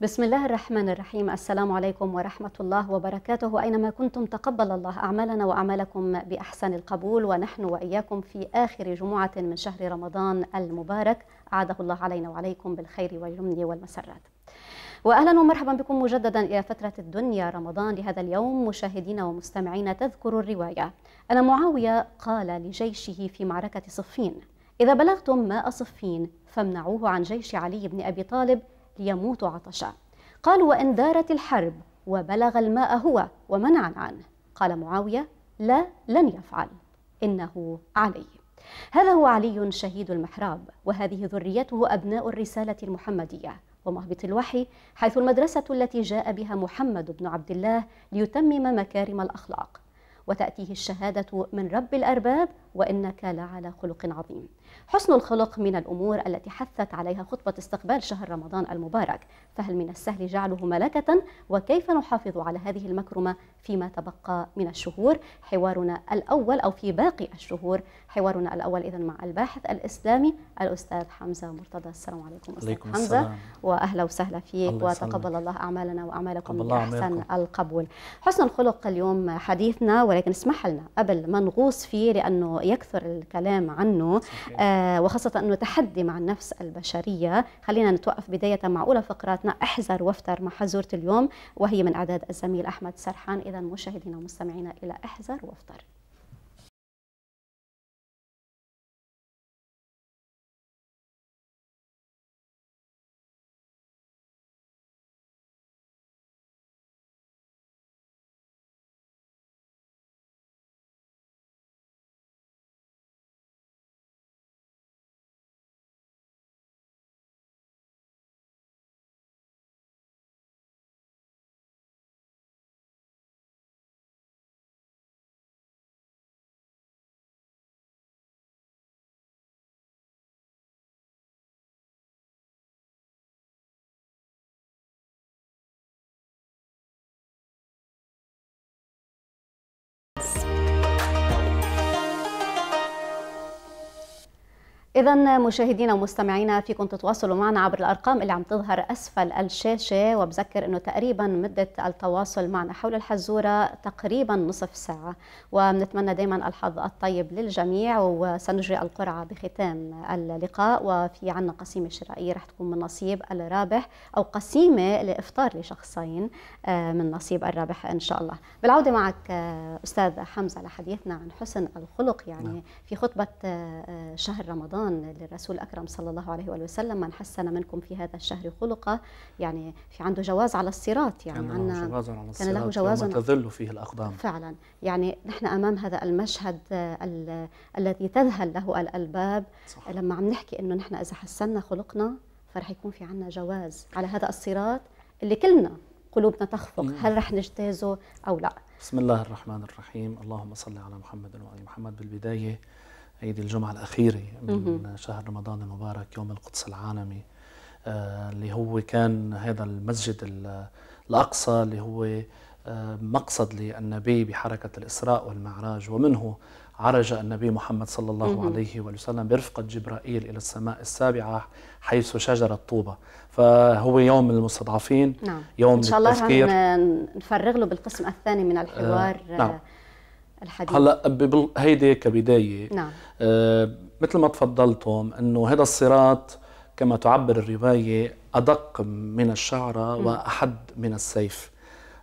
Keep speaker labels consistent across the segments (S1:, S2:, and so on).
S1: بسم الله الرحمن الرحيم السلام عليكم ورحمة الله وبركاته أينما كنتم تقبل الله أعمالنا وأعمالكم بأحسن القبول ونحن وإياكم في آخر جمعة من شهر رمضان المبارك أعاده الله علينا وعليكم بالخير واليمن والمسرات واهلا ومرحبا بكم مجددا الى فتره الدنيا رمضان لهذا اليوم مشاهدينا ومستمعينا تذكر الروايه ان معاويه قال لجيشه في معركه صفين اذا بلغتم ماء صفين فامنعوه عن جيش علي بن ابي طالب ليموت عطشا قال وإن دارت الحرب وبلغ الماء هو ومنعا عنه قال معاوية لا لن يفعل إنه علي هذا هو علي شهيد المحراب وهذه ذريته أبناء الرسالة المحمدية ومهبط الوحي حيث المدرسة التي جاء بها محمد بن عبد الله ليتمم مكارم الأخلاق وتأتيه الشهادة من رب الأرباب وإنك لعلى خلق عظيم حسن الخلق من الأمور التي حثت عليها خطبة استقبال شهر رمضان المبارك فهل من السهل جعله ملكة وكيف نحافظ على هذه المكرمة فيما تبقى من الشهور حوارنا الأول أو في باقي الشهور حوارنا الأول إذا مع الباحث الإسلامي الأستاذ حمزة مرتضى السلام عليكم أستاذ عليكم حمزة السلام. وأهلا وسهلا فيك الله وتقبل سلام. الله أعمالنا وأعمالكم بأحسن القبول حسن الخلق اليوم حديثنا ولكن اسمح لنا قبل ما نغوص فيه لأنه يكثر الكلام عنه آه وخاصة أنه تحدي مع النفس البشرية خلينا نتوقف بداية مع أولى فقراتنا احذر وافتر مع حزورة اليوم وهي من إعداد الزميل أحمد سرحان إذا مشاهدينا ومستمعينا إلى أحذر وافطر إذا مشاهدينا ومستمعينا فيكم تتواصلوا معنا عبر الأرقام اللي عم تظهر أسفل الشاشة وبذكر أنه تقريبا مدة التواصل معنا حول الحزورة تقريبا نصف ساعة وبنتمنى دائما الحظ الطيب للجميع وسنجري القرعة بختام اللقاء وفي عنا قسيمة شرائية رح تكون من نصيب الرابح أو قسيمة لإفطار لشخصين آه، من نصيب الرابح إن شاء الله بالعودة معك آه، أستاذ حمزة لحديثنا عن حسن الخلق يعني نعم. في خطبة آه، شهر رمضان رمضان للرسول الاكرم صلى الله عليه واله وسلم من حسن منكم في هذا الشهر خلقه يعني في عنده جواز على الصراط يعني كان له جواز
S2: على الصراط كان له جواز تذل فيه الاقدام فعلا
S1: يعني نحن امام هذا المشهد آه، الذي تذهل له الالباب صح. لما عم نحكي انه نحن اذا حسنا خلقنا فرح يكون في عنا جواز على هذا الصراط اللي كلنا قلوبنا تخفق هل رح نجتازه او لا
S2: بسم الله الرحمن الرحيم اللهم صل على محمد وعلى محمد بالبدايه هيدي الجمعة الأخيرة من شهر رمضان المبارك يوم القدس العالمي آه، اللي هو كان هذا المسجد الأقصى اللي هو آه، مقصد للنبي بحركة الإسراء والمعراج ومنه عرج النبي محمد صلى الله عليه وسلم برفقة جبرائيل إلى السماء السابعة حيث شجرة طوبة فهو يوم المستضعفين نعم. يوم إن شاء الله
S1: نفرغ له بالقسم الثاني من الحوار آه. نعم. الحديث هلا
S2: هيدي كبدايه نعم آه مثل ما تفضلتم انه هذا الصراط كما تعبر الروايه ادق من الشعره واحد من السيف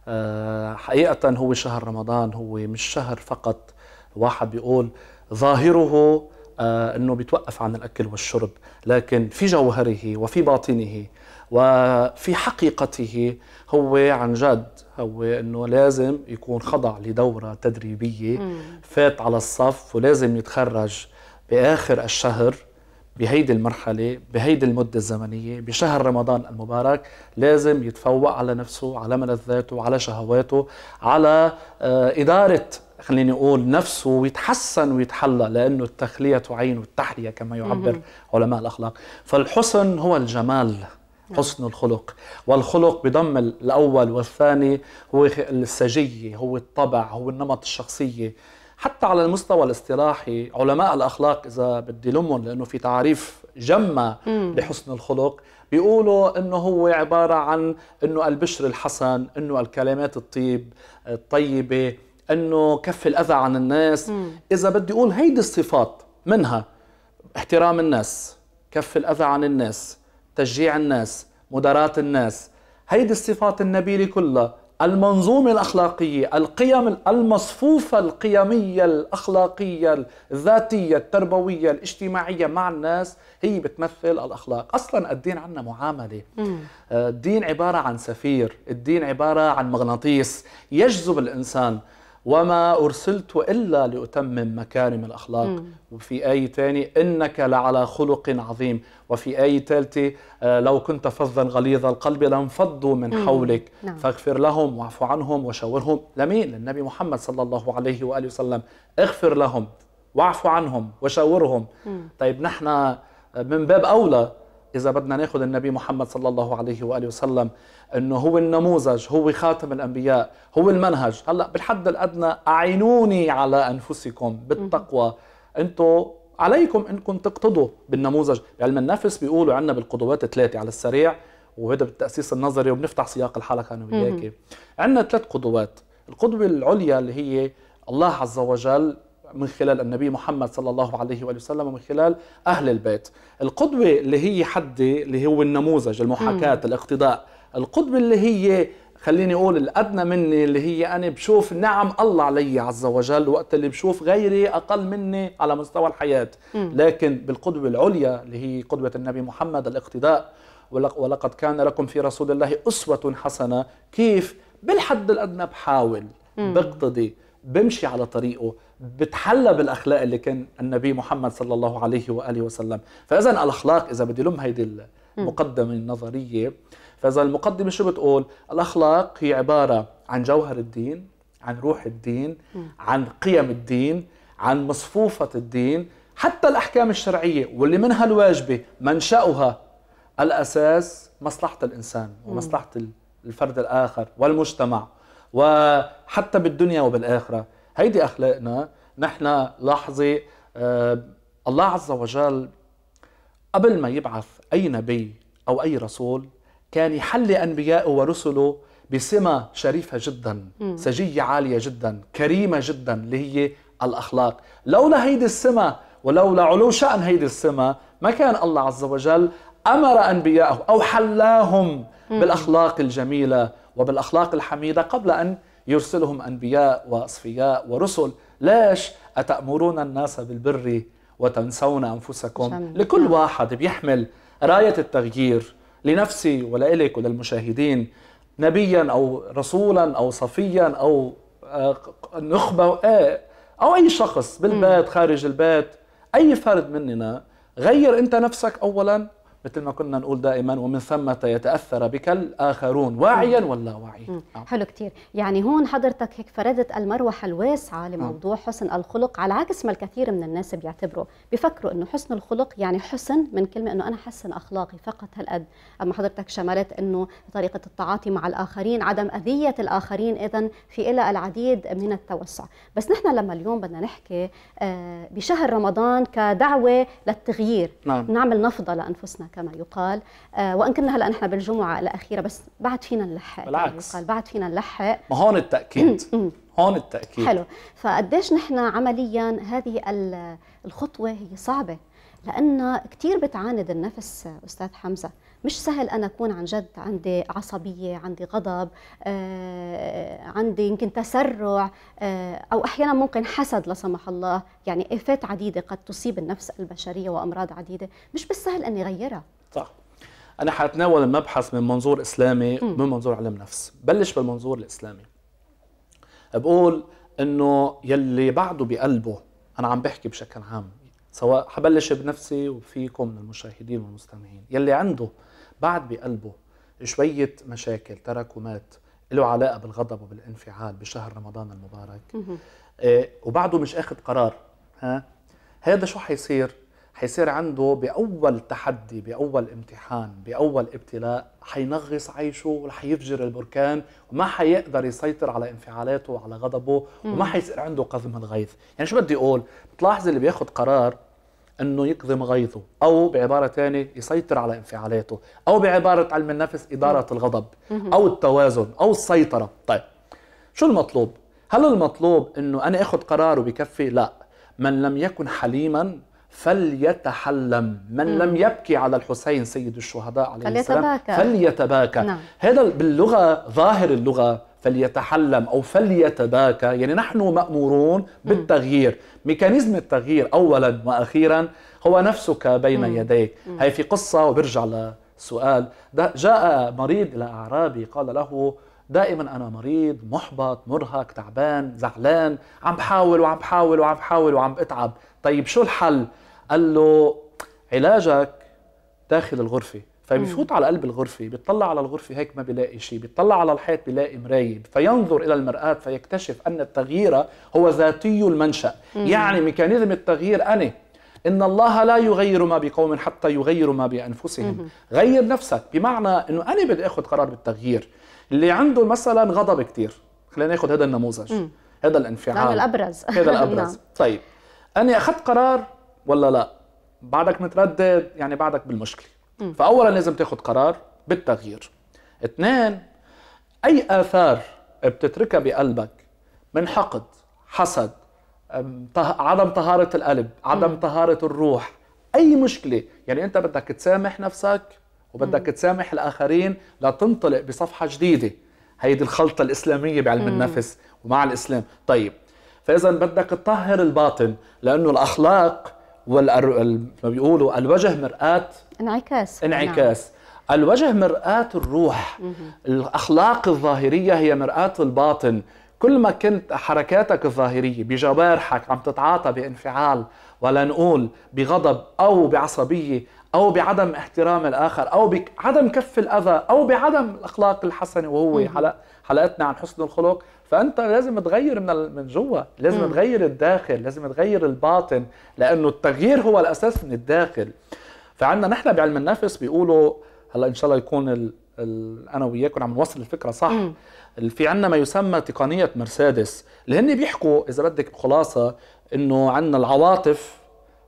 S2: آه حقيقه هو شهر رمضان هو مش شهر فقط واحد بيقول ظاهره آه انه بيتوقف عن الاكل والشرب لكن في جوهره وفي باطنه وفي حقيقته هو عن جد هو انه لازم يكون خضع لدوره تدريبيه مم. فات على الصف ولازم يتخرج باخر الشهر بهيدي المرحلة بهيدي المدة الزمنية بشهر رمضان المبارك لازم يتفوق على نفسه على ملذاته على شهواته على آه، إدارة خليني أقول نفسه ويتحسن ويتحلى لأنه التخلية عين التحلية كما يعبر علماء الأخلاق فالحسن هو الجمال نعم. حسن الخلق والخلق بضم الأول والثاني هو السجية هو الطبع هو النمط الشخصية حتى على المستوى الاصطلاحي علماء الأخلاق إذا بدي لمهم لأنه في تعريف جمة لحسن الخلق بيقولوا انه هو عباره عن انه البشر الحسن انه الكلمات الطيب الطيبه انه كف الاذى عن الناس مم. اذا بدي اقول هيدي الصفات منها احترام الناس كف الاذى عن الناس تشجيع الناس مداراة الناس هيدي الصفات النبيلة كلها المنظومة الأخلاقية القيم المصفوفة القيمية الأخلاقية الذاتية التربوية الاجتماعية مع الناس هي بتمثل الأخلاق أصلا الدين عنا معاملة آه، الدين عبارة عن سفير الدين عبارة عن مغناطيس يجذب الإنسان وما أرسلت إلا لأتمم مكارم الأخلاق مم. وفي آية ثانية إنك لعلى خلق عظيم وفي آية ثالثة آه، لو كنت فظا غليظ القلب لانفضوا من حولك مم. نعم. فاغفر لهم واعف عنهم وشاورهم لمين للنبي محمد صلى الله عليه وآله وسلم اغفر لهم واعف عنهم وشاورهم مم. طيب نحن من باب أولى إذا بدنا ناخذ النبي محمد صلى الله عليه وآله وسلم أنه هو النموذج هو خاتم الأنبياء هو المنهج هلأ بالحد الأدنى أعينوني على أنفسكم بالتقوى أنتم عليكم أنكم تقتضوا بالنموذج علم النفس بيقولوا عنا بالقدوات الثلاثة على السريع وهذا بالتأسيس النظري وبنفتح سياق الحلقة أنا وياكي عندنا ثلاث قدوات القدوة العليا اللي هي الله عز وجل من خلال النبي محمد صلى الله عليه وآله وسلم ومن خلال أهل البيت القدوة اللي هي حدي اللي هو النموذج المحاكاة م. الاقتداء القدوة اللي هي خليني اقول الادنى مني اللي هي انا بشوف نعم الله علي عز وجل وقت اللي بشوف غيري اقل مني على مستوى الحياه م. لكن بالقدوه العليا اللي هي قدوه النبي محمد الاقتداء ولقد كان لكم في رسول الله اسوه حسنه كيف بالحد الادنى بحاول بقتدي بمشي على طريقه بتحلى بالاخلاق اللي كان النبي محمد صلى الله عليه واله وسلم فاذا الاخلاق اذا بدي لم هيدي المقدمه النظريه فاذا المقدمه شو بتقول الاخلاق هي عباره عن جوهر الدين عن روح الدين عن قيم الدين عن مصفوفه الدين حتى الاحكام الشرعيه واللي منها الواجبه منشاها الاساس مصلحه الانسان ومصلحه الفرد الاخر والمجتمع وحتى بالدنيا وبالاخره هيدي اخلاقنا نحن لحظه آه، الله عز وجل قبل ما يبعث اي نبي او اي رسول كان يحلي انبيائه ورسله بسمه شريفه جدا سجيه عاليه جدا كريمه جدا اللي هي الاخلاق لولا هيدي السمه ولولا علو شان هيدي السمه ما كان الله عز وجل امر انبيائه او حلاهم بالاخلاق الجميله وبالأخلاق الحميدة قبل أن يرسلهم أنبياء وأصفياء ورسل ليش أتأمرون الناس بالبر وتنسون أنفسكم لكل واحد بيحمل راية التغيير لنفسي ولإلك وللمشاهدين نبيا أو رسولا أو صفيا أو آه، نخبة آه، أو أي شخص بالبيت خارج البيت أي فرد مننا غير أنت نفسك أولا مثل ما كنا نقول دائما ومن ثم يتاثر بك الاخرون واعيا ولا واعيا
S1: نعم. حلو كثير يعني هون حضرتك هيك فردت المروحه الواسعه نعم. لموضوع حسن الخلق على عكس ما الكثير من الناس بيعتبروا بيفكروا انه حسن الخلق يعني حسن من كلمه انه انا حسن اخلاقي فقط هالقد اما حضرتك شملت انه طريقه التعاطي مع الاخرين عدم اذيه الاخرين اذا في لها العديد من التوسع بس نحن لما اليوم بدنا نحكي آه، بشهر رمضان كدعوه للتغيير نعم. نعمل نفضه لانفسنا كما يقال آه، وان كنا هلا نحن بالجمعه الاخيره بس بعد فينا نلحق بالعكس يقال بعد فينا نلحق ما هون
S2: التاكيد هون التاكيد حلو
S1: فقديش نحن عمليا هذه الخطوه هي صعبه لانها كثير بتعاند النفس استاذ حمزه مش سهل أنا أكون عن جد عندي عصبية عندي غضب آه، عندي يمكن تسرع آه، أو أحيانا ممكن حسد لا سمح الله يعني آفات عديدة قد تصيب النفس البشرية وأمراض عديدة مش بالسهل أني أغيرها
S2: صح أنا حأتناول المبحث من منظور إسلامي من منظور علم نفس بلش بالمنظور الإسلامي بقول انه يلي بعده بقلبه انا عم بحكي بشكل عام سواء حبلش بنفسي وفيكم من المشاهدين والمستمعين يلي عنده بعد بقلبه شوية مشاكل تراكمات له علاقة بالغضب وبالانفعال بشهر رمضان المبارك آه وبعده مش اخذ قرار ها هذا شو حيصير حيصير عنده بأول تحدي بأول امتحان بأول ابتلاء حينغص عيشه وحيفجر البركان وما حيقدر يسيطر على انفعالاته وعلى غضبه وما حيصير عنده قزم الغيظ الغيث يعني شو بدي أقول بتلاحظ اللي بياخد قرار انه يكظم غيظه او بعباره ثانيه يسيطر على انفعالاته او بعباره علم النفس اداره الغضب او التوازن او السيطره طيب شو المطلوب هل المطلوب انه انا اخذ قرار وبكفي لا من لم يكن حليما فليتحلم من مم. لم يبكي على الحسين سيد الشهداء عليه فليتباكى. السلام فليتباكى نعم. هذا باللغه ظاهر اللغه فليتحلم أو فليتباكى يعني نحن مأمورون بالتغيير ميكانيزم التغيير أولا وأخيرا هو نفسك بين يديك هي في قصة وبرجع لسؤال جاء مريض إلى أعرابي قال له دائما انا مريض محبط مرهق تعبان زعلان عم بحاول وعم بحاول وعم بحاول وعم بتعب طيب شو الحل قال له علاجك داخل الغرفه فبيفوت طيب، على قلب الغرفة بيطلع على الغرفة هيك ما بيلاقي شيء بيطلع على الحيط بيلاقي مراية فينظر إلى المرآة فيكتشف أن التغيير هو ذاتي المنشأ مم. يعني ميكانيزم التغيير أنا إن الله لا يغير ما بقوم حتى يغيروا ما بأنفسهم مم. غير نفسك بمعنى أنه أنا بدي أخذ قرار بالتغيير اللي عنده مثلا غضب كتير خلينا ناخذ هذا النموذج هذا الانفعال هذا الأبرز هذا الأبرز نعم. طيب أنا أخذت قرار ولا لا بعدك متردد يعني بعدك بالمشكله فاولا لازم تاخذ قرار بالتغيير اثنين اي اثار بتتركها بقلبك من حقد حسد عدم طهارة القلب عدم طهارة الروح أي مشكلة يعني أنت بدك تسامح نفسك وبدك تسامح الآخرين لتنطلق بصفحة جديدة هيدي الخلطة الإسلامية بعلم النفس ومع الإسلام طيب فإذا بدك تطهر الباطن لأنه الأخلاق وال ما بيقولوا الوجه مرآة
S1: انعكاس انعكاس
S2: نعم. الوجه مرآة الروح مه. الأخلاق الظاهرية هي مرآة الباطن كل ما كنت حركاتك الظاهرية بجوارحك عم تتعاطى بانفعال ولا نقول بغضب أو بعصبية أو بعدم احترام الآخر أو بعدم كف الأذى أو بعدم الأخلاق الحسنة وهو حلق حلقتنا عن حسن الخلق فأنت لازم تغير من من جوا لازم تغير الداخل لازم تغير الباطن لأنه التغيير هو الأساس من الداخل فعندنا نحن بعلم النفس بيقولوا هلا ان شاء الله يكون الـ الـ انا وياكم عم نوصل الفكره صح في عندنا ما يسمى تقنيه مرسيدس اللي هن بيحكوا اذا بدك بخلاصه انه عندنا العواطف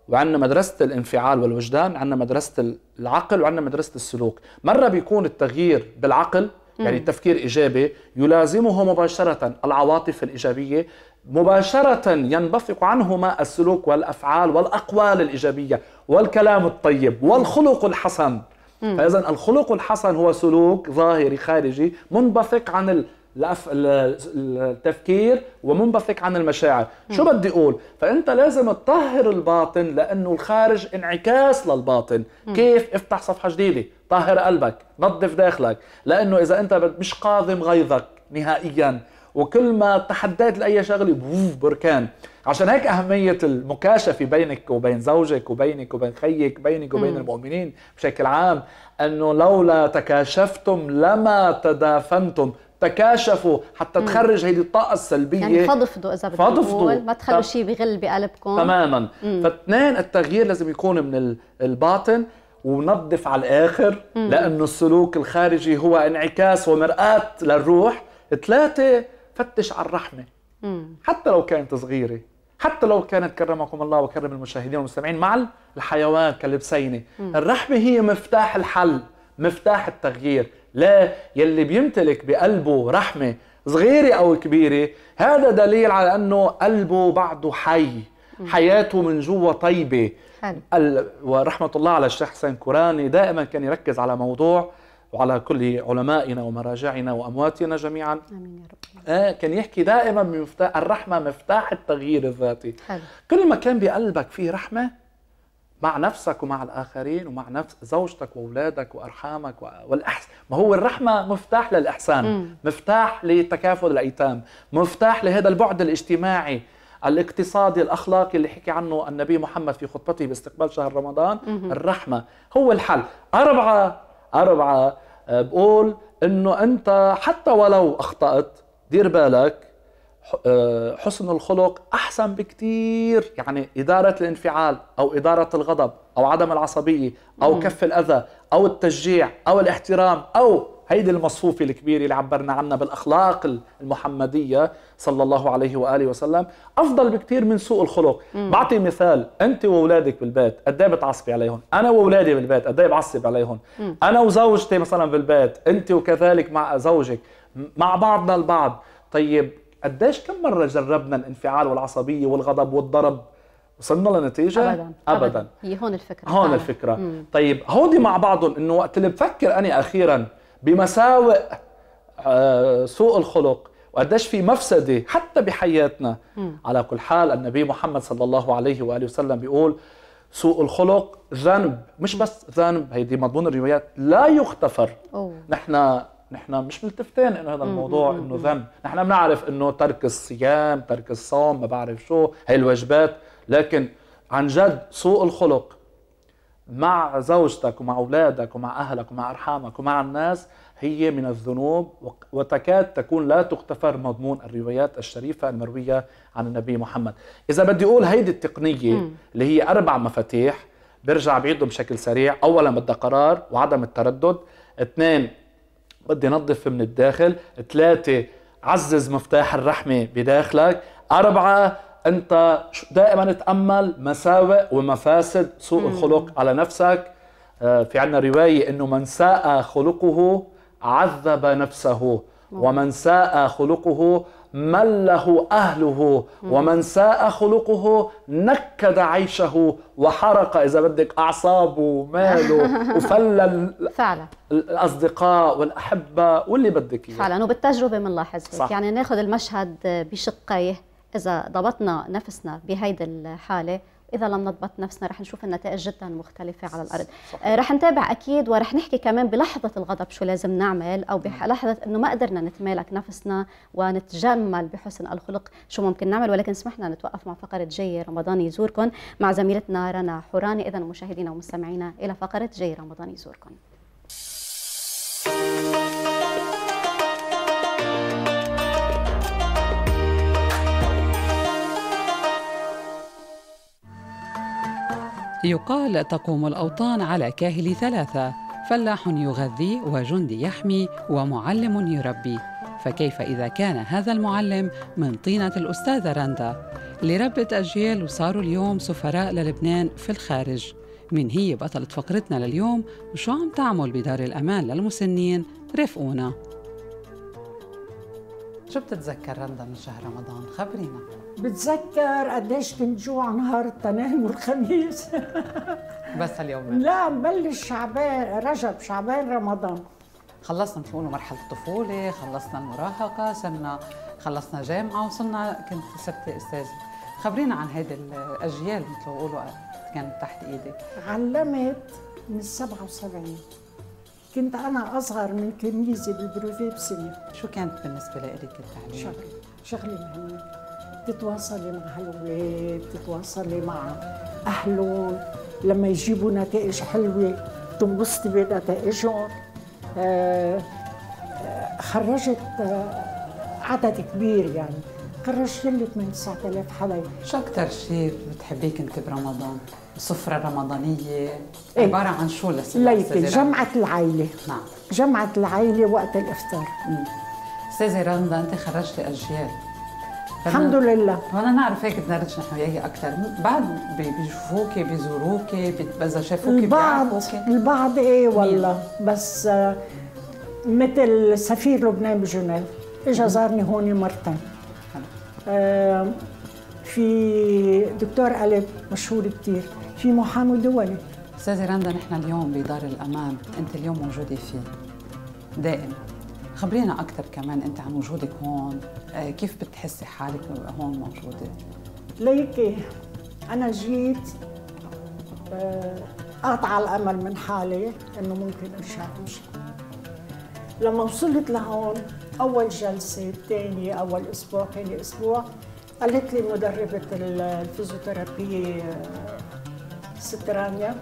S2: وعندنا مدرسة الانفعال والوجدان عندنا مدرسة العقل وعندنا مدرسة السلوك مرة بيكون التغيير بالعقل يعني التفكير إيجابي يلازمه مباشرة العواطف الإيجابية مباشرة ينبثق عنهما السلوك والأفعال والأقوال الإيجابية والكلام الطيب والخلق الحسن فإذا الخلق الحسن هو سلوك ظاهري خارجي منبثق عن التفكير ومنبثق عن المشاعر شو بدي أقول فأنت لازم تطهر الباطن لأنه الخارج انعكاس للباطن كيف افتح صفحة جديدة طهر قلبك نظف داخلك لأنه إذا أنت مش قاضم غيظك نهائيا وكل ما تحديت لاي شغله بركان عشان هيك أهمية المكاشفة بينك وبين زوجك وبينك وبين خيك بينك وبين المؤمنين بشكل عام أنه لولا تكاشفتم لما تدافنتم تكاشفوا حتى مم. تخرج هيدي الطاقة السلبية يعني فضفضوا
S1: إذا بدك فضفضوا ما تخلوا ف... شيء بغل بقلبكم تماما
S2: فاثنين التغيير لازم يكون من الباطن ونظف على الآخر لأنه السلوك الخارجي هو انعكاس ومرآة للروح ثلاثة فتش على الرحمه حتى لو كانت صغيره حتى لو كانت كرمكم الله وكرم المشاهدين والمستمعين مع الحيوان كالبسينه الرحمه هي مفتاح الحل مفتاح التغيير لا يلي بيمتلك بقلبه رحمه صغيره او كبيره هذا دليل على انه قلبه بعده حي حياته من جوا طيبه ورحمه الله على الشيخ حسين كوراني دائما كان يركز على موضوع وعلى كل علمائنا ومراجعنا وأمواتنا جميعا آمين يا رب آه كان يحكي دائما مفتاح الرحمة مفتاح التغيير الذاتي حلو. كل ما كان بقلبك فيه رحمة مع نفسك ومع الآخرين ومع نفس زوجتك وأولادك وأرحامك والأحس ما هو الرحمة مفتاح للإحسان مم. مفتاح لتكافل الأيتام مفتاح لهذا البعد الاجتماعي الاقتصادي الاخلاقي اللي حكي عنه النبي محمد في خطبته باستقبال شهر رمضان الرحمه هو الحل اربعه اربعه آه، بقول انه انت حتى ولو اخطات دير بالك آه، حسن الخلق احسن بكثير يعني اداره الانفعال او اداره الغضب او عدم العصبيه او كف الاذى او التشجيع او الاحترام او هيدي المصفوفة الكبيرة اللي عبرنا عنها بالأخلاق المحمدية صلى الله عليه وآله وسلم أفضل بكتير من سوء الخلق مم. بعطي مثال أنت وأولادك بالبيت قد ايه بتعصبي عليهم أنا وأولادي بالبيت قد ايه بعصب عليهم مم. أنا وزوجتي مثلا بالبيت أنت وكذلك مع زوجك مع بعضنا البعض طيب قديش كم مرة جربنا الانفعال والعصبية والغضب والضرب وصلنا لنتيجه ابدا ابدا, أبداً.
S1: هي هون الفكره هون فعلا. آه. الفكره مم.
S2: طيب هودي مع بعضهم انه وقت اللي بفكر انا اخيرا بمساوئ آه، سوء الخلق وقديش في مفسدة حتى بحياتنا م. على كل حال النبي محمد صلى الله عليه وآله وسلم بيقول سوء الخلق ذنب مش بس ذنب هيدي مضمون الروايات لا يغتفر نحن نحن مش ملتفتين انه هذا الموضوع انه ذنب نحن بنعرف انه ترك الصيام ترك الصوم ما بعرف شو هاي الواجبات لكن عن جد سوء الخلق مع زوجتك ومع أولادك ومع أهلك ومع أرحامك ومع الناس هي من الذنوب وتكاد تكون لا تغتفر مضمون الروايات الشريفة المروية عن النبي محمد إذا بدي أقول هيدي التقنية م. اللي هي أربع مفاتيح برجع بعيدهم بشكل سريع أولا بدها قرار وعدم التردد اثنين بدي نظف من الداخل ثلاثة عزز مفتاح الرحمة بداخلك أربعة انت دائما تامل مساوئ ومفاسد سوء الخلق على نفسك آه، في عندنا روايه انه من ساء خلقه عذب نفسه ومن ساء خلقه مله أهله ومن ساء خلقه نكد عيشه وحرق إذا بدك أعصابه وماله وفل فعلا الأصدقاء والأحبة واللي بدك إياه فعلا
S1: وبالتجربة بنلاحظ يعني ناخذ المشهد بشقيه إذا ضبطنا نفسنا بهيدي الحالة إذا لم نضبط نفسنا رح نشوف النتائج جدا مختلفة على الأرض صحيح. آه، رح نتابع أكيد ورح نحكي كمان بلحظة الغضب شو لازم نعمل أو بلحظة أنه ما قدرنا نتمالك نفسنا ونتجمل بحسن الخلق شو ممكن نعمل ولكن سمحنا نتوقف مع فقرة جاي رمضان يزوركم مع زميلتنا رنا حوراني إذا مشاهدينا ومستمعينا إلى فقرة جاي رمضان يزوركم
S3: يقال تقوم الأوطان على كاهل ثلاثة فلاح يغذي وجندي يحمي ومعلم يربي فكيف إذا كان هذا المعلم من طينة الأستاذة رندا لربة أجيال وصاروا اليوم سفراء للبنان في الخارج من هي بطلة فقرتنا لليوم وشو عم تعمل بدار الأمان للمسنين رفقونا شو بتتذكر رندا من شهر رمضان
S4: خبرينا بتذكر قديش كنت جوع نهار التنام والخميس بس اليوم لا مبلش شعبان رجب شعبان
S3: رمضان خلصنا مش مرحله الطفوله خلصنا المراهقه صرنا خلصنا جامعه وصلنا كنت ستة استاذه خبرينا عن هيدي الاجيال مثل ما
S4: بقولوا كانت تحت ايدك علمت من 77 كنت انا اصغر من تلميذي بالبروفي بسنه شو كانت بالنسبه لك التعليم؟ شغلة شغلة مهمه تتواصلي مع هالولاد تتواصلي مع اهلهم لما يجيبوا نتائج حلوه تنبسطي بنتائجهم آه، آه، خرجت آه، عدد كبير يعني خرجت لي 8 9000 حدا شو
S3: اكثر شيء بتحبيه كنت برمضان؟ سفره رمضانيه ايه؟ عباره عن شو ليتي جمعه العائله نعم جمعه العائله وقت الافطار استاذه رندا انت خرجتي اجيال الحمد لله وانا نعرف هيك نحن وياهي اكثر بعد بيشوفوكي بيزوروكي اذا شافوكي البعض
S4: البعض ايه والله بس آه، مثل سفير لبنان بجنيف اجى زارني هون مرتين في دكتور قلب مشهور
S3: كثير في محامي دولي استاذه رندا نحن اليوم بدار الامان انت اليوم موجوده فيه دائما خبرينا اكثر كمان انت عن وجودك هون آه، كيف بتحسي حالك هون موجوده
S4: ليكي انا جيت آه، قاطعة الأمل من حالي إنه ممكن ارجع لما وصلت لهون أول جلسة الثانية أول أسبوع ثاني أسبوع قالت لي مدربة الفيزيوثيرابية آه، ست رانيا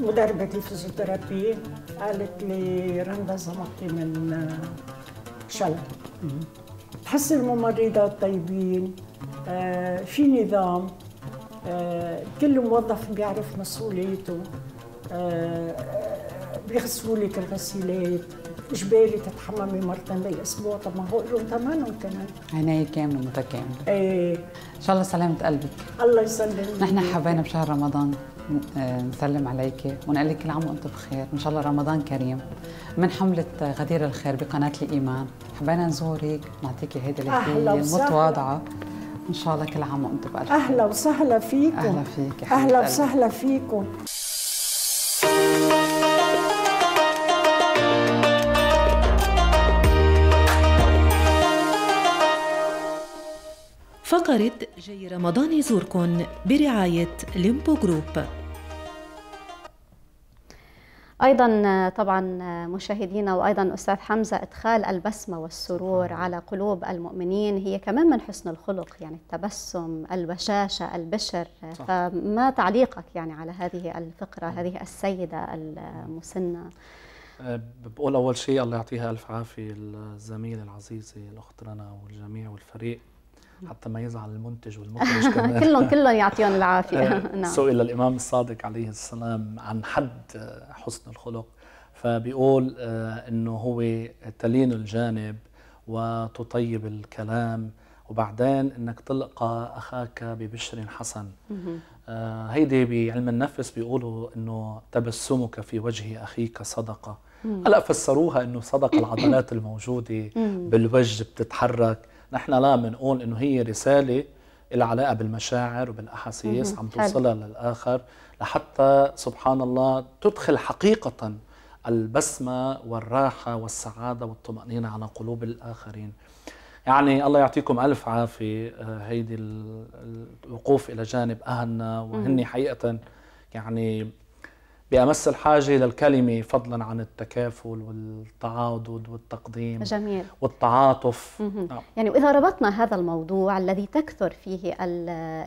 S4: مدربة الفيزيوثيرابية قالت لي رندا زمطي من شل تحس الممرضات طيبين آه، في نظام آه، كل موظف بيعرف مسؤوليته آه، بيغسلوا لك الغسيلات مش بالي تتحممي مرتين بالاسبوع طب ما هو لهم ثمنهم كمان
S3: عناية كاملة متكاملة ايه ان شاء الله سلامة قلبك
S4: الله يسلمك نحن حبينا
S3: بشهر رمضان آه، نسلم عليك ونقول لك كل عام وانتم بخير ان شاء الله رمضان كريم من حملة غدير الخير بقناة الإيمان حبينا نزورك نعطيكي هيدي الهدية المتواضعة ان شاء الله كل عام وانتم بألف
S4: اهلا وسهلا فيكم اهلا
S3: فيك اهلا وسهلا
S4: فيكم
S5: فقرة جي رمضان يزوركن برعاية ليمبو جروب
S1: ايضا طبعا مشاهدينا وايضا استاذ حمزه ادخال البسمه والسرور نعم. على قلوب المؤمنين هي كمان من حسن الخلق يعني التبسم البشاشه البشر صح. فما تعليقك يعني على هذه الفقره نعم. هذه السيده المسنه
S2: أه، بقول اول شيء الله يعطيها الف عافيه الزميله العزيزه الاخت رنا والجميع والفريق نعم. حتى ما يزعل المنتج والمخرج كمان كلهم كلهم يعطيهم العافيه آه، نعم سئل الامام الصادق عليه السلام عن حد آه، حسن الخلق فبيقول آه، انه هو تلين الجانب وتطيب الكلام وبعدين انك تلقى اخاك ببشر حسن هيدي بعلم النفس بيقولوا انه تبسمك في وجه اخيك صدقه هلا فسروها انه صدقه العضلات الموجوده بالوجه بتتحرك نحن لا بنقول انه هي رساله لها علاقه بالمشاعر وبالاحاسيس عم توصلها للاخر لحتى سبحان الله تدخل حقيقه البسمه والراحه والسعاده والطمانينه على قلوب الاخرين. يعني الله يعطيكم الف عافيه آه، هيدي الوقوف الى جانب اهلنا وهن حقيقه يعني بأمس الحاجة للكلمة فضلا عن التكافل والتعاضد والتقديم جميل والتعاطف
S1: نعم. يعني وإذا ربطنا هذا الموضوع الذي تكثر فيه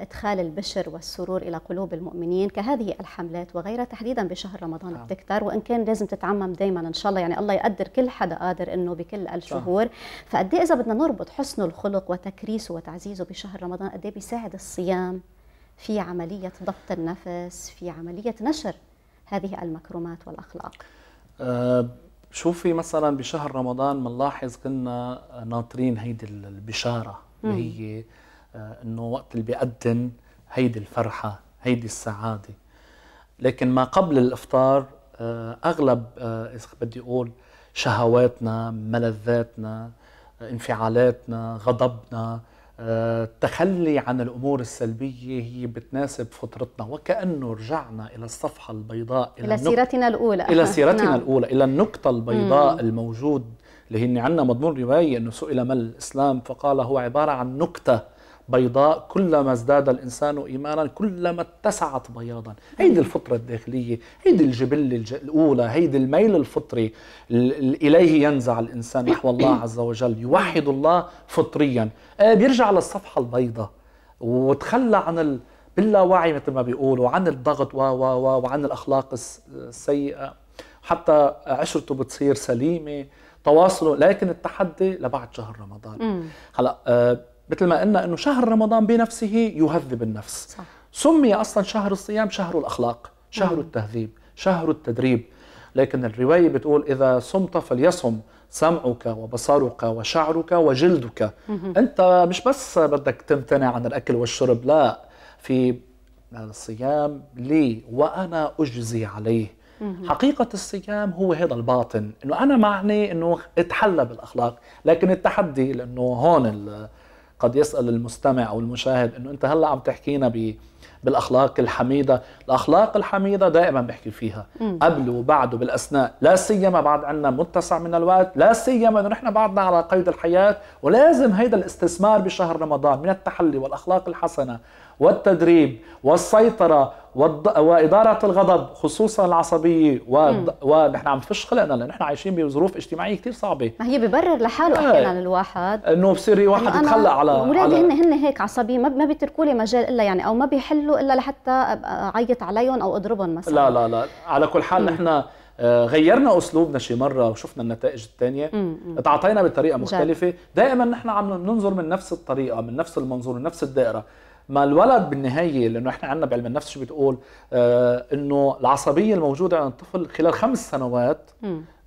S1: إدخال البشر والسرور إلى قلوب المؤمنين كهذه الحملات وغيرها تحديدا بشهر رمضان آه. بتكثر وإن كان لازم تتعمم دايما إن شاء الله يعني الله يقدر كل حدا قادر إنه بكل الشهور فقد إيه إذا بدنا نربط حسن الخلق وتكريسه وتعزيزه بشهر رمضان قد إيه بيساعد الصيام في عملية ضبط النفس في عملية نشر هذه المكرمات والأخلاق
S2: آه، شوفي مثلا بشهر رمضان بنلاحظ كنا ناطرين هيدي البشارة اللي هي آه، انه وقت اللي بيقدم هيدي الفرحة هيدي السعادة لكن ما قبل الافطار آه، اغلب اذا بدي اقول شهواتنا ملذاتنا انفعالاتنا غضبنا التخلي عن الامور السلبيه هي بتناسب فطرتنا وكانه رجعنا الى الصفحه البيضاء الى, إلى سيرتنا
S1: الاولى الى سيرتنا نعم.
S2: الاولى الى النقطه البيضاء مم. الموجود اللي هن عندنا مضمون روايه انه سئل ما الاسلام فقال هو عباره عن نكته بيضاء كلما ازداد الإنسان إيمانا كلما اتسعت بياضا هيدي الفطرة الداخلية هيدي الجبلة الأولى هيدي الميل الفطري إليه ينزع الإنسان نحو الله عز وجل يوحد الله فطريا آه، بيرجع للصفحة البيضاء وتخلى عن ال... باللاوعي مثل ما بيقولوا عن الضغط و و وعن الاخلاق السيئه حتى عشرته بتصير سليمه تواصله لكن التحدي لبعد شهر
S1: رمضان
S2: هلا آه، مثل ما قلنا انه شهر رمضان بنفسه يهذب النفس صح. سمي اصلا شهر الصيام شهر الاخلاق شهر نعم. التهذيب شهر التدريب لكن الروايه بتقول اذا صمت فليصم سمعك وبصرك وشعرك وجلدك انت مش بس بدك تمتنع عن الاكل والشرب لا في الصيام لي وانا اجزي عليه حقيقة الصيام هو هذا الباطن انه انا معني انه اتحلى بالاخلاق لكن التحدي لانه هون قد يسال المستمع او المشاهد انه انت هلا عم تحكينا ب بالاخلاق الحميده، الاخلاق الحميده دائما بحكي فيها قبل وبعد وبالاثناء، لا سيما بعد عنا متسع من الوقت، لا سيما انه نحن بعدنا على قيد الحياه ولازم هيدا الاستثمار بشهر رمضان من التحلي والاخلاق الحسنه والتدريب والسيطرة وإدارة الغضب خصوصا العصبية و... ونحن عم نفش خلقنا لأن نحن عايشين بظروف اجتماعية كثير صعبة
S1: ما هي ببرر لحاله إيه. أحيانا الواحد
S2: إنه بصير واحد يتخلق على أولادي على... هن هن
S1: هيك عصبية ما, ما بيتركوا لي مجال إلا يعني أو ما بيحلوا إلا لحتى أعيط عليهم أو أضربهم مثلا لا
S2: لا لا على كل حال نحن آه، غيرنا اسلوبنا شي مره وشفنا النتائج الثانيه تعاطينا بطريقه مختلفه دائما نحن عم ننظر من نفس الطريقه من نفس المنظور من نفس الدائره ما الولد بالنهايه لانه احنا عندنا بعلم النفس شو بتقول آه انه العصبيه الموجوده عند الطفل خلال خمس سنوات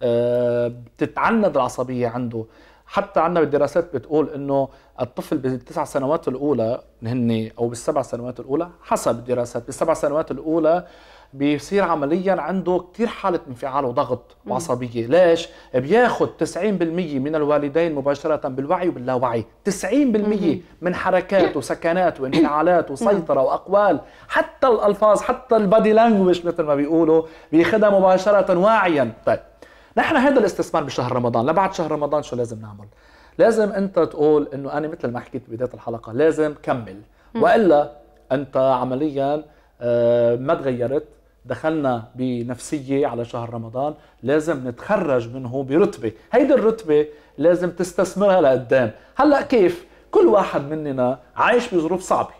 S2: آه بتتعند العصبيه عنده حتى عندنا بالدراسات بتقول انه الطفل بالتسع سنوات الاولى هن او بالسبع سنوات الاولى حسب الدراسات بالسبع سنوات الاولى آه بيصير عمليا عنده كثير حاله انفعال وضغط وعصبيه، ليش؟ بياخذ 90% من الوالدين مباشره بالوعي وباللاوعي، 90% من حركات وسكنات وانفعالات وسيطره واقوال، حتى الالفاظ، حتى البادي لانجوج مثل ما بيقولوا، بياخذها مباشره واعيا، طيب نحن هذا الاستثمار بشهر رمضان، لبعد شهر رمضان شو لازم نعمل؟ لازم انت تقول انه انا مثل ما حكيت ببدايه الحلقه لازم كمل والا انت عمليا آه، ما تغيرت دخلنا بنفسية على شهر رمضان لازم نتخرج منه برتبة هيدي الرتبة لازم تستثمرها لقدام هلأ كيف؟ كل واحد مننا عايش بظروف صعبة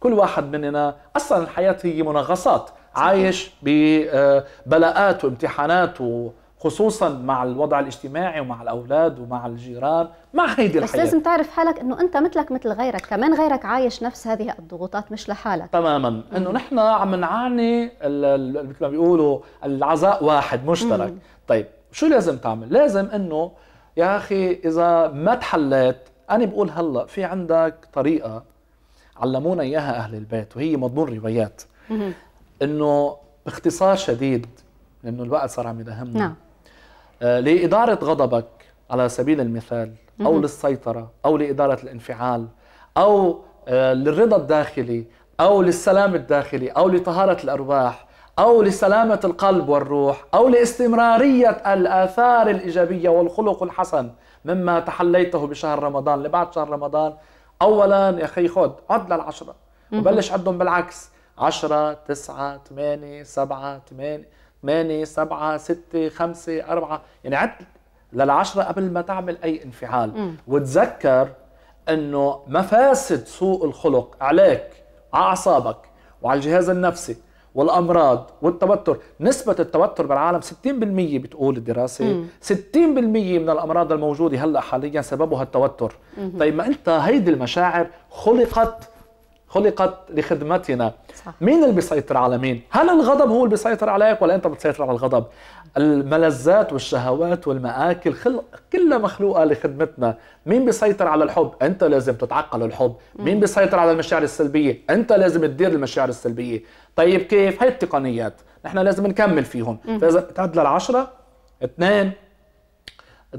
S2: كل واحد مننا أصلا الحياة هي منغصات عايش ببلاءات وامتحانات و خصوصا مع الوضع الاجتماعي ومع الاولاد ومع الجيران مع هيدي الحياه بس لازم
S1: تعرف حالك انه انت مثلك مثل غيرك كمان غيرك عايش نفس هذه الضغوطات مش لحالك
S2: تماما انه نحن عم نعاني مثل ما بيقولوا العزاء واحد مشترك مم. طيب شو لازم تعمل لازم انه يا اخي اذا ما تحليت انا بقول هلا في عندك طريقه علمونا اياها اهل البيت وهي مضمون روايات انه باختصار شديد لانه الوقت صار عم يدهمنا نعم. آه، لإدارة غضبك على سبيل المثال أو للسيطرة أو لإدارة الانفعال أو آه، للرضا الداخلي أو للسلام الداخلي أو لطهارة الأرواح أو لسلامة القلب والروح أو لاستمرارية الآثار الإيجابية والخلق الحسن مما تحليته بشهر رمضان لبعد شهر رمضان أولا يا أخي خذ عد للعشرة وبلش عدهم بالعكس 10 9 8 7 8 8 7 6 5 4 يعني عد للعشرة قبل ما تعمل أي انفعال م. وتذكر أنه مفاسد سوء الخلق عليك على أعصابك وعلى الجهاز النفسي والأمراض والتوتر نسبة التوتر بالعالم 60% بتقول الدراسة م. 60% من الأمراض الموجودة هلأ حاليا سببها التوتر م. طيب ما أنت هيدي المشاعر خلقت خلقت لخدمتنا صح. مين اللي بيسيطر على مين هل الغضب هو اللي بيسيطر عليك ولا انت بتسيطر على الغضب الملذات والشهوات والمآكل خل... كلها مخلوقه لخدمتنا مين بيسيطر على الحب انت لازم تتعقل الحب مين بيسيطر على المشاعر السلبيه انت لازم تدير المشاعر السلبيه طيب كيف هاي التقنيات نحن لازم نكمل فيهم فاذا تعد للعشرة اثنين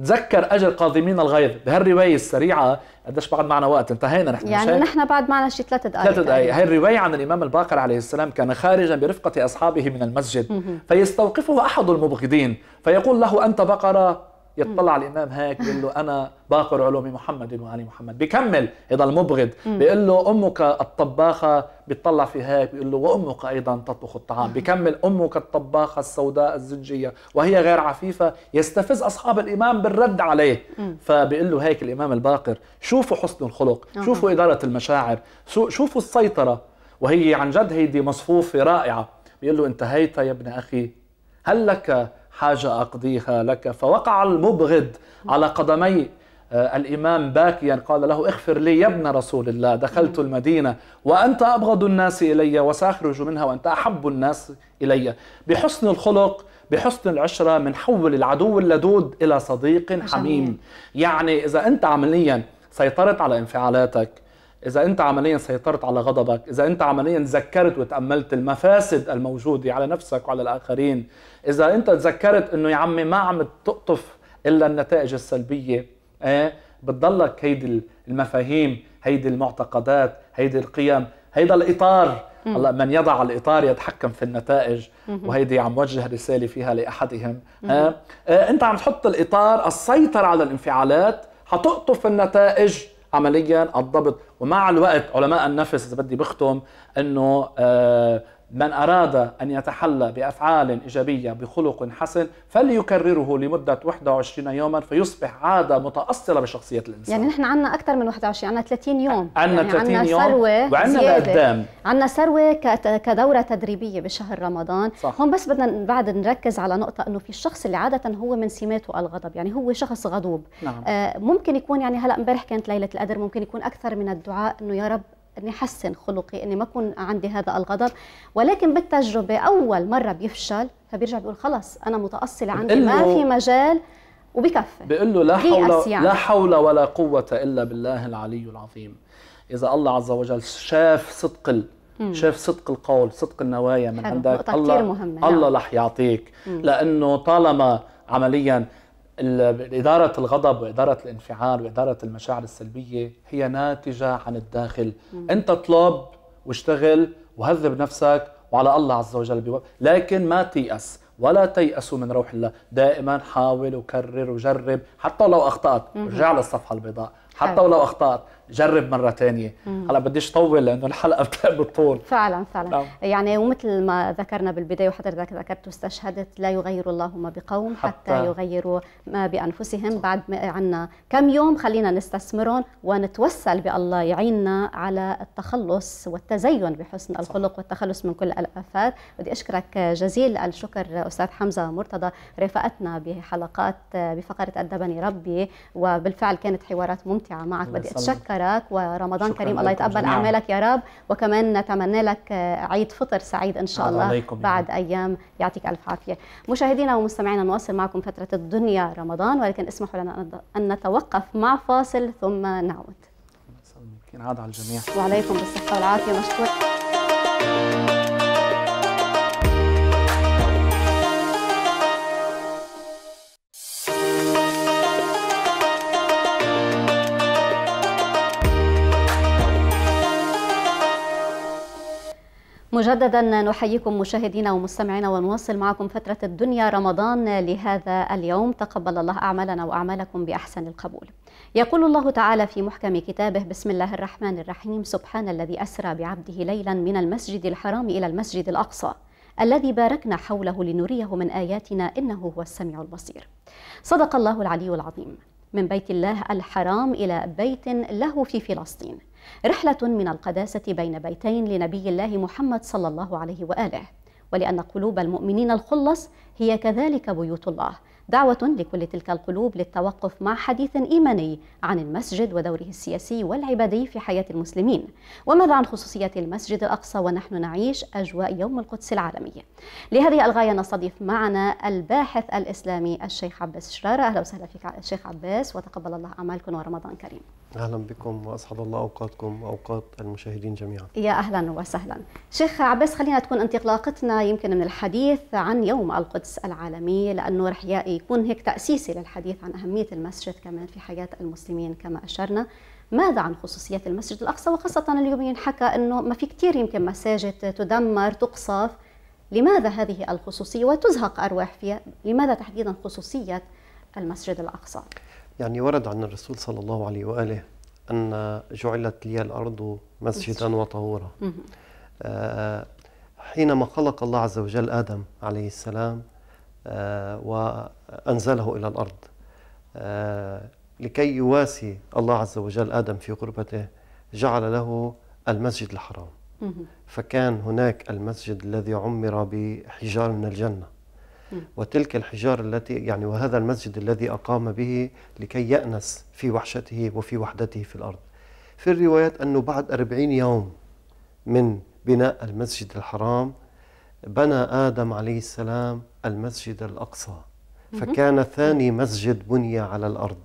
S2: تذكر اجر قادمين الغيظ بهالروايه السريعه قديش بعد معنا وقت انتهينا نحن يعني نحن
S1: بعد معنا شي ثلاث دقائق ثلاث دقائق هي يعني.
S2: الروايه عن الامام الباقر عليه السلام كان خارجا برفقه اصحابه من المسجد فيستوقفه احد المبغضين فيقول له انت بقره يطلع على الامام هيك بيقول له انا باقر علوم محمد وال محمد بكمل هذا المبغض بيقول له امك الطباخه بيطلع في هيك بيقول له وامك ايضا تطبخ الطعام بكمل امك الطباخه السوداء الزجيه وهي غير عفيفه يستفز اصحاب الامام بالرد عليه فبيقول له هيك الامام الباقر شوفوا حسن الخلق شوفوا اداره المشاعر شوفوا السيطره وهي عن جد هيدي مصفوفه رائعه بيقول له انتهيت يا ابن اخي هل لك حاجة أقضيها لك فوقع المبغض على قدمي آه، الإمام باكيا قال له اغفر لي يا ابن رسول الله دخلت المدينة وأنت أبغض الناس إلي وسأخرج منها وأنت أحب الناس إلي بحسن الخلق بحسن العشرة بنحول العدو اللدود إلى صديق حميم يعني إذا أنت عمليا سيطرت على انفعالاتك اذا انت عمليا سيطرت على غضبك اذا انت عمليا تذكرت وتاملت المفاسد الموجوده على نفسك وعلى الاخرين اذا انت تذكرت انه يا عمي ما عم تقطف الا النتائج السلبيه ايه بتضلك هيدي المفاهيم هيدي المعتقدات هيدي القيم هيدا الاطار هلا من يضع الاطار يتحكم في النتائج وهيدي عم وجه رساله فيها لاحدهم آه. آه انت عم تحط الاطار السيطره على الانفعالات حتقطف النتائج عمليا الضبط ومع الوقت علماء النفس اذا بدي بختم انه آه من أراد أن يتحلى بأفعال إيجابية بخلق حسن فليكرره لمدة 21 يوما فيصبح عادة متأصلة بشخصية الإنسان يعني
S1: نحن عندنا أكثر من 21 عندنا 30 يوم عندنا يعني 30 عنا يوم ثروة وعندنا لقدام عندنا ثروة كدورة تدريبية بشهر رمضان صح. هون بس بدنا بعد نركز على نقطة أنه في الشخص اللي عادة هو من سماته الغضب يعني هو شخص غضوب نعم. آه ممكن يكون يعني هلا امبارح كانت ليلة القدر ممكن يكون أكثر من الدعاء أنه يا رب اني احسن خلقي اني ما اكون عندي هذا الغضب ولكن بالتجربه اول مره بيفشل فبيرجع بيقول خلص انا متاصله عندي ما في مجال وبكفي
S2: بيقول له لا حول يعني. لا حول ولا قوه الا بالله العلي العظيم اذا الله عز وجل شاف صدق شاف صدق القول صدق النوايا من عندك الله مهمة. الله نعم. رح يعطيك لانه طالما عمليا إدارة الغضب وإدارة الانفعال وإدارة المشاعر السلبية هي ناتجة عن الداخل مم. أنت اطلب واشتغل وهذب نفسك وعلى الله عز وجل بيوقف. لكن ما تيأس ولا تيأسوا من روح الله دائما حاول وكرر وجرب حتى لو أخطأت ارجع للصفحة البيضاء حتى ولو أخطأت جرب مره ثانيه هلا بديش طول لانه الحلقه بتطول
S1: فعلا فعلا نعم. يعني ومثل ما ذكرنا بالبدايه وحضرتك ذكرت واستشهدت لا يغير الله ما بقوم حتى, حتى يغيروا ما بانفسهم بعد ما عنا كم يوم خلينا نستثمرهم ونتوسل بالله يعيننا على التخلص والتزين بحسن الخلق والتخلص من كل الافات بدي اشكرك جزيل الشكر استاذ حمزه مرتضى رفقتنا بحلقات بفقره ادبني ربي وبالفعل كانت حوارات ممتعه معك بدي اتشكر وفقرك ورمضان كريم الله يتقبل اعمالك يا رب وكمان نتمنى لك عيد فطر سعيد ان شاء الله بعد ايام يعطيك الف عافيه مشاهدينا ومستمعينا نواصل معكم فتره الدنيا رمضان ولكن اسمحوا لنا ان نتوقف مع فاصل ثم نعود
S2: ينعاد على الجميع وعليكم
S1: بالصحه والعافيه مشكور مجددا نحييكم مشاهدينا ومستمعينا ونواصل معكم فترة الدنيا رمضان لهذا اليوم تقبل الله أعمالنا وأعمالكم بأحسن القبول يقول الله تعالى في محكم كتابه بسم الله الرحمن الرحيم سبحان الذي أسرى بعبده ليلا من المسجد الحرام إلى المسجد الأقصى الذي باركنا حوله لنريه من آياتنا إنه هو السميع البصير صدق الله العلي العظيم من بيت الله الحرام إلى بيت له في فلسطين رحلة من القداسة بين بيتين لنبي الله محمد صلى الله عليه وآله ولأن قلوب المؤمنين الخلص هي كذلك بيوت الله دعوة لكل تلك القلوب للتوقف مع حديث إيماني عن المسجد ودوره السياسي والعبادي في حياة المسلمين وماذا عن خصوصية المسجد الأقصى ونحن نعيش أجواء يوم القدس العالمي لهذه الغاية نستضيف معنا الباحث الإسلامي الشيخ عباس شرارة أهلا وسهلا فيك الشيخ عباس وتقبل الله أعمالكم ورمضان كريم
S6: اهلا بكم واسعد الله اوقاتكم واوقات المشاهدين جميعا.
S1: يا اهلا وسهلا. شيخ عباس خلينا تكون انطلاقتنا يمكن من الحديث عن يوم القدس العالمي لانه رح يكون هيك تاسيسي للحديث عن اهميه المسجد كمان في حياه المسلمين كما اشرنا. ماذا عن خصوصيات المسجد الاقصى وخاصه اليوم ينحكى انه ما في كثير يمكن مساجد تدمر تقصف. لماذا هذه الخصوصيه وتزهق ارواح فيها؟ لماذا تحديدا خصوصيه المسجد الاقصى؟
S6: يعني ورد عن الرسول صلى الله عليه وآله أن جعلت لي الأرض مسجدا وطهورا آه، حينما خلق الله عز وجل آدم عليه السلام آه، وأنزله إلى الأرض آه، لكي يواسي الله عز وجل آدم في غربته جعل له المسجد الحرام فكان هناك المسجد الذي عمر بحجار من الجنة وتلك الحجار التي يعني وهذا المسجد الذي أقام به لكي يأنس في وحشته وفي وحدته في الأرض في الروايات أنه بعد أربعين يوم من بناء المسجد الحرام بنى آدم عليه السلام المسجد الأقصى فكان ثاني مسجد بني على الأرض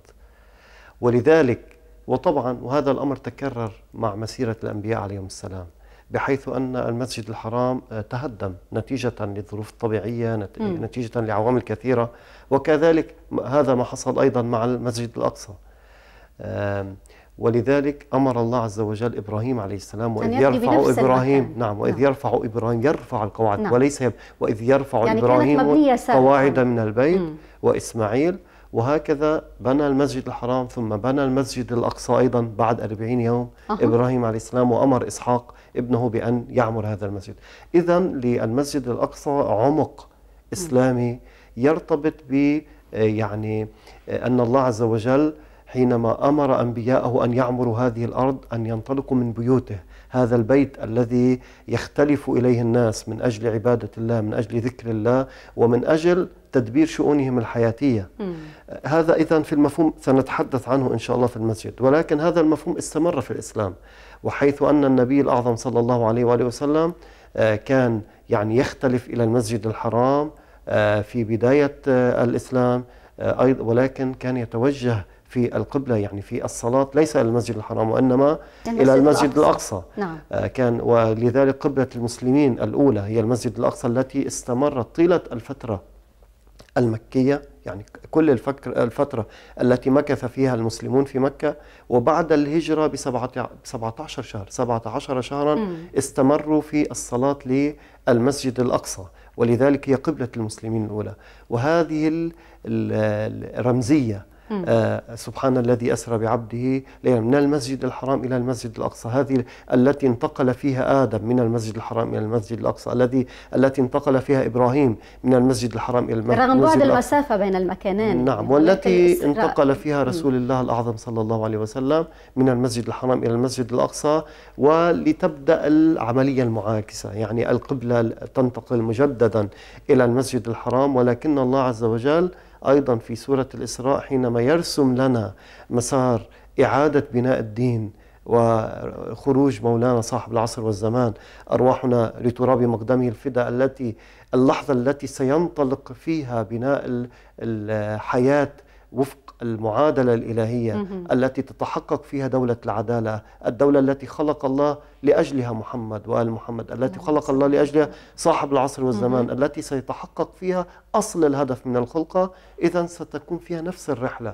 S6: ولذلك وطبعا وهذا الأمر تكرر مع مسيرة الأنبياء عليهم السلام بحيث أن المسجد الحرام آه، تهدم نتيجة للظروف الطبيعية نتيجة لعوامل كثيرة وكذلك هذا ما حصل أيضا مع المسجد الأقصى ولذلك أمر الله عز وجل إبراهيم عليه السلام وإذ يرفع إبراهيم المكان. نعم. نعم وإذ نعم. يرفع إبراهيم يرفع القواعد نعم. وليس يب... وإذ يرفع يعني إبراهيم قواعد من البيت مم. وإسماعيل وهكذا بنى المسجد الحرام ثم بنى المسجد الأقصى أيضا بعد 40 يوم أه. إبراهيم عليه السلام وأمر إسحاق ابنه بأن يعمر هذا المسجد إذا للمسجد الأقصى عمق إسلامي يرتبط ب آه، يعني آه، أن الله عز وجل حينما أمر أنبياءه أن يعمروا هذه الأرض أن ينطلقوا من بيوته هذا البيت الذي يختلف إليه الناس من أجل عبادة الله من أجل ذكر الله ومن أجل تدبير شؤونهم الحياتية هذا إذا في المفهوم سنتحدث عنه إن شاء الله في المسجد ولكن هذا المفهوم استمر في الإسلام وحيث أن النبي الأعظم صلى الله عليه وآله وسلم آه، كان يعني يختلف إلى المسجد الحرام آه، في بداية آه، الإسلام ولكن كان يتوجه في القبلة يعني في الصلاة ليس إلى المسجد الحرام وإنما إلى المسجد الأقصى, الأقصى. نعم. كان ولذلك قبلة المسلمين الأولى هي المسجد الأقصى التي استمرت طيلة الفترة المكية يعني كل الفكر الفترة التي مكث فيها المسلمون في مكة وبعد الهجرة ب 17 شهر 17 شهرا مم. استمروا في الصلاة للمسجد الأقصى ولذلك هي قبلة المسلمين الأولى وهذه الرمزية آه سبحان الذي أسرى بعبده ليلا من المسجد الحرام إلى المسجد الأقصى هذه التي انتقل فيها آدم من المسجد الحرام إلى المسجد الأقصى الذي التي انتقل فيها إبراهيم من المسجد الحرام إلى المسجد رغم بعد المسافة
S1: بين المكانين نعم والتي انتقل فيها رسول
S6: الله الأعظم صلى الله عليه وسلم من المسجد الحرام إلى المسجد الأقصى ولتبدأ العملية المعاكسة يعني القبلة تنتقل مجددا إلى المسجد الحرام ولكن الله عز وجل أيضا في سورة الإسراء حينما يرسم لنا مسار إعادة بناء الدين وخروج مولانا صاحب العصر والزمان أرواحنا لتراب مقدمه الفداء التي اللحظة التي سينطلق فيها بناء الحياة وفق المعادلة الإلهية التي تتحقق فيها دولة العدالة الدولة التي خلق الله لأجلها محمد وآل محمد التي نعم. خلق الله لأجلها صاحب العصر والزمان التي سيتحقق فيها أصل الهدف من الخلقة إذا ستكون فيها نفس الرحلة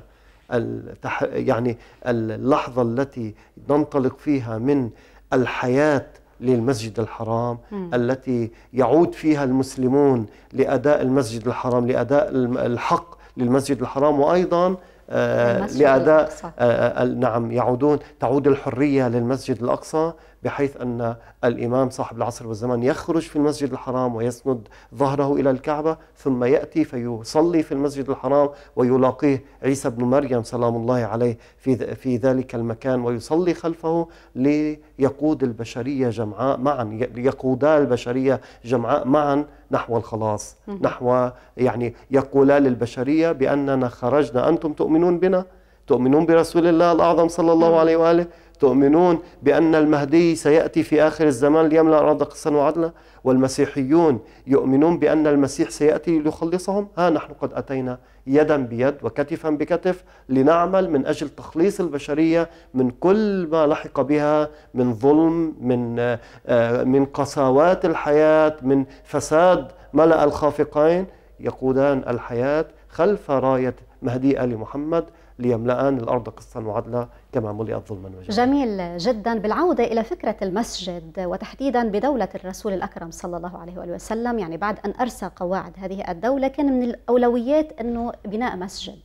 S6: التح... يعني اللحظة التي ننطلق فيها من الحياة للمسجد الحرام م. التي يعود فيها المسلمون لأداء المسجد الحرام لأداء الحق للمسجد الحرام وأيضا آه، لأداء آه، آه، نعم يعودون تعود الحرية للمسجد الأقصى بحيث أن الإمام صاحب العصر والزمان يخرج في المسجد الحرام ويسند ظهره إلى الكعبة ثم يأتي فيصلي في المسجد الحرام ويلاقيه عيسى بن مريم سلام الله عليه في, في ذلك المكان ويصلي خلفه ليقود البشرية جمعاء معا ليقودا البشرية جمعاء معا نحو الخلاص نحو يعني يقولا للبشرية بأننا خرجنا أنتم تؤمنون بنا تؤمنون برسول الله الأعظم صلى الله نعم. عليه وآله تؤمنون بأن المهدي سيأتي في آخر الزمان ليملأ الأرض قسطا وعدلا والمسيحيون يؤمنون بأن المسيح سيأتي ليخلصهم ها نحن قد أتينا يدا بيد وكتفا بكتف لنعمل من أجل تخليص البشرية من كل ما لحق بها من ظلم من, آه، من قساوات الحياة من فساد ملأ الخافقين يقودان الحياة خلف راية مهدي آل محمد ليملأان الأرض قسطا وعدلا كما ملئ الظلما وجهلا
S1: جميل جدا بالعودة إلى فكرة المسجد وتحديدا بدولة الرسول الأكرم صلى الله عليه وآله وسلم يعني بعد أن أرسى قواعد هذه الدولة كان من الأولويات أنه بناء مسجد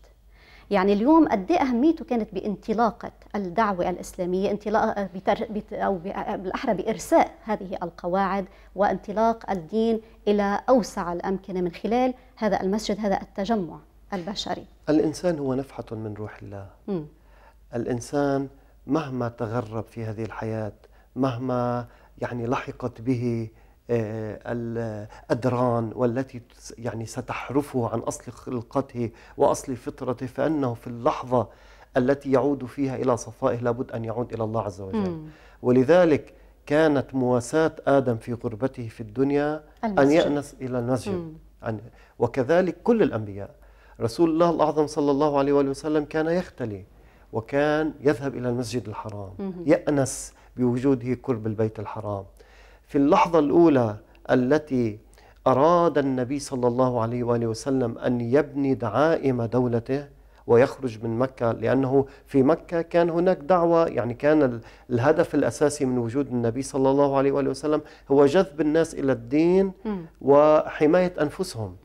S1: يعني اليوم قد إيه أهميته كانت بانطلاقة الدعوة الإسلامية انطلاق بتر... بت... أو بالأحرى بإرساء هذه القواعد وانطلاق الدين إلى أوسع الأمكنة من خلال هذا المسجد هذا التجمع البشري
S6: الإنسان هو نفحة من روح الله م. الإنسان مهما تغرب في هذه الحياة مهما يعني لحقت به آه، الأدران والتي يعني ستحرفه عن أصل خلقته وأصل فطرته فأنه في اللحظة التي يعود فيها إلى صفائه لابد أن يعود إلى الله عز وجل ولذلك كانت مواساة آدم في غربته في الدنيا المسجد. أن يأنس إلى المسجد عن وكذلك كل الأنبياء رسول الله الأعظم صلى الله عليه وآله وسلم كان يختلي وكان يذهب إلى المسجد الحرام يأنس بوجوده قرب البيت الحرام في اللحظة الأولى التي أراد النبي صلى الله عليه وآله وسلم أن يبني دعائم دولته ويخرج من مكة لأنه في مكة كان هناك دعوة يعني كان الهدف الأساسي من وجود النبي صلى الله عليه وآله وسلم هو جذب الناس إلى الدين وحماية أنفسهم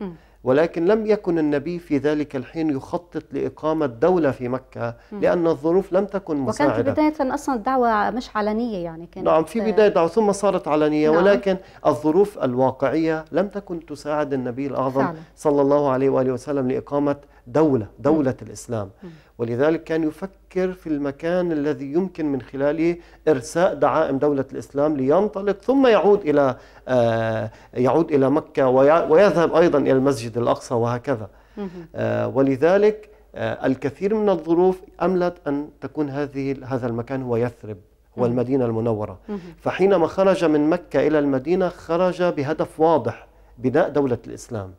S6: ولكن لم يكن النبي في ذلك الحين يخطط لإقامة دولة في مكة لأن الظروف لم تكن مساعدة وكانت
S1: بداية أصلا الدعوة مش علنية يعني كانت نعم في بداية
S6: دعوة ثم صارت علنية نعم. ولكن الظروف الواقعية لم تكن تساعد النبي الأعظم فعلا. صلى الله عليه وآله وسلم لإقامة دولة دولة م. الإسلام م. ولذلك كان يفكر في المكان الذي يمكن من خلاله إرساء دعائم دولة الإسلام لينطلق ثم يعود إلى آه، يعود إلى مكة ويذهب أيضا إلى المسجد الأقصى وهكذا آه، ولذلك آه، الكثير من الظروف أملت أن تكون هذه هذا المكان هو يثرب هو المدينة المنورة فحينما خرج من مكة إلى المدينة خرج بهدف واضح بناء دولة الإسلام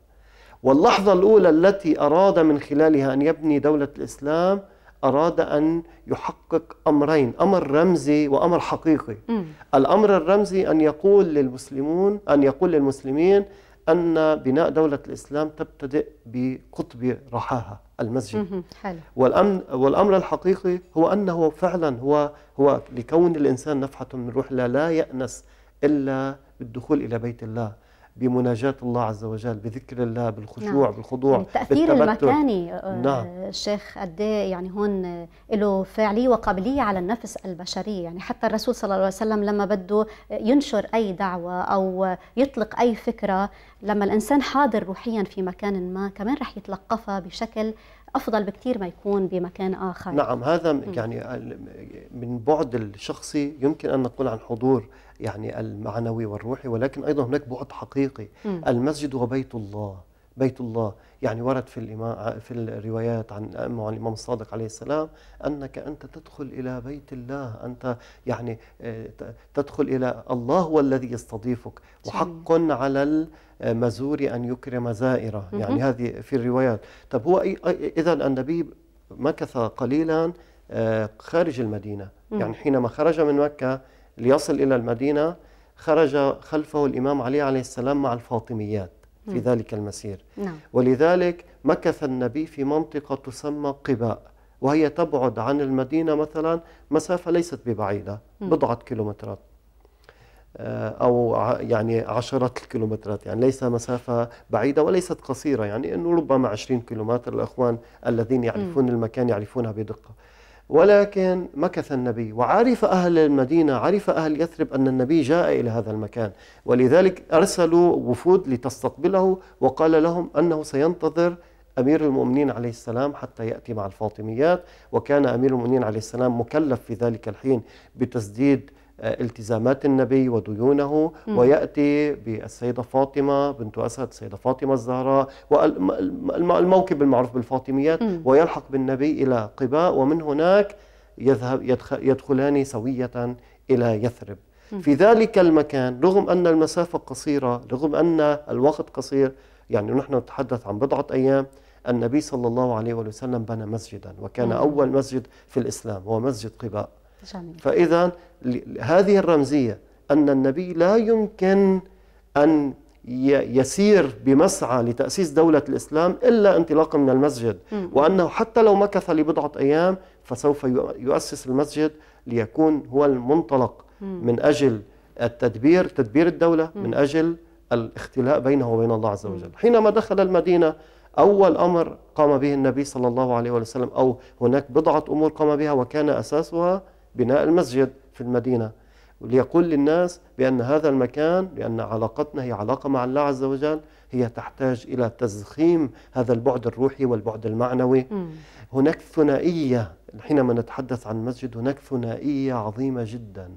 S6: واللحظة الأولى التي أراد من خلالها أن يبني دولة الإسلام أراد أن يحقق أمرين أمر رمزي وأمر حقيقي م. الأمر الرمزي أن يقول للمسلمون أن يقول للمسلمين أن بناء دولة الإسلام تبتدئ بقطب رحاها المسجد حلو. والأمن والأمر الحقيقي هو أنه فعلا هو هو لكون الإنسان نفحة من روح الله لا يأنس إلا بالدخول إلى بيت الله بمناجاة الله عز وجل بذكر الله بالخشوع نعم. بالخضوع يعني التأثير المكاني
S1: آه، نعم. الشيخ قد إيه يعني هون آه، له فعلية وقابلية على النفس البشرية يعني حتى الرسول صلى الله عليه وسلم لما بده ينشر أي دعوة أو يطلق أي فكرة لما الإنسان حاضر روحيا في مكان ما كمان رح يتلقفها بشكل افضل بكثير ما يكون بمكان اخر نعم هذا يعني
S6: من بعد الشخصي يمكن ان نقول عن حضور يعني المعنوي والروحي ولكن أيضا هناك بعد حقيقي م. المسجد هو بيت الله بيت الله يعني ورد في الإمام في الروايات عن عن الإمام الصادق عليه السلام أنك أنت تدخل إلى بيت الله أنت يعني آه، تدخل إلى الله هو الذي يستضيفك وحق على المزور أن يكرم زائره يعني هذه في الروايات طب هو إذا النبي مكث قليلا آه، خارج المدينة يعني حينما خرج من مكة ليصل إلى المدينة خرج خلفه الإمام علي عليه السلام مع الفاطميات في نعم. ذلك المسير نعم. ولذلك مكث النبي في منطقة تسمى قباء وهي تبعد عن المدينة مثلا مسافة ليست ببعيدة بضعة كيلومترات آه، أو يعني عشرات الكيلومترات يعني ليس مسافة بعيدة وليست قصيرة يعني أنه ربما 20 كيلومتر الأخوان الذين يعرفون المكان يعرفونها بدقة ولكن مكث النبي وعرف أهل المدينة عرف أهل يثرب أن النبي جاء إلى هذا المكان ولذلك أرسلوا وفود لتستقبله وقال لهم أنه سينتظر أمير المؤمنين عليه السلام حتى يأتي مع الفاطميات وكان أمير المؤمنين عليه السلام مكلف في ذلك الحين بتسديد آه، التزامات النبي وديونه م. ويأتي بالسيدة فاطمة بنت أسد السيدة فاطمة الزهراء والموكب المعروف بالفاطميات م. ويلحق بالنبي إلى قباء ومن هناك يذهب يدخلان سوية إلى يثرب م. في ذلك المكان رغم أن المسافة قصيرة رغم أن الوقت قصير يعني نحن نتحدث عن بضعة أيام النبي صلى الله عليه وسلم بنى مسجدا وكان أول مسجد في الإسلام هو مسجد قباء فإذا هذه الرمزية أن النبي لا يمكن أن يسير بمسعى لتأسيس دولة الإسلام إلا انطلاقا من المسجد وأنه حتى لو مكث لبضعة أيام فسوف يؤسس المسجد ليكون هو المنطلق من أجل التدبير تدبير الدولة من أجل الاختلاء بينه وبين الله عز وجل حينما دخل المدينة أول أمر قام به النبي صلى الله عليه وسلم أو هناك بضعة أمور قام بها وكان أساسها بناء المسجد في المدينة ليقول للناس بأن هذا المكان لأن علاقتنا هي علاقة مع الله عز وجل هي تحتاج إلى تزخيم هذا البعد الروحي والبعد المعنوي م. هناك ثنائية حينما نتحدث عن مسجد هناك ثنائية عظيمة جدا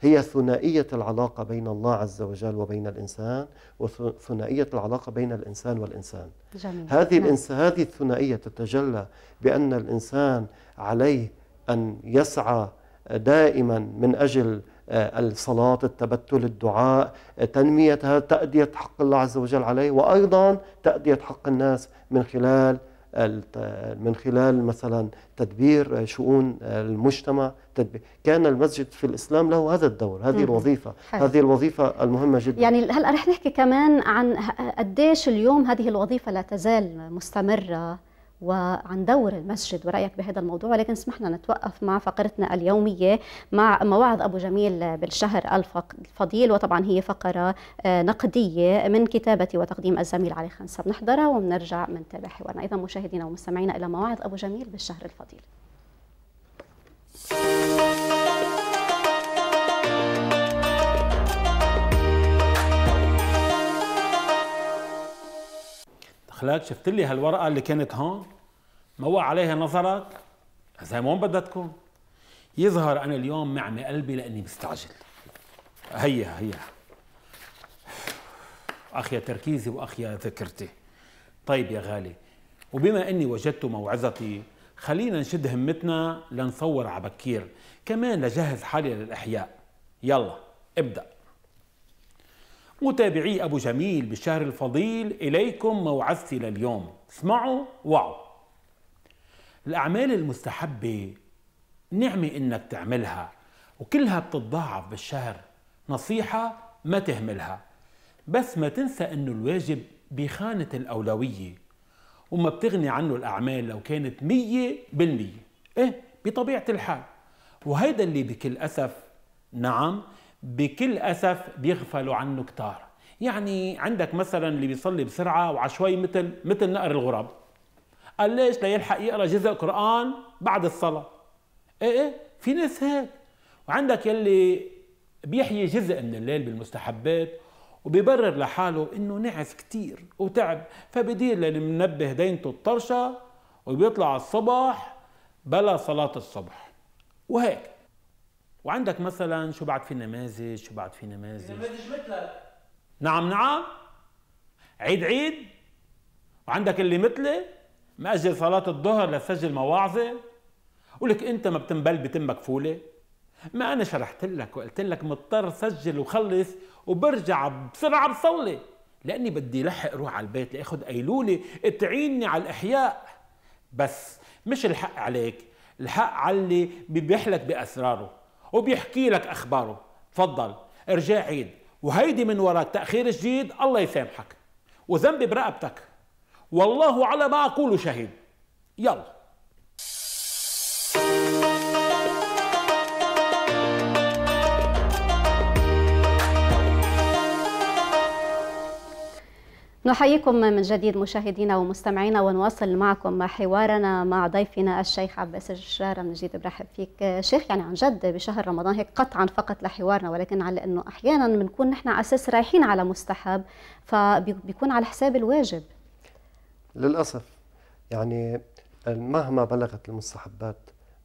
S6: هي ثنائية العلاقة بين الله عز وجل وبين الإنسان وثنائية العلاقة بين الإنسان والإنسان
S4: جميل. هذه نعم. الإنس...
S6: هذه الثنائية تتجلى بأن الإنسان عليه أن يسعى دائما من أجل آه، الصلاة التبتل الدعاء آه، تنمية تأدية حق الله عز وجل عليه وأيضا تأدية حق الناس من خلال آه، من خلال مثلا تدبير شؤون المجتمع كان المسجد في الإسلام له هذا الدور هذه مم. الوظيفة حلو. هذه الوظيفة المهمة جدا يعني
S1: هلأ رح نحكي كمان عن قديش اليوم هذه الوظيفة لا تزال مستمرة وعن دور المسجد ورأيك بهذا الموضوع ولكن سمحنا نتوقف مع فقرتنا اليومية مع مواعظ أبو جميل بالشهر الفضيل وطبعا هي فقرة آه، نقدية من كتابة وتقديم الزميل علي خنسة بنحضرها وبنرجع بنتابع حوارنا إذا مشاهدينا ومستمعينا إلى مواعظ أبو جميل بالشهر الفضيل
S7: خلاك شفت لي هالورقه اللي كانت هون موع عليها نظرك زي ما هون بدها تكون يظهر انا اليوم معمي قلبي لاني مستعجل هيا هيا اخ يا تركيزي واخ يا ذكرتي طيب يا غالي وبما اني وجدت موعظتي خلينا نشد همتنا لنصور على بكير كمان لجهز حالي للاحياء يلا ابدأ متابعي أبو جميل بالشهر الفضيل إليكم موعظتي لليوم اسمعوا وعوا الأعمال المستحبة نعمة إنك تعملها وكلها بتتضاعف بالشهر نصيحة ما تهملها بس ما تنسى إنه الواجب بخانة الأولوية وما بتغني عنه الأعمال لو كانت مية بالمية إيه بطبيعة الحال وهيدا اللي بكل أسف نعم بكل أسف بيغفلوا عنه كتار يعني عندك مثلا اللي بيصلي بسرعة وعشوائي مثل مثل نقر الغراب قال ليش ليلحق يقرأ جزء قرآن بعد الصلاة ايه ايه في ناس هيك وعندك يلي بيحيي جزء من الليل بالمستحبات وبيبرر لحاله انه نعس كتير وتعب فبدير للمنبه دينته الطرشة وبيطلع الصبح بلا صلاة الصبح وهيك وعندك مثلا شو بعد في نماذج شو بعد في نماذج نماذج مثلك نعم نعم عيد عيد وعندك اللي مثلي مأجل صلاة الظهر لتسجل مواعظة ولك انت ما بتنبل بتمك فولة ما انا شرحت لك وقلت لك مضطر سجل وخلص وبرجع بسرعة بصلي لاني بدي لحق روح على البيت لاخذ ايلوله تعيني على الاحياء بس مش الحق عليك الحق على اللي بيحلك باسراره وبيحكي لك اخباره تفضل ارجع عيد وهيدي من وراء التاخير الجديد الله يسامحك وذنبي برقبتك والله على ما اقول شهيد يلا
S1: نحييكم من جديد مشاهدينا ومستمعينا ونواصل معكم حوارنا مع ضيفنا الشيخ عباس الجرار من جديد برحب فيك شيخ يعني عن جد بشهر رمضان هيك قطعا فقط لحوارنا ولكن على انه احيانا بنكون نحن على اساس رايحين على مستحب فبيكون على حساب الواجب
S6: للاسف يعني مهما بلغت المستحبات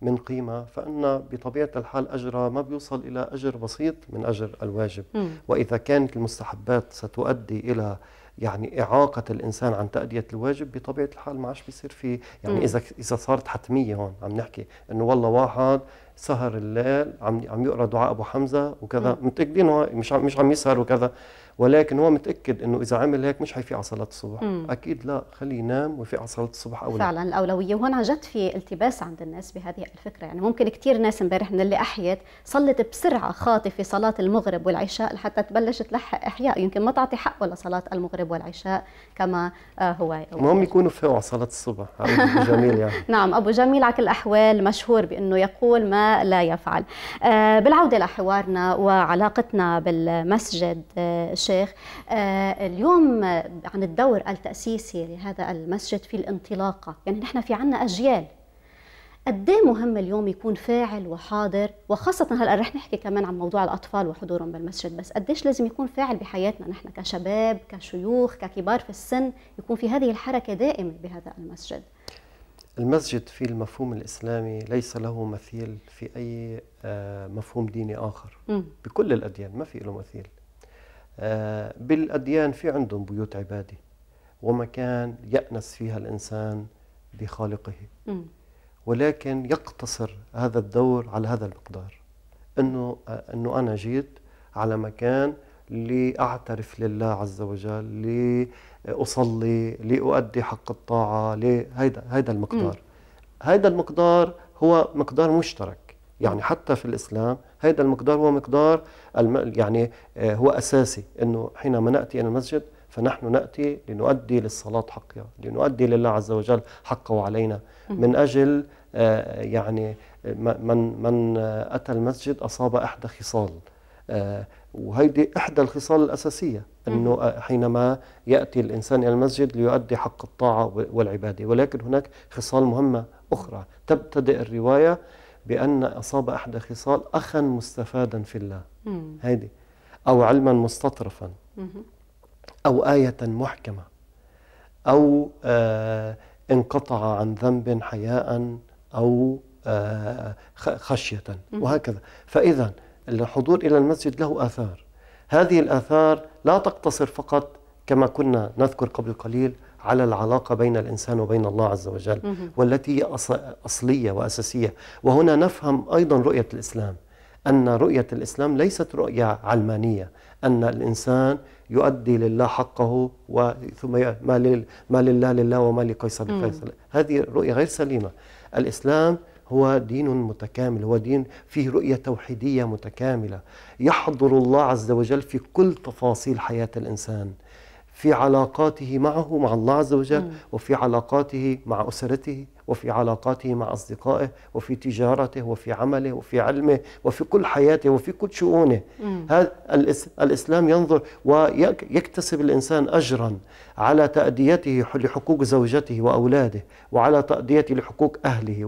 S6: من قيمة فإن بطبيعة الحال أجرها ما بيوصل إلى أجر بسيط من أجر الواجب م. وإذا كانت المستحبات ستؤدي إلى يعني إعاقة الإنسان عن تأدية الواجب بطبيعة الحال ما عادش بيصير في يعني إذا إذا صارت حتمية هون عم نحكي إنه والله واحد سهر الليل عم عم يقرا دعاء أبو حمزة وكذا متأكدين مش عم مش عم يسهر وكذا ولكن هو متاكد انه اذا عمل هيك مش حيفيق على صلاه الصبح مم. اكيد لا خليه ينام ويفيق على صلاه الصبح اولا فعلا
S1: الاولويه وهون عن جد في التباس عند الناس بهذه الفكره يعني ممكن كثير ناس امبارح من اللي احيت صلت بسرعه خاطفه صلاه المغرب والعشاء لحتى تبلش تلحق احياء يمكن ما تعطي حقه لصلاه المغرب والعشاء كما آه، هو المهم يكونوا
S6: فيقوا على صلاه الصبح ابو جميل
S1: يعني نعم ابو جميل على كل الاحوال مشهور بانه يقول ما لا يفعل آه، بالعوده لحوارنا وعلاقتنا بالمسجد آه، الشيخ آه، اليوم عن الدور التأسيسي لهذا المسجد في الانطلاقة يعني نحن في عنا أجيال قد إيه مهم اليوم يكون فاعل وحاضر وخاصة هلا رح نحكي كمان عن موضوع الأطفال وحضورهم بالمسجد بس قديش لازم يكون فاعل بحياتنا نحن كشباب كشيوخ ككبار في السن يكون في هذه الحركة دائمة بهذا المسجد
S6: المسجد في المفهوم الإسلامي ليس له مثيل في أي آه، مفهوم ديني آخر م. بكل الأديان ما في له مثيل آه، بالأديان في عندهم بيوت عبادة ومكان يأنس فيها الإنسان بخالقه ولكن يقتصر هذا الدور على هذا المقدار انه آه، انه انا جيت على مكان لاعترف لله عز وجل لاصلي لاؤدي حق الطاعه هيدا هيدا المقدار هذا هيدا المقدار هو مقدار مشترك يعني حتى في الإسلام هذا المقدار هو مقدار يعني آه، هو أساسي أنه حينما نأتي إلى المسجد فنحن نأتي لنؤدي للصلاة حقها لنؤدي لله عز وجل حقه علينا من أجل آه، يعني من, من أتى المسجد أصاب إحدى خصال آه، وهيدي إحدى الخصال الأساسية أنه حينما يأتي الإنسان إلى المسجد ليؤدي حق الطاعة والعبادة ولكن هناك خصال مهمة أخرى تبتدئ الرواية بأن أصاب أحد خصال أخا مستفادا في الله هذه أو علما مستطرفا أو آية محكمة أو آه انقطع عن ذنب حياء أو آه خشية وهكذا فإذا الحضور إلى المسجد له آثار هذه الآثار لا تقتصر فقط كما كنا نذكر قبل قليل على العلاقة بين الإنسان وبين الله عز وجل والتي هي أصلية وأساسية وهنا نفهم أيضا رؤية الإسلام أن رؤية الإسلام ليست رؤية علمانية أن الإنسان يؤدي لله حقه ثم ما, ما لله لله وما لقيصر لقيصر هذه رؤية غير سليمة الإسلام هو دين متكامل هو دين فيه رؤية توحيدية متكاملة يحضر الله عز وجل في كل تفاصيل حياة الإنسان في علاقاته معه مع الله عز وجل مم. وفي علاقاته مع أسرته وفي علاقاته مع أصدقائه وفي تجارته وفي عمله وفي علمه وفي كل حياته وفي كل شؤونه هذا الإسلام ينظر ويكتسب الإنسان أجرا على تأديته لحقوق زوجته وأولاده وعلى تأديته لحقوق أهله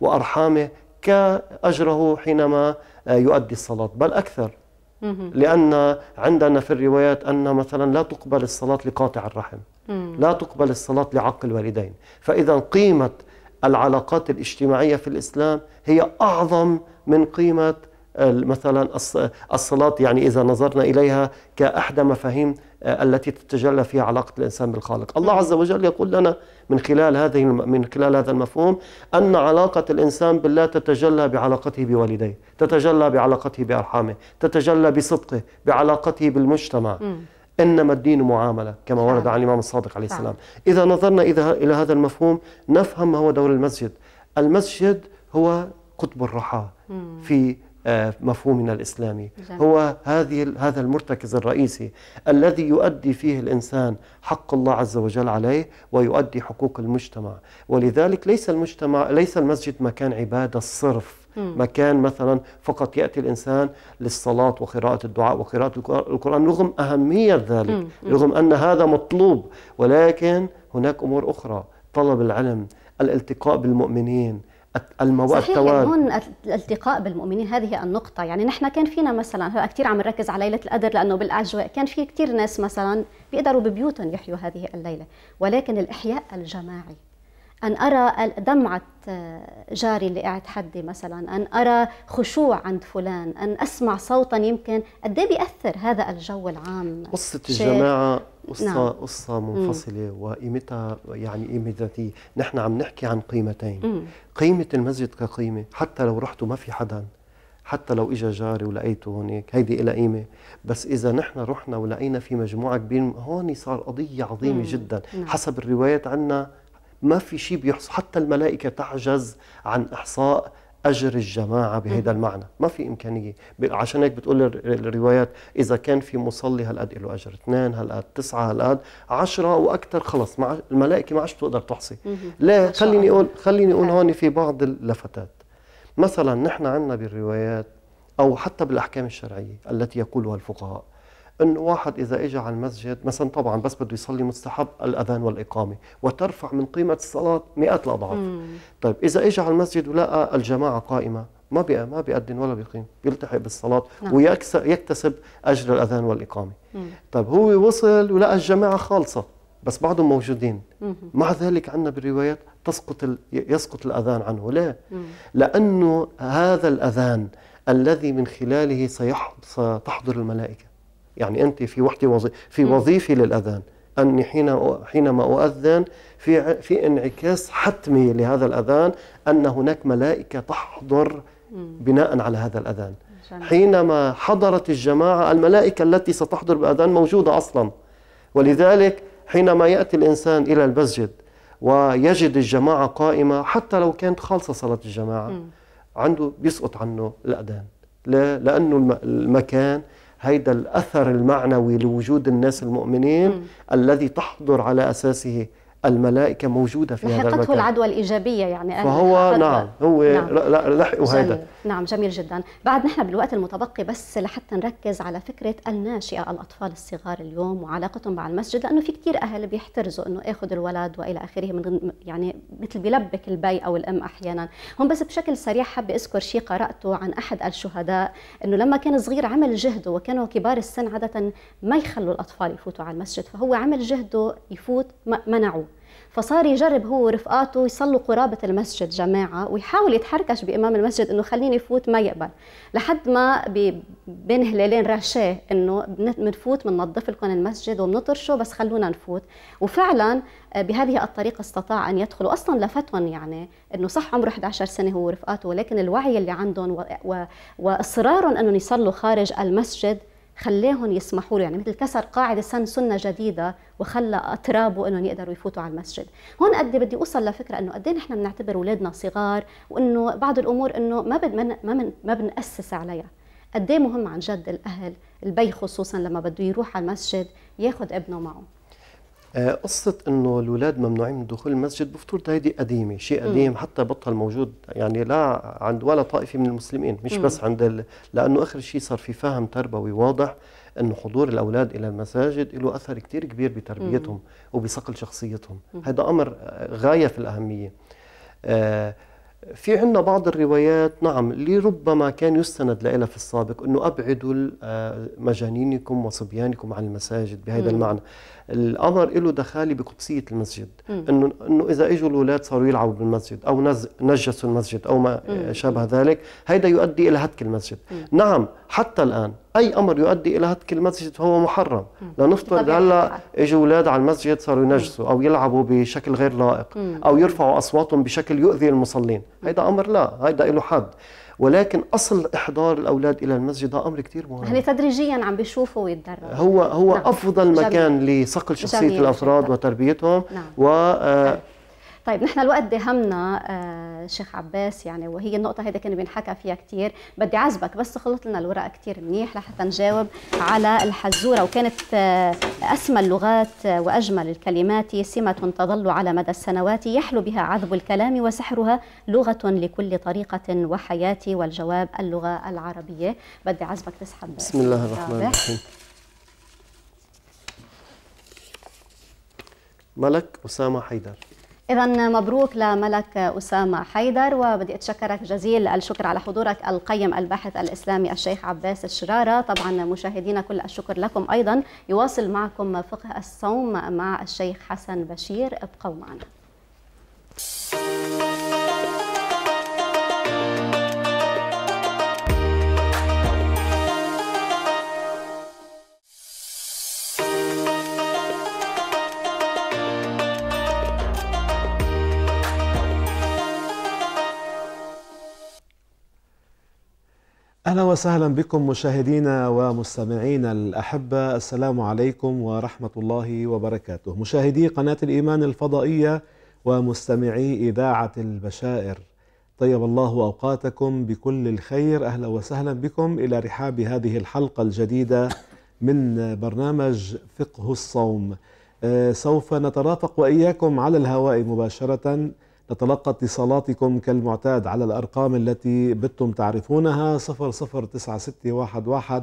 S6: وأرحامه كأجره حينما آه، يؤدي الصلاة بل أكثر لأن عندنا في الروايات أن مثلا لا تقبل الصلاة لقاطع الرحم لا تقبل الصلاة لعق الوالدين فإذا قيمة العلاقات الاجتماعية في الإسلام هي أعظم من قيمة مثلا الصلاة يعني إذا نظرنا إليها كأحدى مفاهيم آه، التي تتجلى فيها علاقة الإنسان بالخالق الله عز وجل يقول لنا من خلال هذه من خلال هذا المفهوم أن علاقة الإنسان بالله تتجلى بعلاقته بوالديه تتجلى بعلاقته بأرحامه تتجلى بصدقه بعلاقته بالمجتمع م. إنما الدين معاملة كما ورد عن الإمام الصادق عليه السلام إذا نظرنا إذا إلى هذا المفهوم نفهم ما هو دور المسجد المسجد هو قطب الرحى في آه، مفهومنا الإسلامي جميل. هو هذه هذا المرتكز الرئيسي الذي يؤدي فيه الإنسان حق الله عز وجل عليه ويؤدي حقوق المجتمع ولذلك ليس المجتمع ليس المسجد مكان عبادة الصرف مكان مثلا فقط يأتي الإنسان للصلاة وقراءة الدعاء وقراءة القرآن رغم أهمية ذلك رغم أن هذا مطلوب ولكن هناك أمور أخرى طلب العلم الالتقاء بالمؤمنين المواد صحيح توابع هون
S1: الالتقاء بالمؤمنين هذه النقطة يعني نحن كان فينا مثلا هلا كثير عم نركز على ليلة القدر لأنه بالأجواء كان في كثير ناس مثلا بيقدروا ببيوتهم يحيوا هذه الليلة ولكن الإحياء الجماعي أن أرى دمعة آه، جاري اللي قاعد حدي مثلا أن أرى خشوع عند فلان أن أسمع صوتا يمكن قد إيه بيأثر هذا الجو العام قصة الجماعة قصة نعم.
S6: قصة منفصلة وقيمتها يعني قيمة ذاتية نحن عم نحكي عن قيمتين مم. قيمة المسجد كقيمة حتى لو رحتوا ما في حدا حتى لو اجى جاري ولقيته هناك هيدي إلى قيمة بس إذا نحن رحنا ولقينا في مجموعة كبيرة هون صار قضية عظيمة مم. جدا نعم. حسب الروايات عنا ما في شيء بيحصى حتى الملائكة تعجز عن إحصاء أجر الجماعة بهذا المعنى ما في إمكانية عشان هيك بتقول الروايات إذا كان في مصلي هالقد له أجر اثنين هالقد تسعة هالقد عشرة وأكثر خلص مع الملائكة ما عادش بتقدر تحصي لا خليني أقول خليني أقول نعم. هون في بعض اللفتات مثلا نحن عندنا بالروايات أو حتى بالأحكام الشرعية التي يقولها الفقهاء انه واحد اذا اجى على المسجد مثلا طبعا بس بده يصلي مستحب الاذان والاقامه وترفع من قيمه الصلاه مئات الاضعاف طيب اذا اجى على المسجد ولقى الجماعه قائمه ما بي ما بيأذن ولا بيقيم بيلتحق بالصلاة نعم. ويكتسب أجر الأذان والإقامة طيب هو وصل ولقى الجماعة خالصة بس بعضهم موجودين مم. مع ذلك عندنا بالروايات تسقط ال... يسقط الأذان عنه لا مم. لأنه هذا الأذان الذي من خلاله سيحضر الملائكة يعني أنت في وحدة وظيفة في وظيفة للأذان أني حين حينما أؤذن في في انعكاس حتمي لهذا الأذان أن هناك ملائكة تحضر بناء على هذا الأذان حينما حضرت الجماعة الملائكة التي ستحضر بأذان موجودة أصلا ولذلك حينما يأتي الإنسان إلى المسجد ويجد الجماعة قائمة حتى لو كانت خالصة صلاة الجماعة عنده بيسقط عنه الأذان لا لأنه المكان هيدا الأثر المعنوي لوجود الناس المؤمنين م. الذي تحضر على أساسه الملائكه موجوده في هذا المكان العدوى
S1: الايجابيه يعني فهو نعم
S6: هو نعم. لحقوا هذا
S1: نعم جميل جدا بعد نحن بالوقت المتبقي بس لحتى نركز على فكره الناشئه الاطفال الصغار اليوم وعلاقتهم مع المسجد لانه في كثير اهل بيحترزوا انه اخذ الولد والى اخره من يعني مثل بيلبك البي او الام احيانا هم بس بشكل سريع حابه اذكر شيء قراته عن احد الشهداء انه لما كان صغير عمل جهده وكانوا كبار السن عاده ما يخلوا الاطفال يفوتوا على المسجد فهو عمل جهده يفوت منعوه فصار يجرب هو ورفقاته يصلوا قرابة المسجد جماعة ويحاول يتحركش بإمام المسجد إنه خليني فوت ما يقبل لحد ما بين هلالين راشاه إنه بنفوت بننظف لكم المسجد وبنطرشه بس خلونا نفوت وفعلا آه، بهذه الطريقة استطاع أن يدخل أصلا لفتهم يعني إنه صح عمره 11 سنة هو ورفقاته ولكن الوعي اللي عندهم وإصرارهم أنهم يصلوا خارج المسجد خلاهم يسمحوا له يعني مثل كسر قاعده سن سنه جديده وخلى اترابه انهم يقدروا يفوتوا على المسجد هون قد بدي اوصل لفكره انه قد ايه نحن بنعتبر اولادنا صغار وانه بعض الامور انه ما بد ما من ما بنأسس عليها قد إيه مهم عن جد الاهل البي خصوصا لما بده يروح على المسجد ياخذ ابنه معه
S6: آه، قصة انه الاولاد ممنوعين من دخول المسجد بفترض هيدي قديمة، شيء قديم حتى بطل موجود يعني لا عند ولا طائفة من المسلمين، مش م. بس عند ال... لانه اخر شيء صار في فهم تربوي واضح انه حضور الاولاد الى المساجد له اثر كثير كبير بتربيتهم م. وبصقل شخصيتهم، هذا امر غاية في الاهمية. آه في عندنا بعض الروايات نعم اللي ربما كان يستند لها في السابق انه ابعدوا آه، مجانينكم وصبيانكم عن المساجد بهذا المعنى الامر له دخالي بقدسيه المسجد انه انه اذا اجوا الاولاد صاروا يلعبوا بالمسجد او نز نجسوا المسجد او ما مم. شابه ذلك هيدا يؤدي الى هتك المسجد مم. نعم حتى الان اي امر يؤدي الى هتك المسجد فهو محرم لنفترض هلا اجوا اولاد على المسجد صاروا ينجسوا او يلعبوا بشكل غير لائق او يرفعوا اصواتهم بشكل يؤذي المصلين هيدا امر لا هيدا له حد ولكن اصل احضار الاولاد الى المسجد ده امر كثير مهم يعني
S1: تدريجيا عم بيشوفوا ويتدربوا
S6: هو هو نعم. افضل مكان جميل. لصقل شخصيه جميل. الافراد جميل. وتربيتهم نعم. و آه، طيب.
S1: طيب نحن الوقت دهمنا آه شيخ عباس يعني وهي النقطة هيدا كان بينحكى فيها كثير بدي عزبك بس خلط لنا الورقة كثير منيح لحتى نجاوب على الحزورة وكانت آه أسمى اللغات آه، وأجمل الكلمات سمة تظل على مدى السنوات يحلو بها عذب الكلام وسحرها لغة لكل طريقة وحياة والجواب اللغة العربية بدي عزبك تسحب بسم الله الرحمن الرحيم ملك
S6: أسامة حيدر
S1: إذا مبروك لملك أسامة حيدر وبدي أتشكرك جزيل الشكر على حضورك القيم الباحث الإسلامي الشيخ عباس الشرارة طبعا مشاهدينا كل الشكر لكم أيضا يواصل معكم فقه الصوم مع الشيخ حسن بشير ابقوا معنا
S8: أهلا وسهلا بكم مشاهدينا ومستمعينا الأحبة السلام عليكم ورحمة الله وبركاته مشاهدي قناة الإيمان الفضائية ومستمعي إذاعة البشائر طيب الله أوقاتكم بكل الخير أهلا وسهلا بكم إلى رحاب هذه الحلقة الجديدة من برنامج فقه الصوم أه، سوف نترافق وإياكم على الهواء مباشرةً نتلقى اتصالاتكم كالمعتاد على الأرقام التي بتم تعرفونها 009611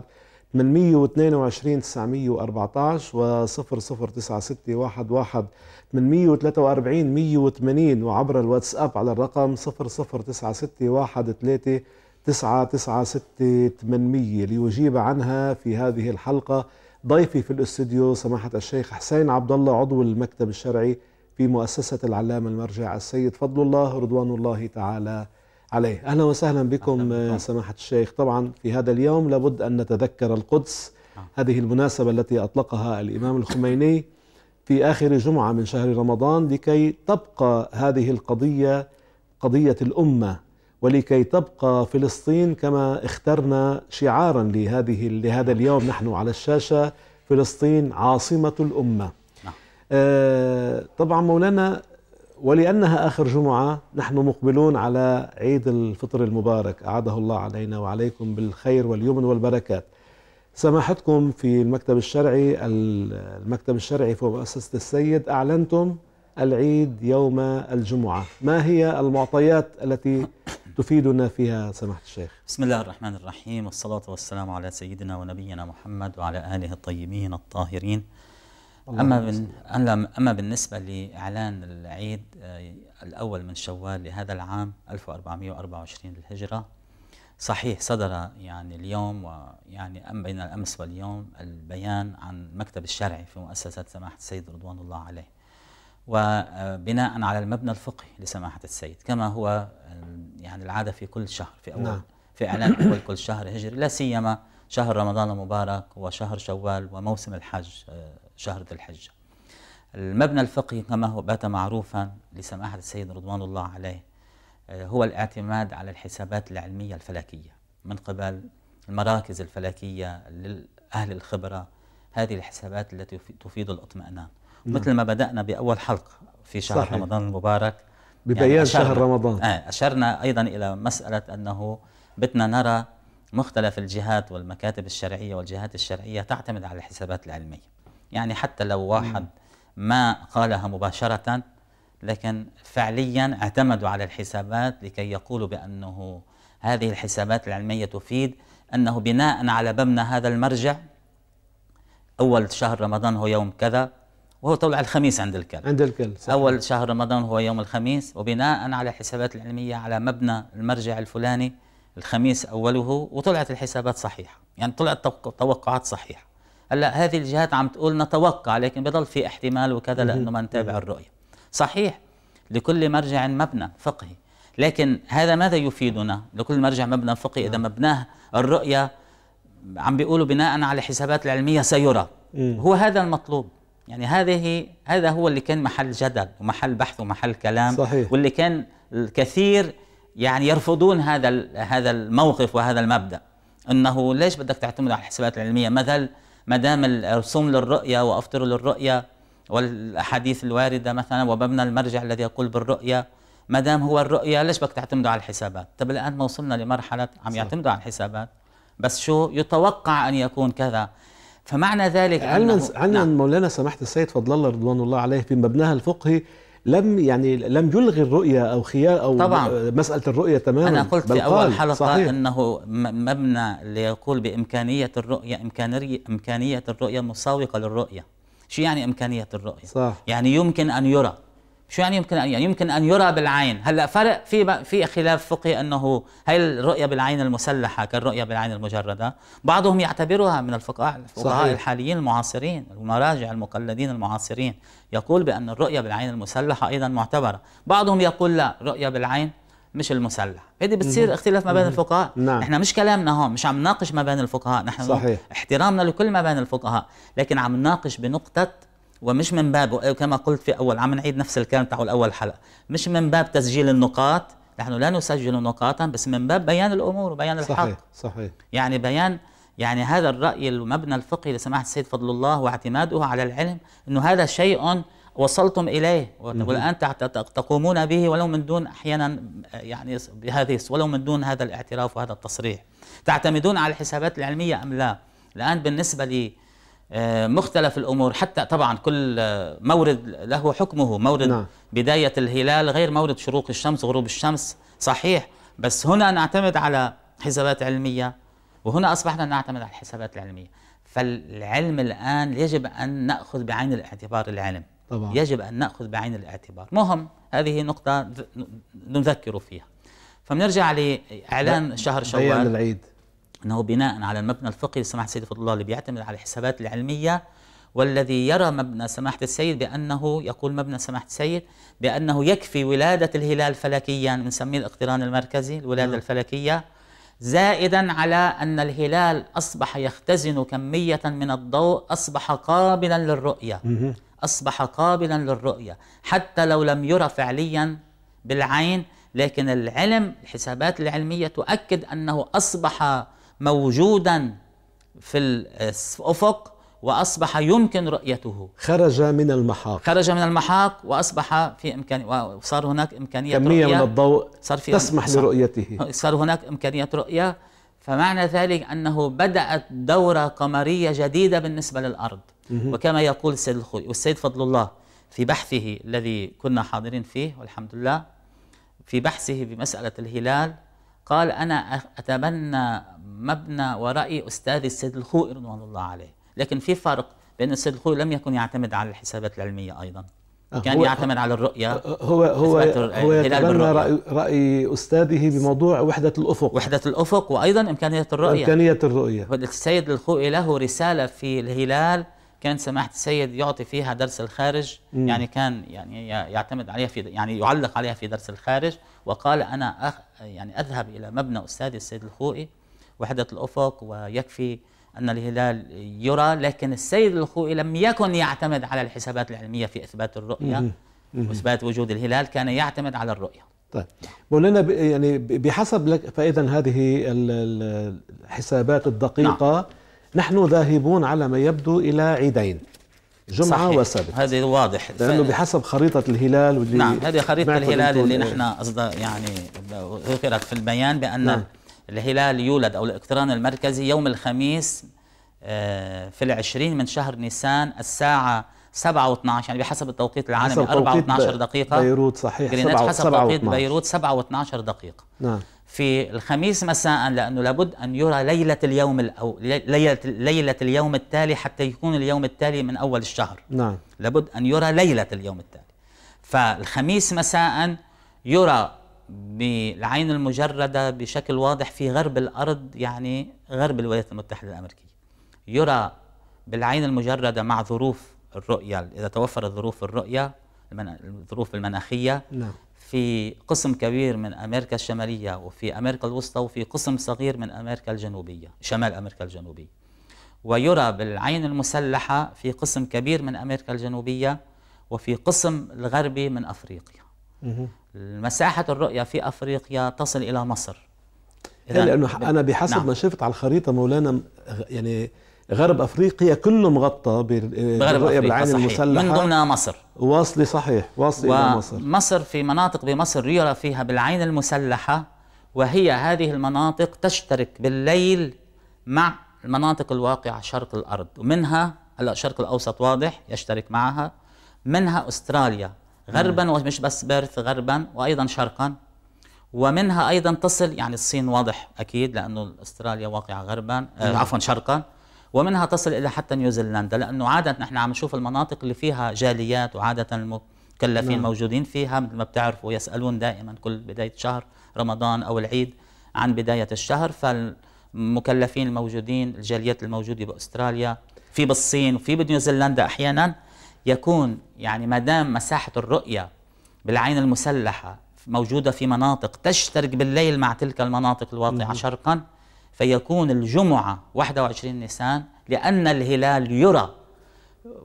S8: 822 914 و 009611 843 180 وعبر الواتساب على الرقم 00961 ليجيب عنها في هذه الحلقة ضيفي في الاستديو سماحة الشيخ حسين عبد الله عضو المكتب الشرعي في مؤسسة العلامة المرجع السيد فضل الله رضوان الله تعالى عليه أهلا وسهلا بكم أهلا سماحة الشيخ طبعا في هذا اليوم لابد أن نتذكر القدس نعم. هذه المناسبة التي أطلقها الإمام الخميني في آخر جمعة من شهر رمضان لكي تبقى هذه القضية قضية الأمة ولكي تبقى فلسطين كما اخترنا شعارا لهذه لهذا اليوم نحن على الشاشة فلسطين عاصمة الأمة آه، طبعا مولانا ولأنها آخر جمعة نحن مقبلون على عيد الفطر المبارك أعاده الله علينا وعليكم بالخير واليمن والبركات سماحتكم في المكتب الشرعي المكتب الشرعي في مؤسسة السيد أعلنتم العيد يوم الجمعة ما هي المعطيات التي تفيدنا فيها سماحة الشيخ
S9: بسم الله الرحمن الرحيم والصلاة والسلام على سيدنا ونبينا محمد وعلى آله الطيبين الطاهرين اما بن... اما بالنسبه لاعلان العيد آه، الاول من شوال لهذا العام 1424 للهجره صحيح صدر يعني اليوم ويعني أم بين الأمس واليوم البيان عن المكتب الشرعي في مؤسسة سماحة السيد رضوان الله عليه وبناء آه، على المبنى الفقهي لسماحة السيد كما هو يعني العادة في كل شهر في أول نعم. في إعلان أول كل شهر هجري لا سيما شهر رمضان المبارك وشهر شوال وموسم الحج آه، شهر ذي الحجة المبنى الفقهي كما هو بات معروفا لسماحة السيد رضوان الله عليه آه، هو الاعتماد على الحسابات العلمية الفلكية من قبل المراكز الفلكية لأهل الخبرة هذه الحسابات التي تفيد الاطمئنان نعم. مثل ما بدأنا بأول حلقة في شهر صحيح. رمضان المبارك يعني ببيان يعني شهر رمضان آه، أشرنا أيضا إلى مسألة أنه بدنا نرى مختلف الجهات والمكاتب الشرعية والجهات الشرعية تعتمد على الحسابات العلمية يعني حتى لو واحد ما قالها مباشرة لكن فعليا اعتمدوا على الحسابات لكي يقولوا بأنه هذه الحسابات العلمية تفيد أنه بناء على مبنى هذا المرجع أول شهر رمضان هو يوم كذا وهو طلع الخميس عند الكل عند الكل صحيح. أول شهر رمضان هو يوم الخميس وبناء على الحسابات العلمية على مبنى المرجع الفلاني الخميس أوله وطلعت الحسابات صحيحة يعني طلعت توقعات صحيحة هلا هذه الجهات عم تقول نتوقع لكن بضل في احتمال وكذا لانه ما نتابع الرؤيه صحيح لكل مرجع مبنى فقهي لكن هذا ماذا يفيدنا لكل مرجع مبنى فقهي اذا نعم. مبناه الرؤيه عم بيقولوا بناء على الحسابات العلميه سيرى هو هذا المطلوب يعني هذه هذا هو اللي كان محل جدل ومحل بحث ومحل كلام صحيح. واللي كان الكثير يعني يرفضون هذا هذا الموقف وهذا المبدا انه ليش بدك تعتمد على الحسابات العلميه مثل ما دام الصوم للرؤيا وافطر للرؤيا والاحاديث الوارده مثلا وببنى المرجع الذي يقول بالرؤيا ما دام هو الرؤيا ليش بدك تعتمدوا على الحسابات؟ طب الان ما وصلنا لمرحله عم يعتمدوا على الحسابات بس شو يتوقع ان يكون كذا فمعنى ذلك عندنا نعم.
S8: مولانا سماحه السيد فضل الله رضوان الله عليه في مبناها الفقهي لم يعني لم يلغي الرؤيه او خيار او طبعا مساله الرؤيه تماما انا قلت في اول حلقه صحيح.
S9: انه مبنى ليقول بامكانيه الرؤيه امكانيه امكانيه الرؤيه مساوقه للرؤيه شو يعني امكانيه الرؤيه صح. يعني يمكن ان يرى شو يعني يمكن أن يعني يمكن أن يرى بالعين هلا فرق في في خلاف فقهي أنه هي الرؤية بالعين المسلحة كالرؤية بالعين المجردة بعضهم يعتبرها من الفقهاء الفقهاء الحاليين المعاصرين المراجع المقلدين المعاصرين يقول بأن الرؤية بالعين المسلحة أيضا معتبرة بعضهم يقول لا رؤية بالعين مش المسلح هذه بتصير اختلاف ما بين الفقهاء نعم. احنا مش كلامنا هون مش عم نناقش ما بين الفقهاء نحن صحيح. احترامنا لكل ما بين الفقهاء لكن عم نناقش بنقطه ومش من باب كما قلت في اول عم نعيد نفس الكلام تاع اول حلقه مش من باب تسجيل النقاط نحن لا نسجل نقاطا بس من باب بيان الامور وبيان الحق صحيح صحيح يعني بيان يعني هذا الراي المبنى الفقهي لسماحه السيد فضل الله واعتماده على العلم انه هذا شيء وصلتم اليه والان تقومون به ولو من دون احيانا يعني بهذه ولو من دون هذا الاعتراف وهذا التصريح تعتمدون على الحسابات العلميه ام لا الان بالنسبه لي آه، مختلف الامور حتى طبعا كل آه، مورد له حكمه مورد نعم. بدايه الهلال غير مورد شروق الشمس غروب الشمس صحيح بس هنا نعتمد على حسابات علميه وهنا اصبحنا نعتمد على الحسابات العلميه فالعلم الان يجب ان ناخذ بعين الاعتبار العلم طبعا. يجب ان ناخذ بعين الاعتبار مهم هذه نقطه نذكر فيها فبنرجع لاعلان شهر شوال العيد أنه بناء على المبنى الفقهي لسماحة السيد فضل الله اللي بيعتمد على الحسابات العلمية والذي يرى مبنى سماحة السيد بأنه يقول مبنى سماحة السيد بأنه يكفي ولادة الهلال فلكيا بنسميه الاقتران المركزي الولادة م. نعم. الفلكية زائدا على أن الهلال أصبح يختزن كمية من الضوء أصبح قابلا للرؤية أصبح قابلا للرؤية حتى لو لم يرى فعليا بالعين لكن العلم الحسابات العلمية تؤكد أنه أصبح موجودا في الأفق وأصبح يمكن رؤيته
S8: خرج من المحاق
S9: خرج من المحاق وأصبح في إمكان وصار هناك إمكانية كمية رؤية من الضوء صار في تسمح صار لرؤيته صار هناك إمكانية رؤية فمعنى ذلك أنه بدأت دورة قمرية جديدة بالنسبة للأرض وكما يقول السيد الخوي والسيد فضل الله في بحثه الذي كنا حاضرين فيه والحمد لله في بحثه بمسألة الهلال قال أنا أتبنى مبنى ورأي أستاذي السيد الخوئي رضوان الله عليه لكن في فرق بأن السيد الخوئي لم يكن يعتمد على الحسابات العلمية أيضا
S8: أه، كان يعتمد
S9: على الرؤية أه، هو هو هو يتبنى رأي,
S8: رأي أستاذه بموضوع وحدة الأفق وحدة الأفق وأيضا إمكانية الرؤية إمكانية الرؤية
S9: السيد الخوئي له رسالة في الهلال كان سماحة السيد يعطي فيها درس الخارج م. يعني كان يعني يعتمد عليها في يعني يعلق عليها في درس الخارج وقال أنا أخ يعني أذهب إلى مبنى أستاذي السيد الخوئي وحدة الأفق ويكفي أن الهلال يرى لكن السيد الخوئي لم يكن يعتمد على الحسابات العلمية في إثبات الرؤية وإثبات وجود الهلال كان يعتمد على الرؤية
S8: طيب مولانا يعني بحسب لك فإذا هذه الحسابات الدقيقة نعم. نحن ذاهبون على ما يبدو إلى عيدين جمعة صحيح. وسبت
S9: هذا واضح لأنه ف...
S8: بحسب خريطة الهلال واللي نعم هذه خريطة الهلال اللي نحن
S9: أصدق يعني ذكرت في البيان بأن نعم. الهلال يولد أو الاقتران المركزي يوم الخميس آه، في العشرين من شهر نيسان الساعة سبعة واثناش يعني بحسب التوقيت العالمي أربعة واثناشر دقيقة بيروت
S8: صحيح 7 حسب توقيت بيروت
S9: 7 دقيقة نعم في الخميس مساء لأنه لابد أن يرى ليلة اليوم او ليلة, ليلة اليوم التالي حتى يكون اليوم التالي من أول الشهر نعم لابد أن يرى ليلة اليوم التالي فالخميس مساء يرى بالعين المجردة بشكل واضح في غرب الأرض يعني غرب الولايات المتحدة الأمريكية يرى بالعين المجردة مع ظروف الرؤية إذا توفرت ظروف الرؤية الظروف المناخية نعم في قسم كبير من امريكا الشماليه وفي امريكا الوسطى وفي قسم صغير من امريكا الجنوبيه شمال امريكا الجنوبيه ويرى بالعين المسلحه في قسم كبير من امريكا الجنوبيه وفي قسم الغربي من افريقيا مساحه الرؤيه في افريقيا تصل الى مصر إيه، لانه
S8: انا بحسب نعم. ما شفت على الخريطه مولانا يعني غرب افريقيا كله مغطى بالرؤيه بالعين المسلحه من ضمنها مصر واصلي صحيح واصلي الى مصر
S9: مصر في مناطق بمصر يرى فيها بالعين المسلحه وهي هذه المناطق تشترك بالليل مع المناطق الواقعه شرق الارض ومنها هلا الشرق الاوسط واضح يشترك معها منها استراليا غربا مم. ومش بس بيرث غربا وايضا شرقا ومنها ايضا تصل يعني الصين واضح اكيد لانه استراليا واقعه غربا آه، عفوا شرقا ومنها تصل الى حتى نيوزيلندا لانه عاده نحن عم نشوف المناطق اللي فيها جاليات وعاده المكلفين نعم. موجودين فيها مثل ما بتعرفوا يسالون دائما كل بدايه شهر رمضان او العيد عن بدايه الشهر فالمكلفين الموجودين الجاليات الموجوده باستراليا في بالصين وفي بنيوزيلندا احيانا يكون يعني ما دام مساحه الرؤيه بالعين المسلحه موجوده في مناطق تشترك بالليل مع تلك المناطق الواقعه شرقا فيكون الجمعة 21 نيسان لأن الهلال يرى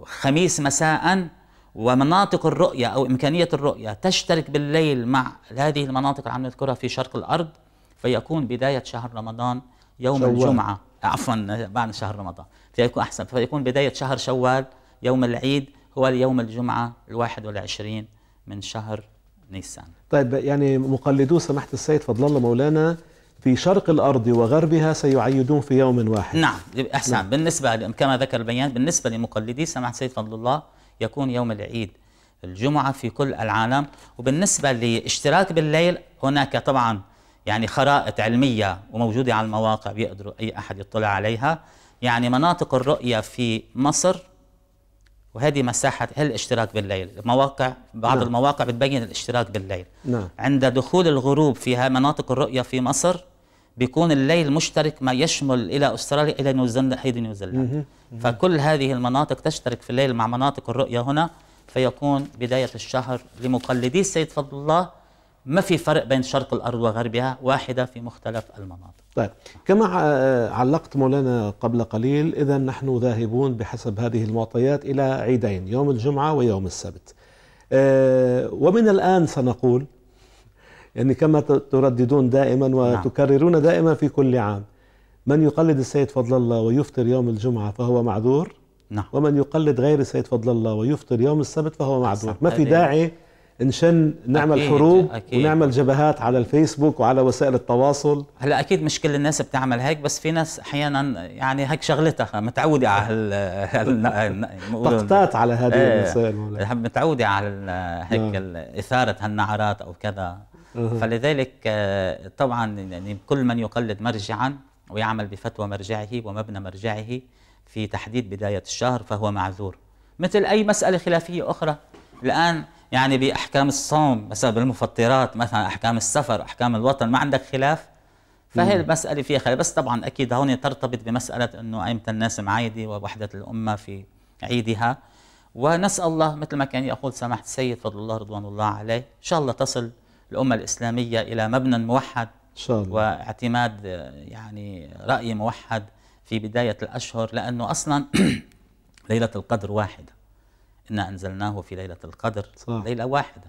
S9: خميس مساء ومناطق الرؤية أو إمكانية الرؤية تشترك بالليل مع هذه المناطق اللي عم نذكرها في شرق الأرض فيكون بداية شهر رمضان يوم شوال. الجمعة عفوا بعد شهر رمضان فيكون أحسن فيكون بداية شهر شوال يوم العيد هو يوم الجمعة الواحد والعشرين من شهر نيسان
S8: طيب يعني مقلدو سماحة السيد فضل الله مولانا في شرق الأرض وغربها سيعيدون في يوم واحد
S9: نعم أحسن نعم. بالنسبة كما ذكر البيان بالنسبة لمقلدي سماحة سيد فضل الله يكون يوم العيد الجمعة في كل العالم وبالنسبة لاشتراك بالليل هناك طبعا يعني خرائط علمية وموجودة على المواقع بيقدروا أي أحد يطلع عليها يعني مناطق الرؤية في مصر وهذه مساحة الاشتراك بالليل مواقع بعض نعم. المواقع بتبين الاشتراك بالليل نعم. عند دخول الغروب فيها مناطق الرؤية في مصر بيكون الليل مشترك ما يشمل الى استراليا الى نيوزيلندا حيث نيوزيلندا فكل هذه المناطق تشترك في الليل مع مناطق الرؤيه هنا فيكون بدايه الشهر لمقلدي السيد فضل الله ما في فرق بين شرق الارض وغربها واحده في مختلف المناطق.
S8: طيب كما آه، علقت مولانا قبل قليل اذا نحن ذاهبون بحسب هذه المعطيات الى عيدين يوم الجمعه ويوم السبت. آه، ومن الان سنقول يعني كما ترددون دائما نعم. وتكررون دائما في كل عام من يقلد السيد فضل الله ويفطر يوم الجمعة فهو معذور نعم. ومن يقلد غير السيد فضل الله ويفطر يوم السبت فهو معذور ما في داعي نشن نعمل أكيد حروب أكيد ونعمل جبهات على الفيسبوك وعلى وسائل التواصل
S9: هلا اكيد مش كل الناس بتعمل هيك بس في ناس احيانا يعني هيك شغلتها متعوده على هال ضغطات
S8: على هذه إيه. المسائل
S9: متعوده على هيك نعم. اثاره هالنعرات او كذا فلذلك آه، طبعا يعني كل من يقلد مرجعا ويعمل بفتوى مرجعه ومبنى مرجعه في تحديد بداية الشهر فهو معذور مثل أي مسألة خلافية أخرى الآن يعني بأحكام الصوم مثلا بالمفطرات مثلا أحكام السفر أحكام الوطن ما عندك خلاف فهي المسألة فيها خلاف بس طبعا أكيد هون ترتبط بمسألة أنه أيمتى الناس معايدة ووحدة الأمة في عيدها ونسأل الله مثل ما كان يقول سماحة السيد فضل الله رضوان الله عليه إن شاء الله تصل الأمة الإسلامية إلى مبنى موحد إن شاء الله. واعتماد يعني رأي موحد في بداية الأشهر لأنه أصلا ليلة القدر واحدة إنا أنزلناه في ليلة القدر صح. ليلة واحدة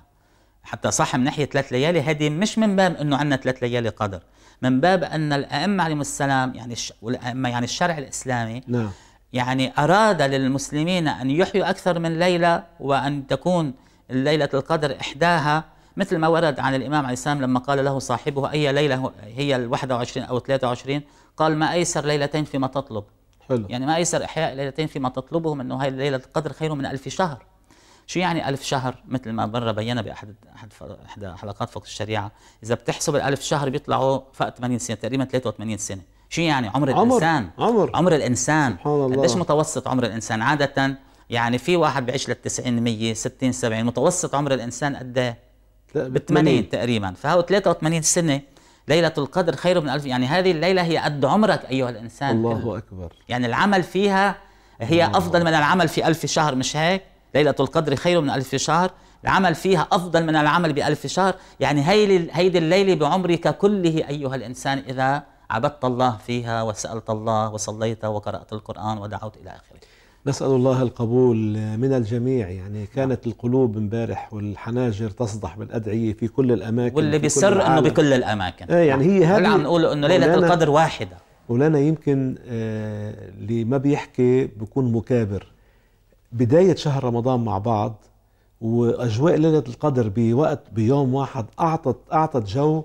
S9: حتى صح من ناحية ثلاث ليالي هذه مش من باب أنه عندنا ثلاث ليالي قدر من باب أن الأئمة عليهم السلام يعني والأئمة يعني الشرع الإسلامي نعم. يعني أراد للمسلمين أن يحيوا أكثر من ليلة وأن تكون ليلة القدر إحداها مثل ما ورد عن الإمام عليه السلام لما قال له صاحبه أي ليلة هي ال 21 أو 23 قال ما أيسر ليلتين فيما تطلب حلو. يعني ما أيسر إحياء ليلتين فيما تطلبهم أنه هاي ليلة القدر خير من ألف شهر شو يعني ألف شهر مثل ما برا بينا بأحد أحد أحد حلقات فقه الشريعة إذا بتحسب الألف شهر بيطلعوا فوق 80 سنة تقريبا 83 سنة شو يعني عمر, عمر الإنسان عمر عمر الإنسان سبحان الله قديش متوسط عمر الإنسان عادة يعني في واحد بيعيش لل 90 100 60 70 متوسط عمر الإنسان قد ايه 80 تقريبا فهو 83 سنة ليلة القدر خير من ألف يعني هذه الليلة هي قد عمرك أيها الإنسان الله كله. أكبر يعني العمل فيها هي الله. أفضل من العمل في ألف شهر مش هيك ليلة القدر خير من ألف شهر العمل فيها أفضل من العمل بألف شهر يعني هيدي هيدي الليلة بعمرك كله أيها الإنسان إذا عبدت الله فيها وسألت الله وصليت وقرأت القرآن ودعوت إلى آخره
S8: نسأل الله القبول من الجميع يعني كانت القلوب امبارح والحناجر تصدح بالأدعية في كل الأماكن واللي بيسر أنه بكل الأماكن آه يعني هي هذه عم نقول أنه ليلة القدر واحدة ولنا يمكن آه اللي ما بيحكي بكون مكابر بداية شهر رمضان مع بعض وأجواء ليلة القدر بوقت بيوم واحد أعطت أعطت جو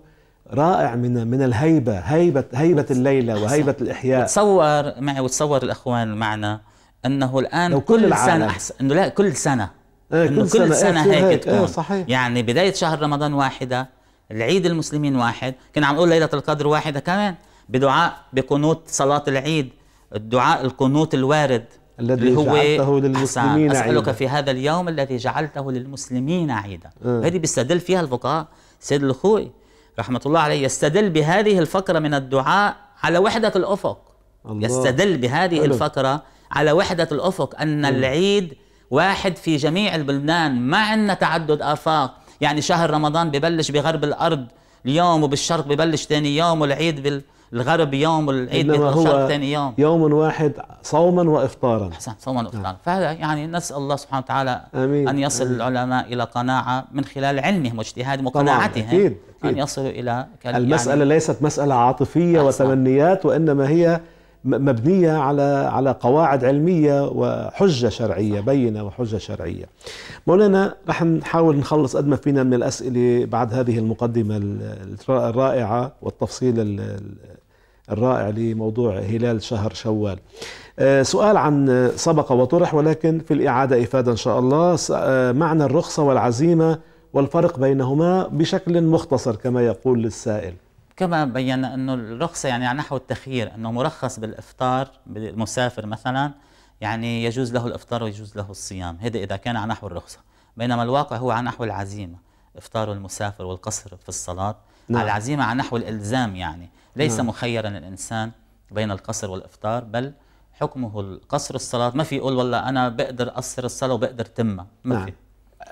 S8: رائع من من الهيبة هيبة هيبة الليلة وهيبة الإحياء
S9: تصور معي وتصور الأخوان معنا انه الان لو كل, كل سنه احسن انه لا كل سنه
S8: إيه، انه كل, كل سنه, سنة إيه هيك, هيك تكون إيه، صحيح.
S9: يعني بدايه شهر رمضان واحده العيد المسلمين واحد كنا عم نقول ليله القدر واحده كمان بدعاء بقنوت صلاه العيد الدعاء القنوت الوارد الذي اللي هو جعلته للمسلمين أسألك عيدا أسألك في هذا اليوم الذي جعلته للمسلمين عيدا أه. هذه بيستدل فيها الفقهاء سيد الخوي رحمة الله عليه يستدل بهذه الفقرة من الدعاء على وحدة الأفق الله. يستدل بهذه الفقرة على وحدة الأفق أن العيد واحد في جميع البلدان ما عندنا تعدد آفاق يعني شهر رمضان ببلش بغرب الأرض اليوم وبالشرق ببلش ثاني يوم والعيد بالغرب يوم والعيد بالشرق ثاني
S8: يوم يوم واحد صوما وإفطارا أحسن صوما نعم. وإفطارا آه.
S9: فهذا يعني نسأل الله سبحانه وتعالى أمين. أن يصل أمين. العلماء إلى قناعة من خلال علمهم واجتهادهم وقناعتهم أكيد. أكيد. أن يصلوا إلى يعني المسألة يعني
S8: ليست مسألة عاطفية أحسن. وتمنيات وإنما هي مبنية على على قواعد علمية وحجة شرعية بينة وحجة شرعية مولانا رح نحاول نخلص قد ما فينا من الأسئلة بعد هذه المقدمة الرائعة والتفصيل الرائع لموضوع هلال شهر شوال آه، سؤال عن سبق وطرح ولكن في الإعادة إفادة إن شاء الله آه، معنى الرخصة والعزيمة والفرق بينهما بشكل مختصر كما يقول
S9: السائل كما بينا انه الرخصه يعني على نحو التخيير انه مرخص بالافطار بالمسافر مثلا يعني يجوز له الافطار ويجوز له الصيام هذا اذا كان على نحو الرخصه بينما الواقع هو على نحو العزيمه افطار المسافر والقصر في الصلاه نعم. على العزيمه على نحو الالزام يعني ليس نعم. مخيرا الانسان بين القصر والافطار بل حكمه القصر الصلاه ما في يقول والله انا بقدر اقصر الصلاه وبقدر تمها ما نعم. في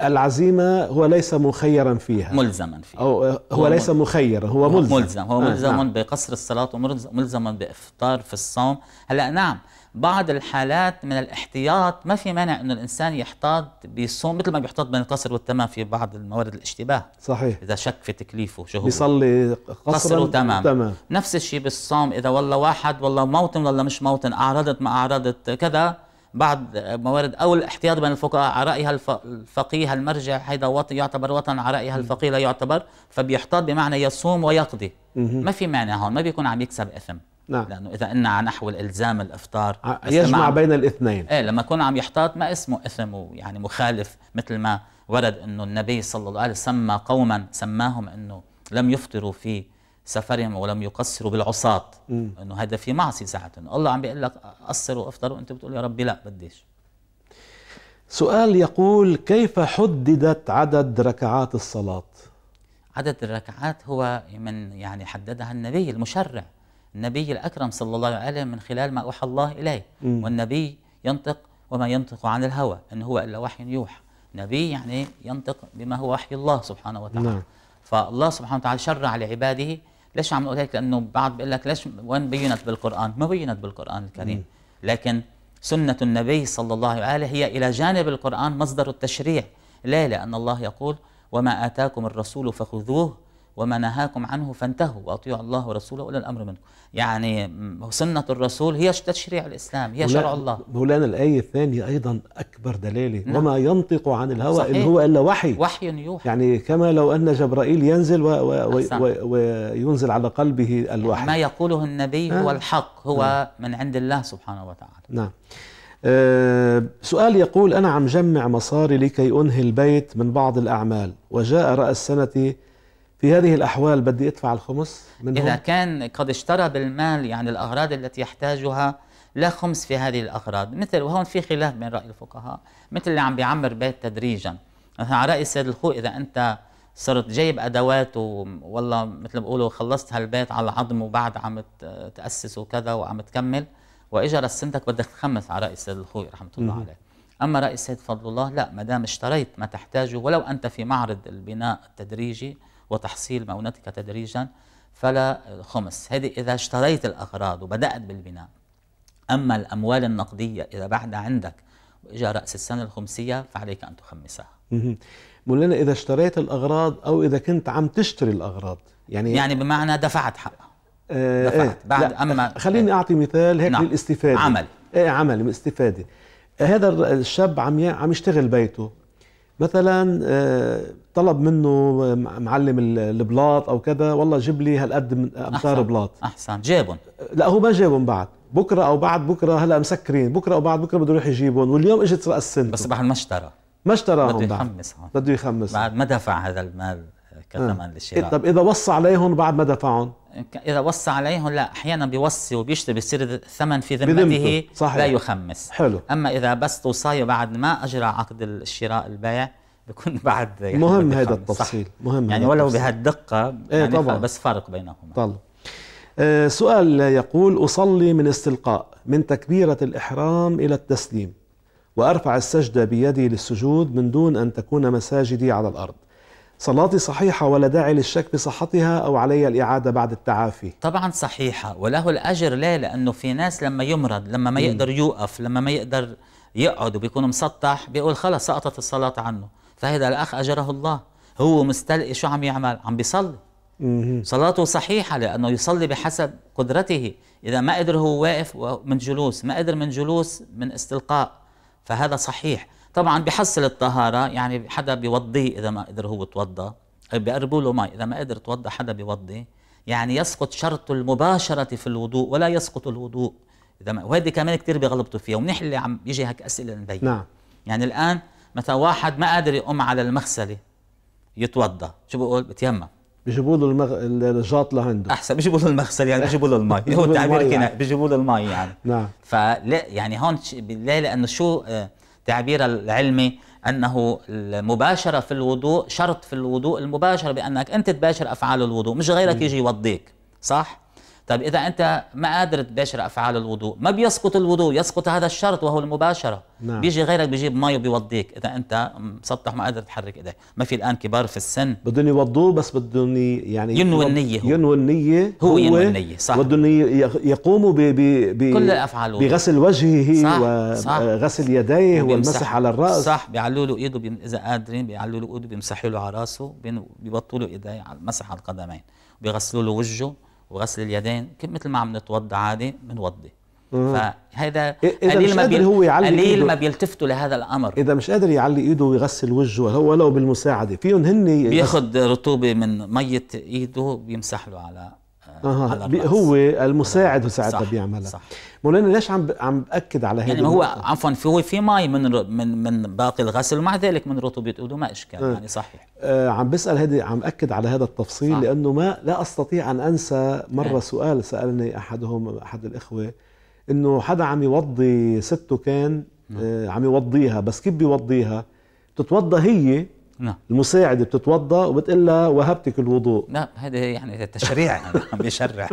S8: العزيمة هو ليس مخيرا فيها ملزما فيها أو هو, هو ليس مخير هو ملزم ملزم هو آه، ملزم آه نعم.
S9: بقصر الصلاة وملزم بإفطار في الصوم هلا نعم بعض الحالات من الاحتياط ما في مانع انه الانسان يحتاط بيصوم مثل ما بيحتاط بين القصر والتمام في بعض الموارد الاشتباه صحيح اذا شك في تكليفه شو هو
S8: بيصلي قصر وتمام تمام.
S9: نفس الشيء بالصوم اذا والله واحد والله موطن والله مش موطن اعرضت ما اعرضت كذا بعض موارد او الاحتياط بين الفقهاء على رايها الفقيه المرجع هذا يعتبر وطن على رايها الفقيه لا يعتبر فبيحتاط بمعنى يصوم ويقضي ما في معنى هون ما بيكون عم يكسب اثم نعم. لانه اذا قلنا على نحو الالزام الافطار يجمع بين الاثنين ايه لما يكون عم يحتاط ما اسمه اثم ويعني مخالف مثل ما ورد انه النبي صلى الله عليه وسلم سمى قوما سماهم انه لم يفطروا في سفرهم ولم يقصروا بالعصاة انه هذا في معصية ساعتها الله عم بيقول لك قصروا وافطروا انت بتقول يا ربي لا بديش
S8: سؤال يقول كيف حددت عدد ركعات الصلاة
S9: عدد الركعات هو من يعني حددها النبي المشرع النبي الأكرم صلى الله عليه وسلم من خلال ما أوحى الله إليه م. والنبي ينطق وما ينطق عن الهوى إن هو إلا وحي يوحى نبي يعني ينطق بما هو وحي الله سبحانه وتعالى نعم. فالله سبحانه وتعالى شرع لعباده ليش عم اقول هيك لانه بعض بيقول لك ليش وين بينت بالقران ما بينت بالقران الكريم لكن سنه النبي صلى الله عليه واله هي الى جانب القران مصدر التشريع لا لان الله يقول وما اتاكم الرسول فخذوه وما نهاكم عنه فانتهوا واطيعوا الله ورسوله ولا الامر منكم يعني سنه الرسول هي تشريع الاسلام هي شرع الله
S8: مولانا الايه الثانيه ايضا اكبر دلاله نعم. وما ينطق عن الهوى ان هو الا وحي وحي يوحى يعني كما لو ان جبرائيل ينزل وينزل على قلبه الوحي
S9: ما يقوله النبي آه. هو الحق هو نعم. من عند الله سبحانه وتعالى
S8: نعم أه سؤال يقول أنا عم جمع مصاري لكي أنهي البيت من بعض الأعمال وجاء رأس سنه في هذه الأحوال بدي أدفع الخمس منهم؟ إذا
S9: كان قد اشترى بالمال يعني الأغراض التي يحتاجها لا خمس في هذه الأغراض مثل وهون في خلاف بين رأي الفقهاء مثل اللي عم بيعمر بيت تدريجا على رأي السيد الخو إذا أنت صرت جايب أدوات والله مثل ما بقولوا خلصت هالبيت على العظم وبعد عم تأسس وكذا وعم تكمل وإجا رسمتك بدك تخمس على رأي السيد الخوي رحمة الله عليه أما رأي السيد فضل الله لا ما دام اشتريت ما تحتاجه ولو أنت في معرض البناء التدريجي وتحصيل مؤونتك تدريجا فلا آه، خمس هذه إذا اشتريت الأغراض وبدأت بالبناء أما الأموال النقدية إذا بعد عندك وإجا رأس السنة الخمسية فعليك أن تخمسها
S8: مولانا إذا اشتريت الأغراض أو إذا كنت عم تشتري الأغراض يعني يعني
S9: بمعنى دفعت حقها
S8: آه، آه، دفعت بعد لا أما خليني أعطي مثال هيك نعم للاستفادة عمل إيه عمل استفادة هذا الشاب عم عم يشتغل بيته مثلا آه، طلب منه آه، معلم البلاط او كذا والله جيب لي هالقد من امتار بلاط احسن جابهم لا هو ما جابهم بعد بكره او بعد بكره هلا مسكرين بكره او بعد بكره بده يروح يجيبهم واليوم اجت راس سنته بس بعد ما اشترى ما اشتراهم بده يخمس
S9: بده يخمس بعد ما دفع هذا المال آه. كثمن للشراء إيه، طب
S8: اذا وصى عليهم بعد ما دفعهم
S9: اذا وصى عليهم لا احيانا بيوصي وبيشتري بيصير الثمن في ذمته صحيح. لا يخمس حلو اما اذا بس وصايه بعد ما اجرى عقد الشراء البيع بكون بعد يعني مهم هذا التفصيل صح. مهم يعني ولو بهالدقه ايه يعني طبعا بس فرق بينهما
S8: طبعا أه سؤال يقول اصلي من استلقاء من تكبيره الاحرام الى التسليم وارفع السجده بيدي للسجود من دون ان تكون مساجدي على الارض صلاتي صحيحة ولا داعي للشك بصحتها أو علي
S9: الإعادة بعد التعافي طبعا صحيحة وله الأجر ليه لأنه في ناس لما يمرض لما ما يقدر يوقف لما ما يقدر يقعد وبيكون مسطح بيقول خلص سقطت الصلاة عنه فهذا الأخ أجره الله هو مستلقي شو عم يعمل عم بيصلي صلاته صحيحة لأنه يصلي بحسب قدرته إذا ما قدر هو واقف من جلوس ما قدر من جلوس من استلقاء فهذا صحيح طبعا بحصل الطهاره يعني حدا بيوضيه اذا ما قدر هو توضى بيقربوا له مي اذا ما قدر توضى حدا بيوضي يعني يسقط شرط المباشره في الوضوء ولا يسقط الوضوء اذا ما وهذه كمان كثير بيغلطوا فيها ومنيح اللي عم يجي هيك اسئله نبين نعم يعني الان مثلا واحد ما قادر يقوم على المغسله يتوضى شو بقول بتيمم
S8: بيجيبوا له المغ... الجاط لعنده
S9: احسن بيجيبوا له المغسل يعني بيجيبوا له المي هو تعبير كنا يعني. بيجيبوا له المي يعني نعم فلا يعني هون ش... ليه لانه شو آه التعبير العلمي انه المباشره في الوضوء شرط في الوضوء المباشره بانك انت تباشر افعال الوضوء مش غيرك يجي يوضيك صح طيب اذا انت ما قادر تباشر افعال الوضوء ما بيسقط الوضوء يسقط هذا الشرط وهو المباشره نعم. بيجي غيرك بيجيب مي وبيوضيك اذا انت مسطح ما قادر تحرك ايدك ما في الان كبار في السن بدهم يوضوه بس بدهم يعني ينوي النيه هو ينوي النيه هو, هو ينوي النيه
S8: صح بدهم يقوموا ب ب
S9: كل الافعال الوضوء. بغسل
S8: وجهه صح. وغسل آه، يديه والمسح على الراس صح
S9: بيعلوا له ايده بيم... اذا قادرين بيعلوا له ايده بيمسحوا له على راسه بيبطوا له ايديه على المسح على القدمين بيغسلوا له وجهه وغسل اليدين مثل ما عم نتوضى عادي بنوضي فهذا
S8: قليل ما بيل... هو يعلي قليل إيده. ما
S9: بيلتفتوا لهذا
S8: الامر اذا مش قادر يعلي ايده ويغسل وجهه هو لو بالمساعده فيهم هن بياخذ
S9: رطوبه من ميه ايده بيمسح له على
S8: آه. على الرأس. هو المساعد ساعتها بيعملها صح مولانا ليش عم عم باكد على هذا يعني هو
S9: عفوا في هو في مي من من من باقي الغسل مع ذلك من رطوبته ما اشكال آه. يعني صحيح
S8: آه عم بسال هذه عم اكد على هذا التفصيل صح. لانه ما لا استطيع ان انسى مره آه. سؤال سالني احدهم احد الاخوه انه حدا عم يوضي سته كان نعم. آه عم يوضيها بس كيف بيوضيها تتوضى هي نعم المساعده بتتوضا وبتقول لها وهبتك الوضوء
S9: نعم هذا يعني تشريع يعني عم يشرع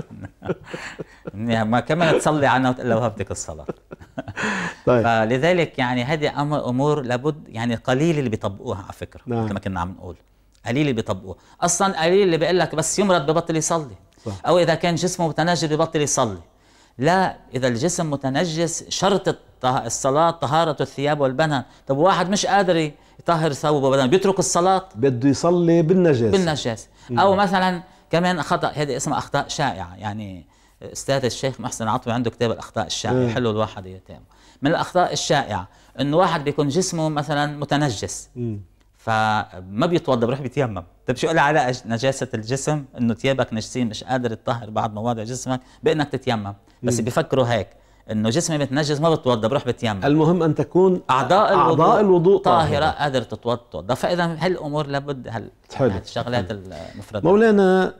S9: يعني ما كمان تصلي عنها وتقول لها وهبتك الصلاه طيب فلذلك يعني هذه امر امور لابد يعني قليل اللي بيطبقوها على فكره نعم. مثل ما كنا عم نقول قليل اللي بيطبقوها اصلا قليل اللي بيقول لك بس يمرض ببطل يصلي صح. او اذا كان جسمه متنجس ببطل يصلي لا اذا الجسم متنجس شرط الصلاه طهاره الثياب والبنى طب واحد مش قادر يطهر ثوبه بدل بيترك الصلاه بده يصلي بالنجاسه بالنجاسه نعم. او مثلا كمان خطا هذه اسمها اخطاء شائعه يعني استاذ الشيخ محسن عطوي عنده كتاب الاخطاء الشائعه نعم. حلو الواحد يتابعه من الاخطاء الشائعه انه واحد بيكون جسمه مثلا متنجس م. نعم. فما بيتوضا بروح بيتيمم طيب شو لها علاقه نجاسه الجسم انه ثيابك نجسين مش قادر تطهر بعض مواضع جسمك بانك تتيمم بس م. بيفكروا هيك انه جسمي متنجس ما بتوضى بروح بتيمم المهم ان تكون اعضاء الوضوء اعضاء
S8: الوضوء طاهره, طاهرة
S9: قادر تتوضى فاذا هالامور لابد هال حلو. الشغلات المفرده
S8: مولانا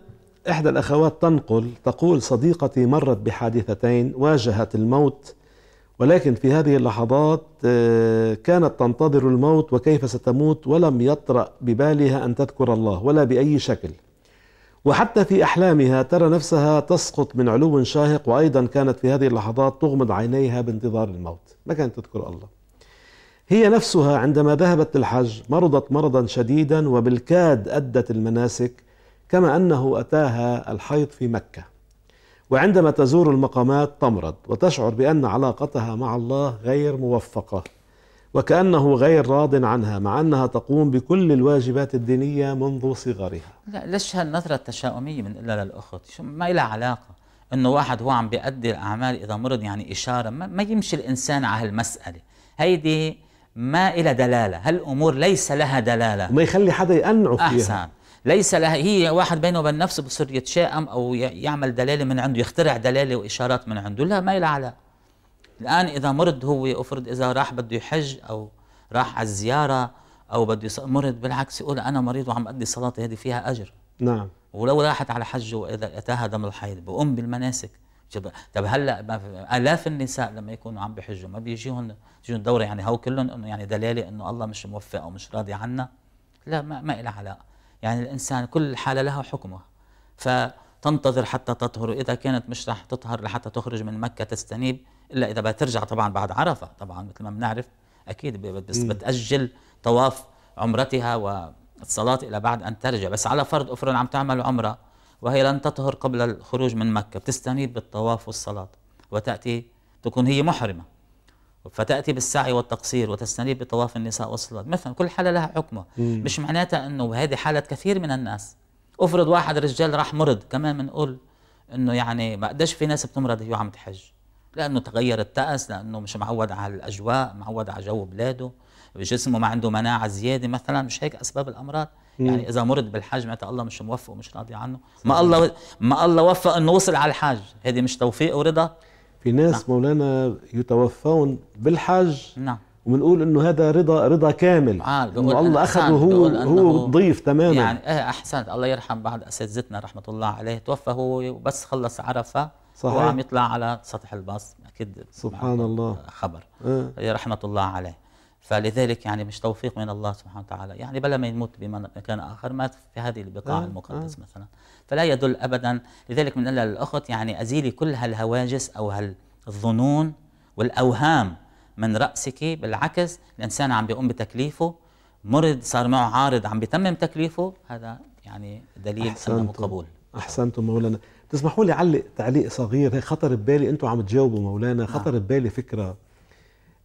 S8: احدى الاخوات تنقل تقول صديقتي مرت بحادثتين واجهت الموت ولكن في هذه اللحظات آه، كانت تنتظر الموت وكيف ستموت ولم يطرأ ببالها ان تذكر الله ولا باي شكل وحتى في أحلامها ترى نفسها تسقط من علو شاهق وأيضا كانت في هذه اللحظات تغمض عينيها بانتظار الموت ما كانت تذكر الله هي نفسها عندما ذهبت للحج مرضت مرضا شديدا وبالكاد أدت المناسك كما أنه أتاها الحيض في مكة وعندما تزور المقامات تمرض وتشعر بأن علاقتها مع الله غير موفقة وكأنه غير راض عنها مع أنها تقوم بكل الواجبات الدينية منذ صغرها
S9: لا ليش هالنظرة التشاؤمية من إلا للأخت شو ما لها علاقة انه واحد هو عم بيأدي الاعمال اذا مرض يعني اشاره ما, ما يمشي الانسان على هالمساله هيدي ما إلى دلاله هالامور ليس لها دلاله ما يخلي حدا يقنعه فيها احسن ليس لها هي واحد بينه وبين نفسه بصير يتشائم او يعمل دلاله من عنده يخترع دلاله واشارات من عنده لا ما لها علاقه الآن إذا مرض هو أفرض إذا راح بده يحج أو راح على الزيارة أو بده مرض بالعكس يقول أنا مريض وعم أدي صلاتي هذه فيها أجر نعم ولو راحت على حج وإذا أتاها دم الحيض بقوم بالمناسك طب هلا آلاف النساء لما يكونوا عم بحجوا ما بيجيهم بيجيهم دورة يعني هو كلهم إنه يعني دلالة إنه الله مش موفق أو مش راضي عنا لا ما ما لها علاقة يعني الإنسان كل حالة لها حكمها فتنتظر حتى تطهر وإذا كانت مش راح تطهر لحتى تخرج من مكة تستنيب الا اذا بترجع طبعا بعد عرفه طبعا مثل ما بنعرف اكيد بتاجل طواف عمرتها والصلاه الى بعد ان ترجع بس على فرض افرض عم تعمل عمره وهي لن تطهر قبل الخروج من مكه بتستنيد بالطواف والصلاه وتاتي تكون هي محرمه فتاتي بالسعي والتقصير وتستنيد بطواف النساء والصلاه مثلا كل حاله لها حكمها مش معناتها انه هذه حاله كثير من الناس افرض واحد رجال راح مرض كمان بنقول انه يعني ما قديش في ناس بتمرض هي وعم تحج لانه تغير الطقس لانه مش معود على الاجواء معود على جو بلاده جسمه ما عنده مناعه زياده مثلا مش هيك اسباب الامراض مم. يعني اذا مرض بالحج معناتها الله مش موفق ومش راضي عنه ما الله ما الله وفق انه وصل على الحج هذه مش توفيق ورضا
S8: في ناس نعم. مولانا يتوفون بالحج نعم وبنقول انه هذا رضا رضا كامل آه انه الله اخذه هو هو ضيف تماما يعني
S9: ايه احسنت الله يرحم بعض اساتذتنا رحمه الله عليه توفى هو بس خلص عرفه صحيح وعم يطلع على سطح الباص اكيد سبحان الله خبر أه. رحمه الله عليه فلذلك يعني مش توفيق من الله سبحانه وتعالى يعني بلا ما يموت بمكان آخر مات في هذه البقاع آه المقدس آه مثلا فلا يدل أبدا لذلك من الله للأخت يعني أزيلي كل هالهواجس أو هالظنون والأوهام من رأسك بالعكس الإنسان عم بيقوم بتكليفه مرض صار معه عارض عم بيتمم تكليفه هذا يعني دليل أنه قبول
S8: أحسنتم مولانا تسمحوا لي اعلق تعليق صغير خطر ببالي انتوا عم تجاوبوا مولانا نعم. خطر آه. ببالي فكره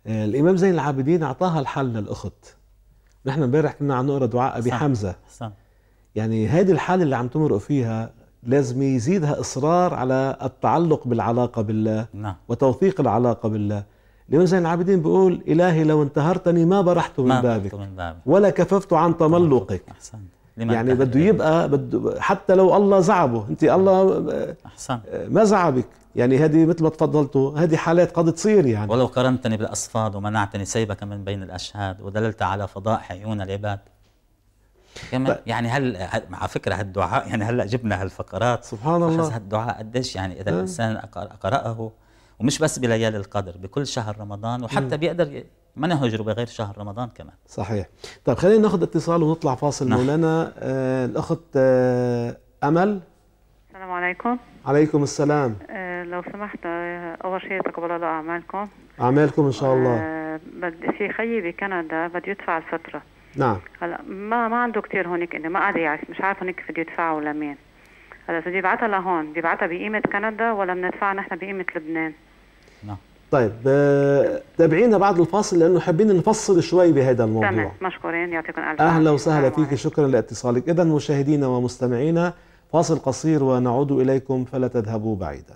S8: آه، الامام زين العابدين اعطاها الحل للاخت نحن امبارح كنا عم نقرا دعاء ابي صح. حمزه صح. يعني هذه الحاله اللي عم تمرق فيها لازم يزيدها اصرار على التعلق بالعلاقه بالله نعم. وتوثيق العلاقه بالله الامام زين العابدين بيقول الهي لو انتهرتني ما برحت من ما بابك من بابك ولا كففت عن تملقك احسنت يعني بده يبقى بده حتى لو الله زعبه انت الله احسن آه، ما زعبك يعني هذه مثل ما تفضلتوا هذه حالات قد تصير يعني
S9: ولو قرنتني بالاصفاد ومنعتني سيبك من بين الاشهاد ودللت على فضائح عيون العباد كمان ف... يعني هل على فكره هالدعاء يعني هلا جبنا هالفقرات سبحان الله هالدعاء قديش يعني اذا آه. الانسان قراه ومش بس بليالي القدر بكل شهر رمضان وحتى م. بيقدر ما نهجر بغير شهر رمضان كمان
S8: صحيح طيب خلينا ناخذ اتصال ونطلع فاصل نعم. مولانا آه الاخت آه امل
S3: السلام عليكم
S8: عليكم السلام
S3: آه لو سمحت آه، اول شيء تقبل الله اعمالكم
S8: اعمالكم ان شاء الله
S3: آه، بدي في خيي بكندا بده يدفع الفطره نعم هلا ما ما عنده كثير هونيك انه ما قادر يعرف مش عارف هونيك بده ولا لمين هلا بده يبعتها لهون بده يبعتها بقيمه كندا ولا بندفعها نحن بقيمه لبنان
S8: نعم طيب آه، تابعينا بعد الفاصل لانه حابين نفصل شوي بهذا الموضوع تمام مشكورين يعطيكم الف اهلا وسهلا فيك شكرا لاتصالك اذا مشاهدينا ومستمعينا فاصل قصير ونعود اليكم فلا تذهبوا بعيدا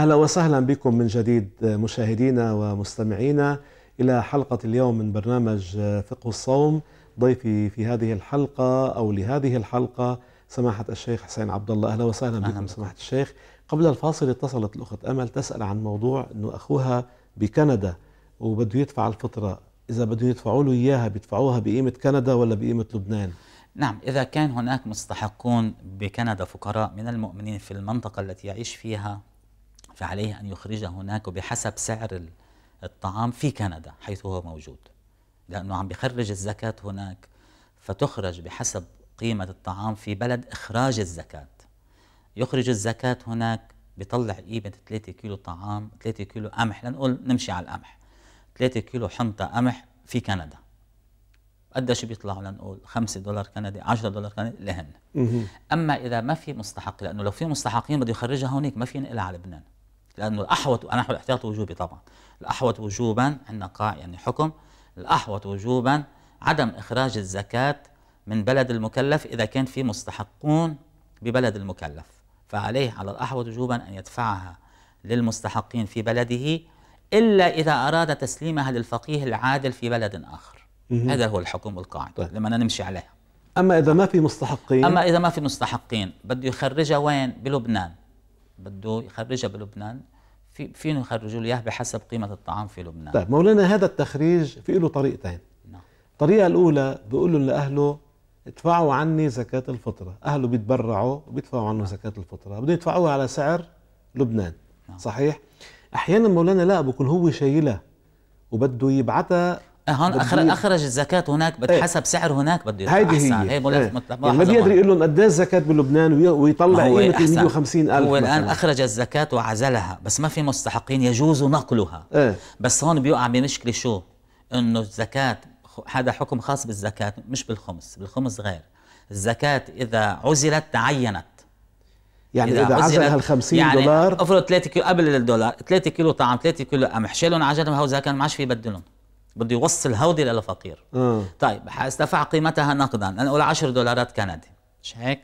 S8: اهلا وسهلا بكم من جديد مشاهدينا ومستمعينا الى حلقه اليوم من برنامج فقه الصوم ضيفي في هذه الحلقه او لهذه الحلقه سماحه الشيخ حسين عبد الله اهلا وسهلا بكم أهلا سماحه الشيخ قبل الفاصل اتصلت الاخت امل تسال عن موضوع انه اخوها بكندا وبده يدفع الفطره اذا بده يدفعوا له اياها بيدفعوها بقيمه كندا ولا بقيمه
S9: لبنان نعم إذا كان هناك مستحقون بكندا فقراء من المؤمنين في المنطقة التي يعيش فيها فعليه أن يخرجه هناك بحسب سعر الطعام في كندا حيث هو موجود لأنه عم بخرج الزكاة هناك فتخرج بحسب قيمة الطعام في بلد إخراج الزكاة يخرج الزكاة هناك بيطلع قيمة 3 كيلو طعام 3 كيلو قمح لنقول نمشي على القمح 3 كيلو حنطة قمح في كندا قديش بيطلعوا لنقول 5 دولار كندي 10 دولار كندي لهن اما اذا ما في مستحق لانه لو في مستحقين بده يخرجها هونيك ما في ينقلها على لبنان لانه الاحوط احوط احتياط وجوبي طبعا الاحوط وجوبا عندنا يعني حكم الاحوط وجوبا عدم اخراج الزكاه من بلد المكلف اذا كان في مستحقون ببلد المكلف فعليه على الاحوط وجوبا ان يدفعها للمستحقين في بلده الا اذا اراد تسليمها للفقيه العادل في بلد اخر هذا هو الحكم والقاعده طيب. لما نمشي عليها
S8: اما اذا ما في مستحقين اما
S9: اذا ما في مستحقين بده يخرجها وين بلبنان بده يخرجها بلبنان في فين يخرجوا له اياها بحسب قيمه الطعام في لبنان
S8: طيب مولانا هذا التخريج في له طريقتين نعم الطريقه الاولى بيقول لاهله ادفعوا عني زكاة الفطرة أهله بيتبرعوا وبيدفعوا عنه نعم. زكاة الفطرة بدهم يدفعوها على سعر لبنان نعم. صحيح؟ أحيانا مولانا لا بكون هو شايلها وبده يبعتها
S9: هون أخرج, اخرج الزكاه هناك إيه. بتحسب سعر هناك بده يطلع هيدي هي, هي, هي إيه. يعني ما بيقدر يقول
S8: لهم قد ايه الزكاه بلبنان ويطلع قيمه 150 الف هو الان مثلاً. اخرج
S9: الزكاه وعزلها بس ما في مستحقين يجوز نقلها ايه؟ بس هون بيقع بمشكله شو انه الزكاه هذا حكم خاص بالزكاه مش بالخمس بالخمس غير الزكاه اذا عزلت تعينت
S8: يعني اذا, إذا عزل هال 50 يعني دولار
S9: افرض 3 كيلو قبل الدولار 3 كيلو طعم 3 كيلو قمح شالهم عجلهم هو زكاه ما عادش في يبدلهم بده يوصل هودي للفقير آه. طيب استفع قيمتها نقدا لنقول 10 دولارات كندي مش هيك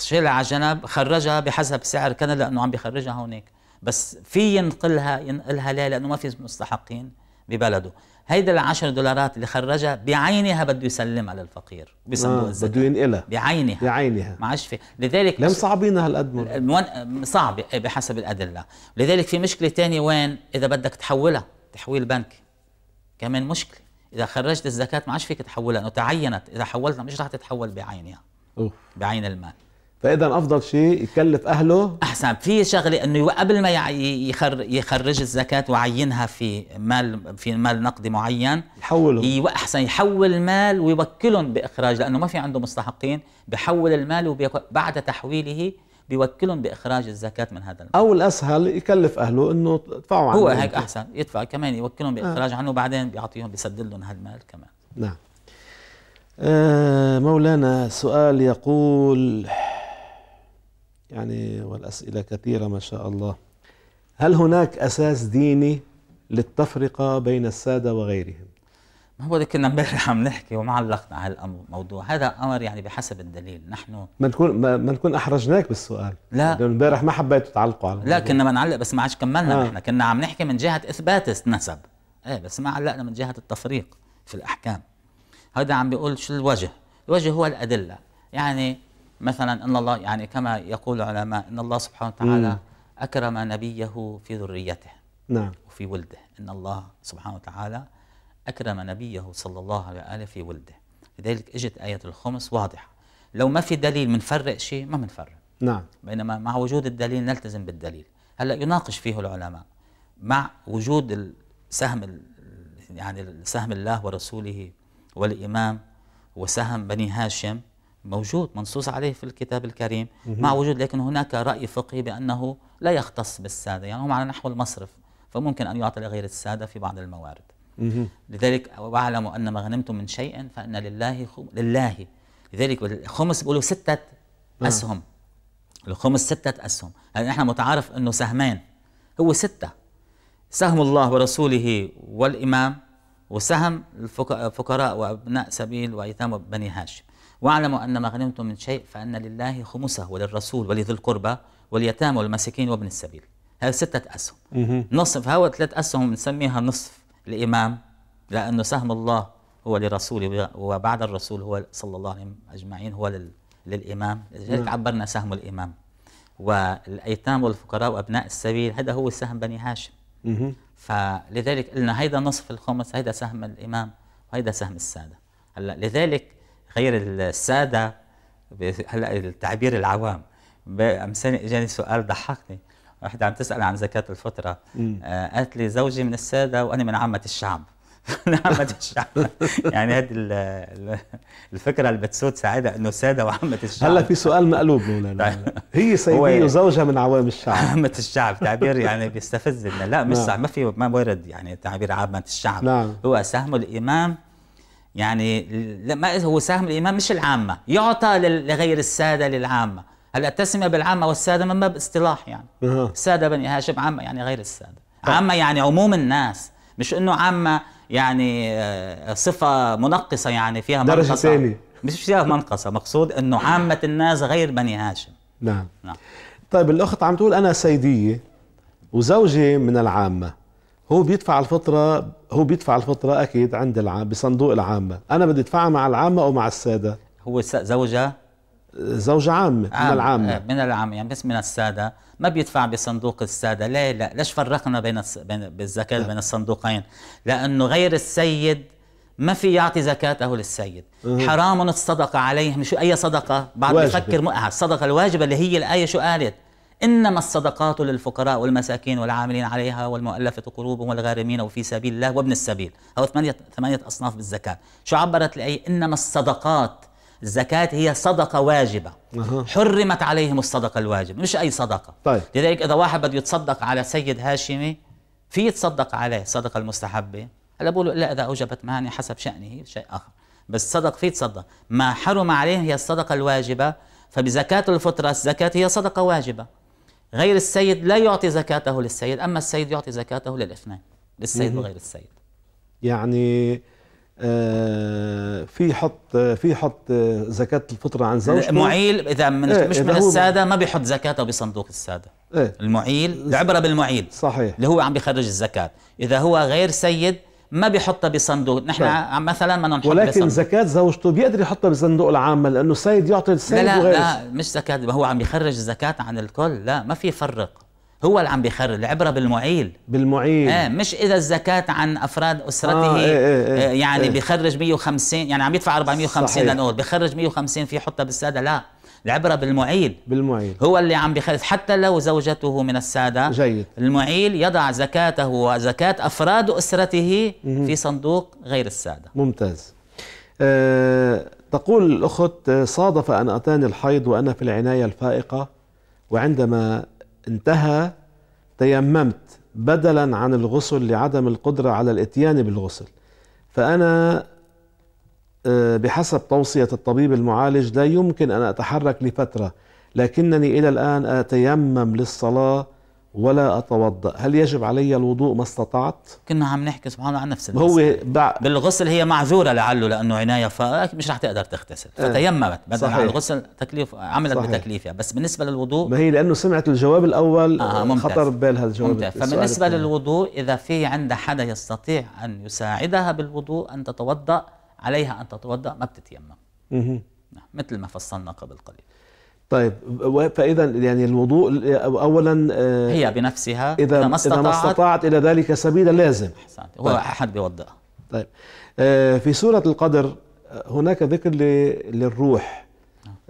S9: شيلها على جنب خرجها بحسب سعر كندا لانه عم بيخرجها هونيك بس في ينقلها ينقلها ليه لانه ما في مستحقين ببلده هيدا 10 دولارات اللي خرجها بعينها بده يسلمها للفقير بصندوق آه الزكاه بده ينقلها بعينها بعينها ما عادش في لذلك لم صعبينها هالقد صعبه إيه، بحسب الادله لذلك في مشكله ثانيه وين اذا بدك تحولها تحويل بنكي كمان مشكله اذا خرجت الزكاه ما عادش فيك تحولها لانه تعينت اذا حولتها مش رح تتحول بعينها أوه. بعين المال فاذا
S8: افضل شيء يكلف اهله
S9: احسن في شغله انه قبل ما يخرج الزكاه ويعينها في مال في مال نقدي معين يحوله احسن يحول مال ويوكلهم باخراج لانه ما في عنده مستحقين بحول المال وبعد تحويله بيوكلهم باخراج الزكاه من هذا المال.
S8: او الاسهل يكلف اهله انه يدفعوا عنه هو هيك احسن
S9: يدفع كمان يوكلهم باخراج آه. عنه وبعدين بيعطيهم بيسدد لهم هالمال كمان
S8: نعم آه مولانا سؤال يقول يعني والاسئله كثيره ما شاء الله هل هناك اساس ديني للتفرقه بين الساده وغيرهم
S9: ما هو ده كنا امبارح عم نحكي وما علقنا على الموضوع هذا امر يعني بحسب الدليل نحن
S8: ما نكون ما نكون احرجناك بالسؤال لا امبارح ما حبيتوا تعلقوا على لا كنا
S9: بنعلق بس ما عادش كملنا آه. نحن كنا عم نحكي من جهه اثبات النسب ايه بس ما علقنا من جهه التفريق في الاحكام هذا عم بيقول شو الوجه الوجه هو الادله يعني مثلا ان الله يعني كما يقول العلماء ان الله سبحانه وتعالى مم. اكرم نبيه في ذريته نعم وفي ولده ان الله سبحانه وتعالى أكرم نبيه صلى الله عليه وآله في ولده لذلك اجت آية الخمس واضحة لو ما في دليل منفرق شيء ما منفرق نعم بينما مع وجود الدليل نلتزم بالدليل هلا يناقش فيه العلماء مع وجود سهم يعني سهم الله ورسوله والإمام وسهم بني هاشم موجود منصوص عليه في الكتاب الكريم مع وجود لكن هناك رأي فقهي بأنه لا يختص بالسادة يعني هم على نحو المصرف فممكن أن يعطي لغير السادة في بعض الموارد لذلك واعلموا ان ما غنمتم من شيء فان لله خم... لله لذلك الخمس بيقولوا سته نعم. اسهم الخمس سته اسهم يعني احنا متعارف انه سهمين هو سته سهم الله ورسوله والامام وسهم الفقراء وابناء سبيل وايتام بني هاشم واعلموا ان ما غنمتم من شيء فان لله خمسه وللرسول ولذي القربى واليتامى والمساكين وابن السبيل هذه سته اسهم نصف هو ثلاث اسهم بنسميها نصف الإمام لأنه سهم الله هو لرسوله وبعد الرسول هو صلى الله عليه أجمعين هو للإمام لذلك عبرنا سهم الإمام والأيتام والفقراء وأبناء السبيل هذا هو سهم بني هاشم فلذلك قلنا هيدا نصف الخمس هيدا سهم الإمام وهيدا سهم السادة هلا لذلك غير السادة هلا التعبير العوام امس اجاني سؤال ضحكني واحدة عم تسأل عن زكاة الفطرة آه قالت لي زوجي من السادة وأنا من عامة الشعب من عامة الشعب يعني هذه الفكرة اللي بتسود سعادة أنه سادة وعامة الشعب هلا في
S8: سؤال مقلوب مولانا طيب. هي سيدية وزوجها
S9: من عوام الشعب عامة الشعب تعبير يعني بيستفز لنا لا مش نعم. صح ما في ما وارد يعني تعبير عامة الشعب نعم. هو سهم الإمام يعني ما هو سهم الإمام مش العامة يعطى لغير السادة للعامة هلا التسميه بالعامه والساده من باب اصطلاح يعني أه. الساده بني هاشم عامه يعني غير الساده طيب. عامه يعني عموم الناس مش انه عامه يعني آه، صفه منقصه يعني فيها درجه ثانيه مش فيها منقصه مقصود انه عامه الناس غير بني هاشم نعم نعم طيب
S8: الاخت عم تقول انا سيديه وزوجي من العامه هو بيدفع الفطرة هو بيدفع الفطرة أكيد عند العام بصندوق العامة أنا بدي أدفعها مع العامة أو مع السادة
S9: هو زوجها
S8: زوج عام, عام من العام آه،
S9: من العام يعني بس من السادة ما بيدفع بصندوق السادة ليه لا ليش فرقنا بين بالزكاة بين الصندوقين لأنه غير السيد ما في يعطي زكاته للسيد حرام الصدقة عليه مش أي صدقة بعد بفكر م... آه، الصدقة الواجبة اللي هي الآية شو قالت إنما الصدقات للفقراء والمساكين والعاملين عليها والمؤلفة قلوبهم والغارمين وفي سبيل الله وابن السبيل هو ثمانية, ثمانية أصناف بالزكاة شو عبرت الآية إنما الصدقات الزكاة هي صدقة واجبة أه. حرمت عليهم الصدقة الواجبة مش أي صدقة طيب. لذلك إذا واحد بده يتصدق على سيد هاشمي في يتصدق عليه الصدقة المستحبة هلا بقول إلا إذا أوجبت مانع حسب شأنه شيء آخر بس صدق في تصدق ما حرم عليه هي الصدقة الواجبة فبزكاة الفطرة الزكاة هي صدقة واجبة غير السيد لا يعطي زكاته للسيد أما السيد يعطي زكاته للاثنين للسيد وغير السيد
S8: يعني آه، في حط آه، في حط آه، زكاه الفطره عن زوجته المعيل
S9: اذا من إيه مش من الساده ما بيحط زكاته بصندوق الساده إيه المعيل العبره بالمعيل صحيح اللي هو عم بيخرج الزكاه اذا هو غير سيد ما بيحطها بصندوق نحن طيب. مثلا ما نحط ولكن
S8: زكاة زوجته بيقدر يحطها بصندوق العامة لأنه السيد يعطي السيد لا لا, وغير لا
S9: مش زكاة هو عم يخرج الزكاة عن الكل لا ما في فرق هو اللي عم بيخرج العبره بالمعيل بالمعيل ايه مش اذا الزكاه عن افراد اسرته آه إيه إيه إيه, إيه، يعني إيه بيخرج 150 يعني عم يدفع 450 لنقول بيخرج 150 في حطها بالساده لا العبره بالمعيل بالمعيل هو اللي عم بيخرج حتى لو زوجته من الساده جيد المعيل يضع زكاته وزكاه افراد اسرته في صندوق غير الساده
S8: ممتاز أه تقول الاخت آه، صادف ان اتاني الحيض وانا في العنايه الفائقه وعندما انتهى تيممت بدلا عن الغسل لعدم القدرة على الاتيان بالغسل فأنا آه، بحسب توصية الطبيب المعالج لا يمكن أن أتحرك لفترة لكنني إلى الآن أتيمم للصلاة ولا اتوضا هل يجب علي الوضوء ما استطعت
S9: كنا عم نحكي سبحان الله عن نفس هو بع... بالغسل هي معذوره لعله لانه عنايه ف... مش رح تقدر تغتسل إيه. فتيممت بدل صحيح. الغسل تكليف عملت صحيح. بتكليفها بس بالنسبه للوضوء ما هي لانه سمعت
S8: الجواب الاول آه ممتاز. خطر ببالها الجواب ممتاز. فبالنسبه
S9: للوضوء اذا في عندها حدا يستطيع ان يساعدها بالوضوء ان تتوضا عليها ان تتوضا ما بتتيمم نعم، مثل ما فصلنا قبل قليل
S8: طيب فاذا يعني الوضوء اولا آه، هي
S9: بنفسها اذا اذا ما استطاعت, إذا ما استطاعت
S8: الى ذلك سبيلا لازم احسنت هو طيب. احد بيوضئها طيب آه، في سوره القدر هناك ذكر للروح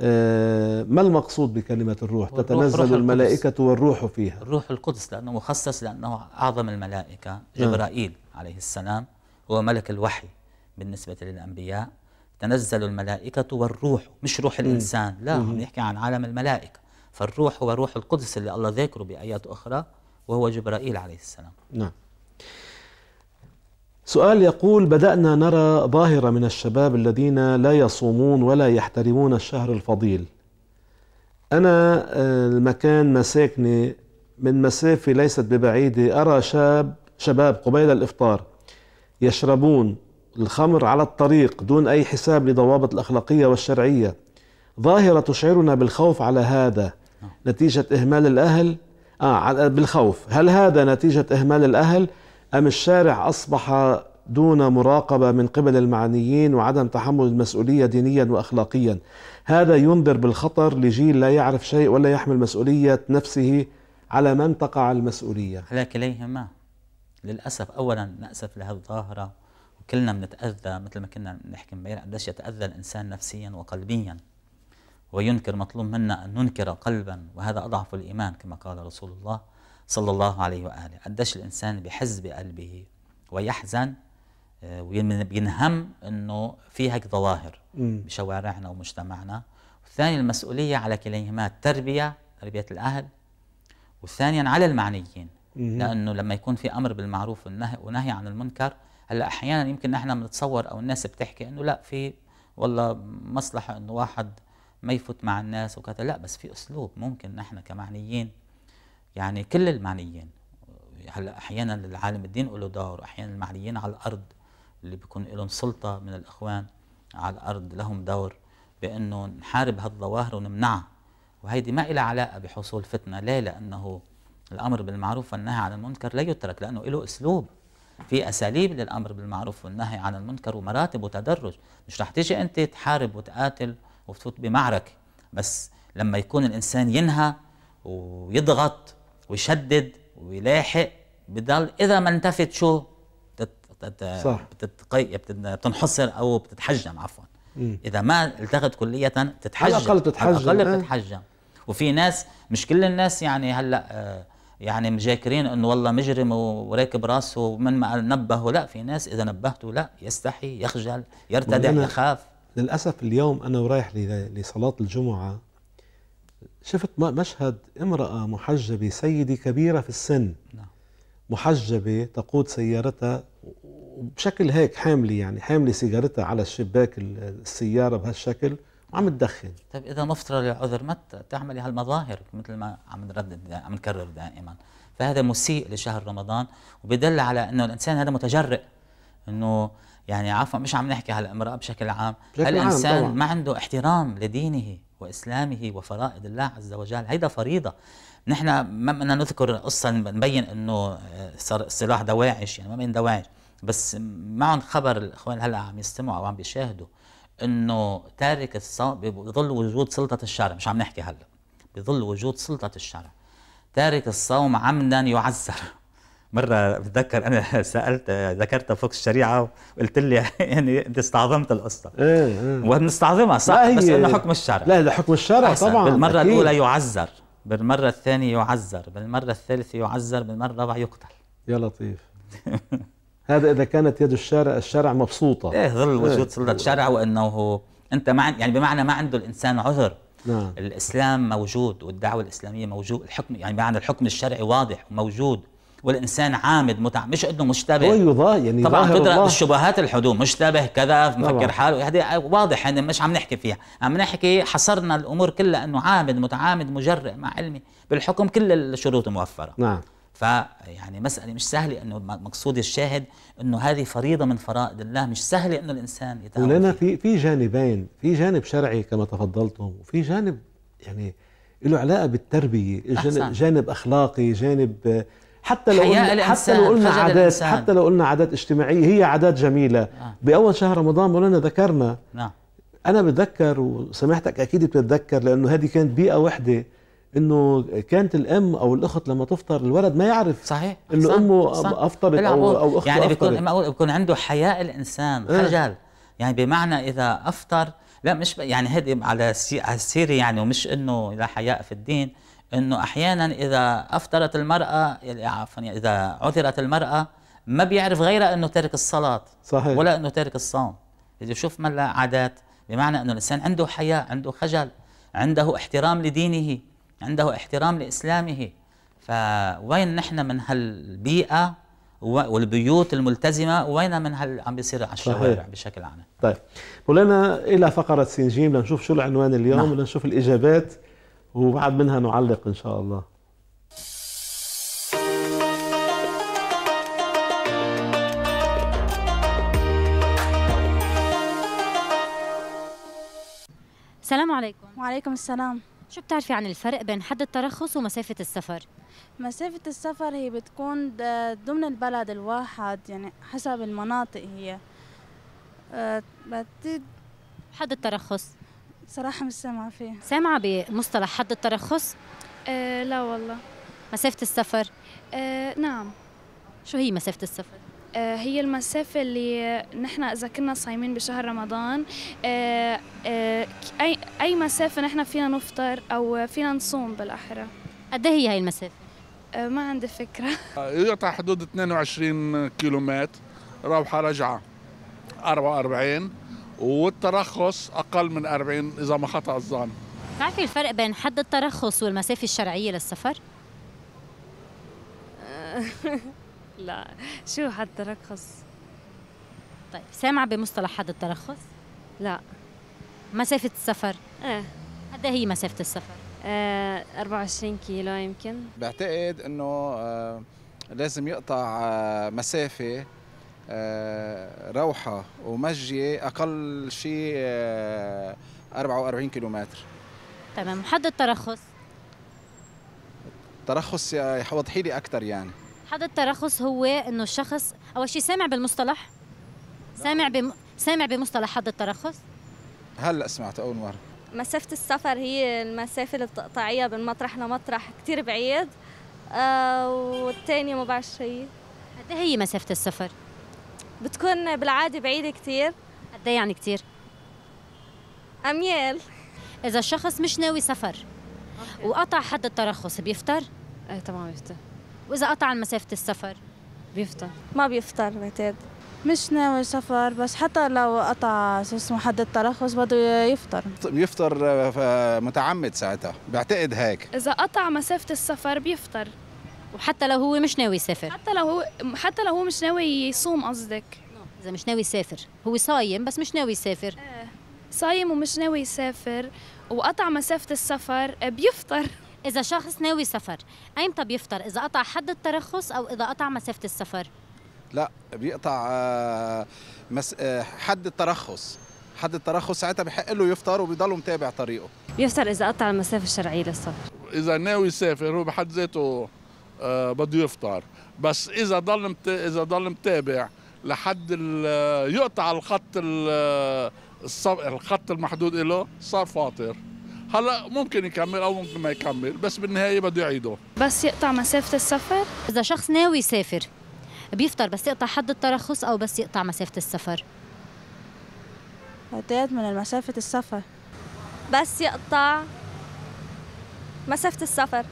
S8: آه، ما المقصود بكلمة الروح؟ تتنزل روح الملائكة القدس. والروح فيها
S9: الروح القدس لأنه مخصص لأنه أعظم الملائكة نعم. جبرائيل عليه السلام هو ملك الوحي بالنسبة للأنبياء تنزل الملائكة والروح مش روح الإنسان لا عم نحكي عن عالم الملائكة فالروح هو روح القدس اللي الله ذكره بآيات أخرى وهو جبرائيل عليه السلام نعم
S8: سؤال يقول بدأنا نرى ظاهرة من الشباب الذين لا يصومون ولا يحترمون الشهر الفضيل أنا آه، المكان مساكني من مسافة ليست ببعيدة أرى شاب شباب قبيل الإفطار يشربون الخمر على الطريق دون أي حساب لضوابط الأخلاقية والشرعية ظاهرة تشعرنا بالخوف على هذا نتيجة إهمال الأهل آه بالخوف هل هذا نتيجة إهمال الأهل أم الشارع أصبح دون مراقبة من قبل المعنيين وعدم تحمل المسؤولية دينيا وأخلاقيا هذا ينذر بالخطر لجيل لا يعرف شيء ولا يحمل مسؤولية نفسه على من تقع المسؤولية
S9: على كليهما للأسف أولا نأسف لهذه الظاهرة كلنا بنتأذى مثل ما كنا نحكي امبارح قديش يتأذى الإنسان نفسيا وقلبيا وينكر مطلوب منا أن ننكر قلبا وهذا أضعف الإيمان كما قال رسول الله صلى الله عليه وآله قديش الإنسان بحز بقلبه ويحزن آه، وينهم أنه في هيك ظواهر بشوارعنا ومجتمعنا والثاني المسؤولية على كليهما التربية تربية الأهل وثانيا على المعنيين لأنه لما يكون في أمر بالمعروف ونهي عن المنكر هلا احيانا يمكن نحن بنتصور او الناس بتحكي انه لا في والله مصلحه انه واحد ما يفوت مع الناس وكذا لا بس في اسلوب ممكن نحن كمعنيين يعني كل المعنيين هلا احيانا العالم الدين له دور احيانا المعنيين على الارض اللي بيكون لهم سلطه من الاخوان على الارض لهم دور بانه نحارب هالظواهر ونمنعها وهيدي ما لها علاقه بحصول فتنه ليه لانه الامر بالمعروف والنهي عن المنكر لا يترك لانه له اسلوب في اساليب للامر بالمعروف والنهي عن المنكر ومراتب وتدرج مش رح تيجي انت تحارب وتقاتل وتفوت بمعركه بس لما يكون الانسان ينهى ويضغط ويشدد ويلاحق بضل اذا ما انتفت شو بتنحصر او بتتحجم عفوا اذا ما التغت كليه بتتحجم على الاقل بتتحجم على الاقل بتتحجم وفي ناس مش كل الناس يعني هلا آه، يعني مجاكرين انه والله مجرم وراكب راسه ومن ما نبهه لا في ناس اذا نبهته لا يستحي يخجل يرتدع يخاف
S8: للاسف اليوم انا ورايح لصلاه الجمعه شفت مشهد امراه محجبه سيده كبيره في السن نعم. محجبه تقود سيارتها بشكل هيك حامله يعني حامله سيجارتها على الشباك السياره بهالشكل وعم تدخن
S9: طيب اذا نفترض للعذر ما تعملي هالمظاهر مثل ما عم نردد عم نكرر دائما فهذا مسيء لشهر رمضان وبدل على انه الانسان هذا متجرئ انه يعني عفوا مش عم نحكي على الامراه بشكل عام بشكل الانسان عام ما عنده احترام لدينه واسلامه وفرائض الله عز وجل هيدا فريضه نحن ما بدنا نذكر قصه نبين انه آه، صار السلاح دواعش يعني ما بين دواعش بس معهم خبر الاخوان هلا عم يستمعوا وعم بيشاهدوا انه تارك الصوم بظل وجود سلطه الشرع مش عم نحكي هلا بظل وجود سلطه الشرع تارك الصوم عمدا يعذر مره بتذكر انا سالت ذكرت فوق الشريعه وقلت لي يعني انت استعظمت القصه ايه ايه وبنستعظمها صح لا بس انه حكم الشرع لا لا حكم الشرع طبعا بالمره أكيد. الاولى يعذر بالمره الثانيه يعذر بالمره الثالثه يعذر بالمره الرابعه يقتل يا لطيف هذا
S8: اذا كانت يد الشارع الشارع مبسوطه ايه ظل إيه. وجود
S9: سلطه شرع وانه انت ما يعني بمعنى ما عنده الانسان عذر نعم. الاسلام موجود والدعوه الاسلاميه موجود الحكم يعني بمعنى الحكم الشرعي واضح وموجود والانسان عامد متع... مش انه مشتبه هو أيوة،
S8: يضا... يعني
S6: طبعا تدرك
S9: بالشبهات الحدود مشتبه كذا مفكر حاله هذه يعني واضح يعني مش عم نحكي فيها عم نحكي حصرنا الامور كلها انه عامد متعامد مجرئ مع علمي بالحكم كل الشروط موفره نعم فيعني مسألة مش سهلة أنه مقصود الشاهد أنه هذه فريضة من فرائض الله مش سهلة أنه الإنسان
S8: يتعامل ولنا في في جانبين في جانب شرعي كما تفضلتم وفي جانب يعني له علاقة بالتربية جانب, جانب أخلاقي جانب حتى لو قلنا حتى لو قلنا عادات الإنسان. حتى لو قلنا عادات اجتماعية هي عادات جميلة آه. بأول شهر رمضان مولانا ذكرنا آه. أنا بتذكر وسمعتك أكيد بتتذكر لأنه هذه كانت بيئة وحدة انه كانت الام او الاخت لما تفطر الولد ما يعرف صحيح انه صح امه صح افطرت او او اخته يعني بيكون
S9: أفطرت. بيكون عنده حياء الانسان إيه. خجل أه. يعني بمعنى اذا افطر لا مش يعني هذه على السيره يعني ومش انه لا حياء في الدين انه احيانا اذا افطرت المراه عفوا اذا عذرت المراه ما بيعرف غيرها انه ترك الصلاه صحيح ولا انه ترك الصوم اذا شوف ملا عادات بمعنى انه الانسان عنده حياء عنده خجل عنده احترام لدينه عنده احترام لإسلامه فوين نحن من هالبيئة والبيوت الملتزمة وين من هال عم بيصير على الشوارع بشكل عام
S8: طيب مولانا إلى فقرة سينجيم لنشوف شو العنوان اليوم نعم. لنشوف الإجابات وبعد منها نعلق إن شاء الله
S5: السلام عليكم وعليكم السلام شو بتعرفي عن الفرق بين حد الترخص ومسافة السفر؟ مسافة السفر هي بتكون ضمن البلد الواحد يعني حسب المناطق هي آه، بتد... حد الترخص صراحة مش سامعة فيه سامعة بمصطلح حد الترخص؟ أه لا والله مسافة السفر؟ أه نعم شو هي مسافة السفر؟ آه، هي المسافة اللي نحن إذا كنا صايمين بشهر رمضان آه، آه، أي أي مسافة نحن فينا نفطر أو فينا نصوم بالأحرى قد إيه هي هاي المسافة؟ ما عندي فكرة
S2: يقطع حدود 22 كيلومتر روحة رجعة 44 والترخص أقل من 40 إذا ما خطأ الظن
S5: بتعرفي الفرق بين حد الترخص والمسافة الشرعية للسفر؟ لا شو حد ترخص طيب سامعة بمصطلح حد الترخص؟ لا مسافة السفر؟ ايه قد إيه هي مسافة السفر؟ ايه 24 كيلو يمكن
S2: بعتقد انه آه، لازم يقطع آه، مسافة آه، روحة ومجية أقل شيء 44 كيلومتر
S5: تمام حد الترخص؟
S2: الترخص يوضحي لي أكثر يعني
S5: حد الترخص هو انه الشخص اول شيء سامع بالمصطلح سامع بم... سامع بمصطلح حد الترخص
S9: هلا سمعت
S5: اول مره مسافة السفر هي المسافة اللي بتقطعيها من مطرح لمطرح كثير بعيد آه والثانية ما بعرف شو هي قد إيه هي مسافة السفر؟ بتكون بالعادة بعيدة كثير قد إيه يعني كثير؟ أميال إذا الشخص مش ناوي سفر أوكي. وقطع حد الترخص بيفطر؟ ايه طبعا بيفطر واذا قطع عن مسافه السفر بيفطر ما بيفطر معتاد مش ناوي سفر بس حتى لو قطع شو اسمه حد الترخص بده يفطر
S8: بيفطر طيب، آه، متعمد ساعتها بعتقد هيك
S5: اذا قطع مسافه السفر بيفطر وحتى لو هو مش ناوي يسافر حتى لو هو حتى لو هو مش ناوي يصوم قصدك اذا مش ناوي يسافر هو صايم بس مش ناوي يسافر ايه صايم ومش ناوي يسافر وقطع مسافه السفر آه، بيفطر إذا شخص ناوي سفر أيمتى بيفطر إذا قطع حد الترخص أو إذا قطع مسافة السفر
S8: لا بيقطع آه، آه، حد الترخص حد الترخص ساعتها بحق له يفطر
S2: وبيضلوا متابع طريقه
S5: بيفطر إذا قطع المسافة الشرعية للسفر
S2: إذا ناوي يسافر هو بحد ذاته آه، بده يفطر بس إذا ضل إذا ضل متابع لحد يقطع الخط الخط المحدود له صار فاطر هلا ممكن يكمل او ممكن ما يكمل بس بالنهايه بده يعيده
S5: بس يقطع مسافه السفر اذا شخص ناوي يسافر بيفطر بس يقطع حد الترخص او بس يقطع مسافه السفر قديت إيه من مسافه السفر بس يقطع مسافه السفر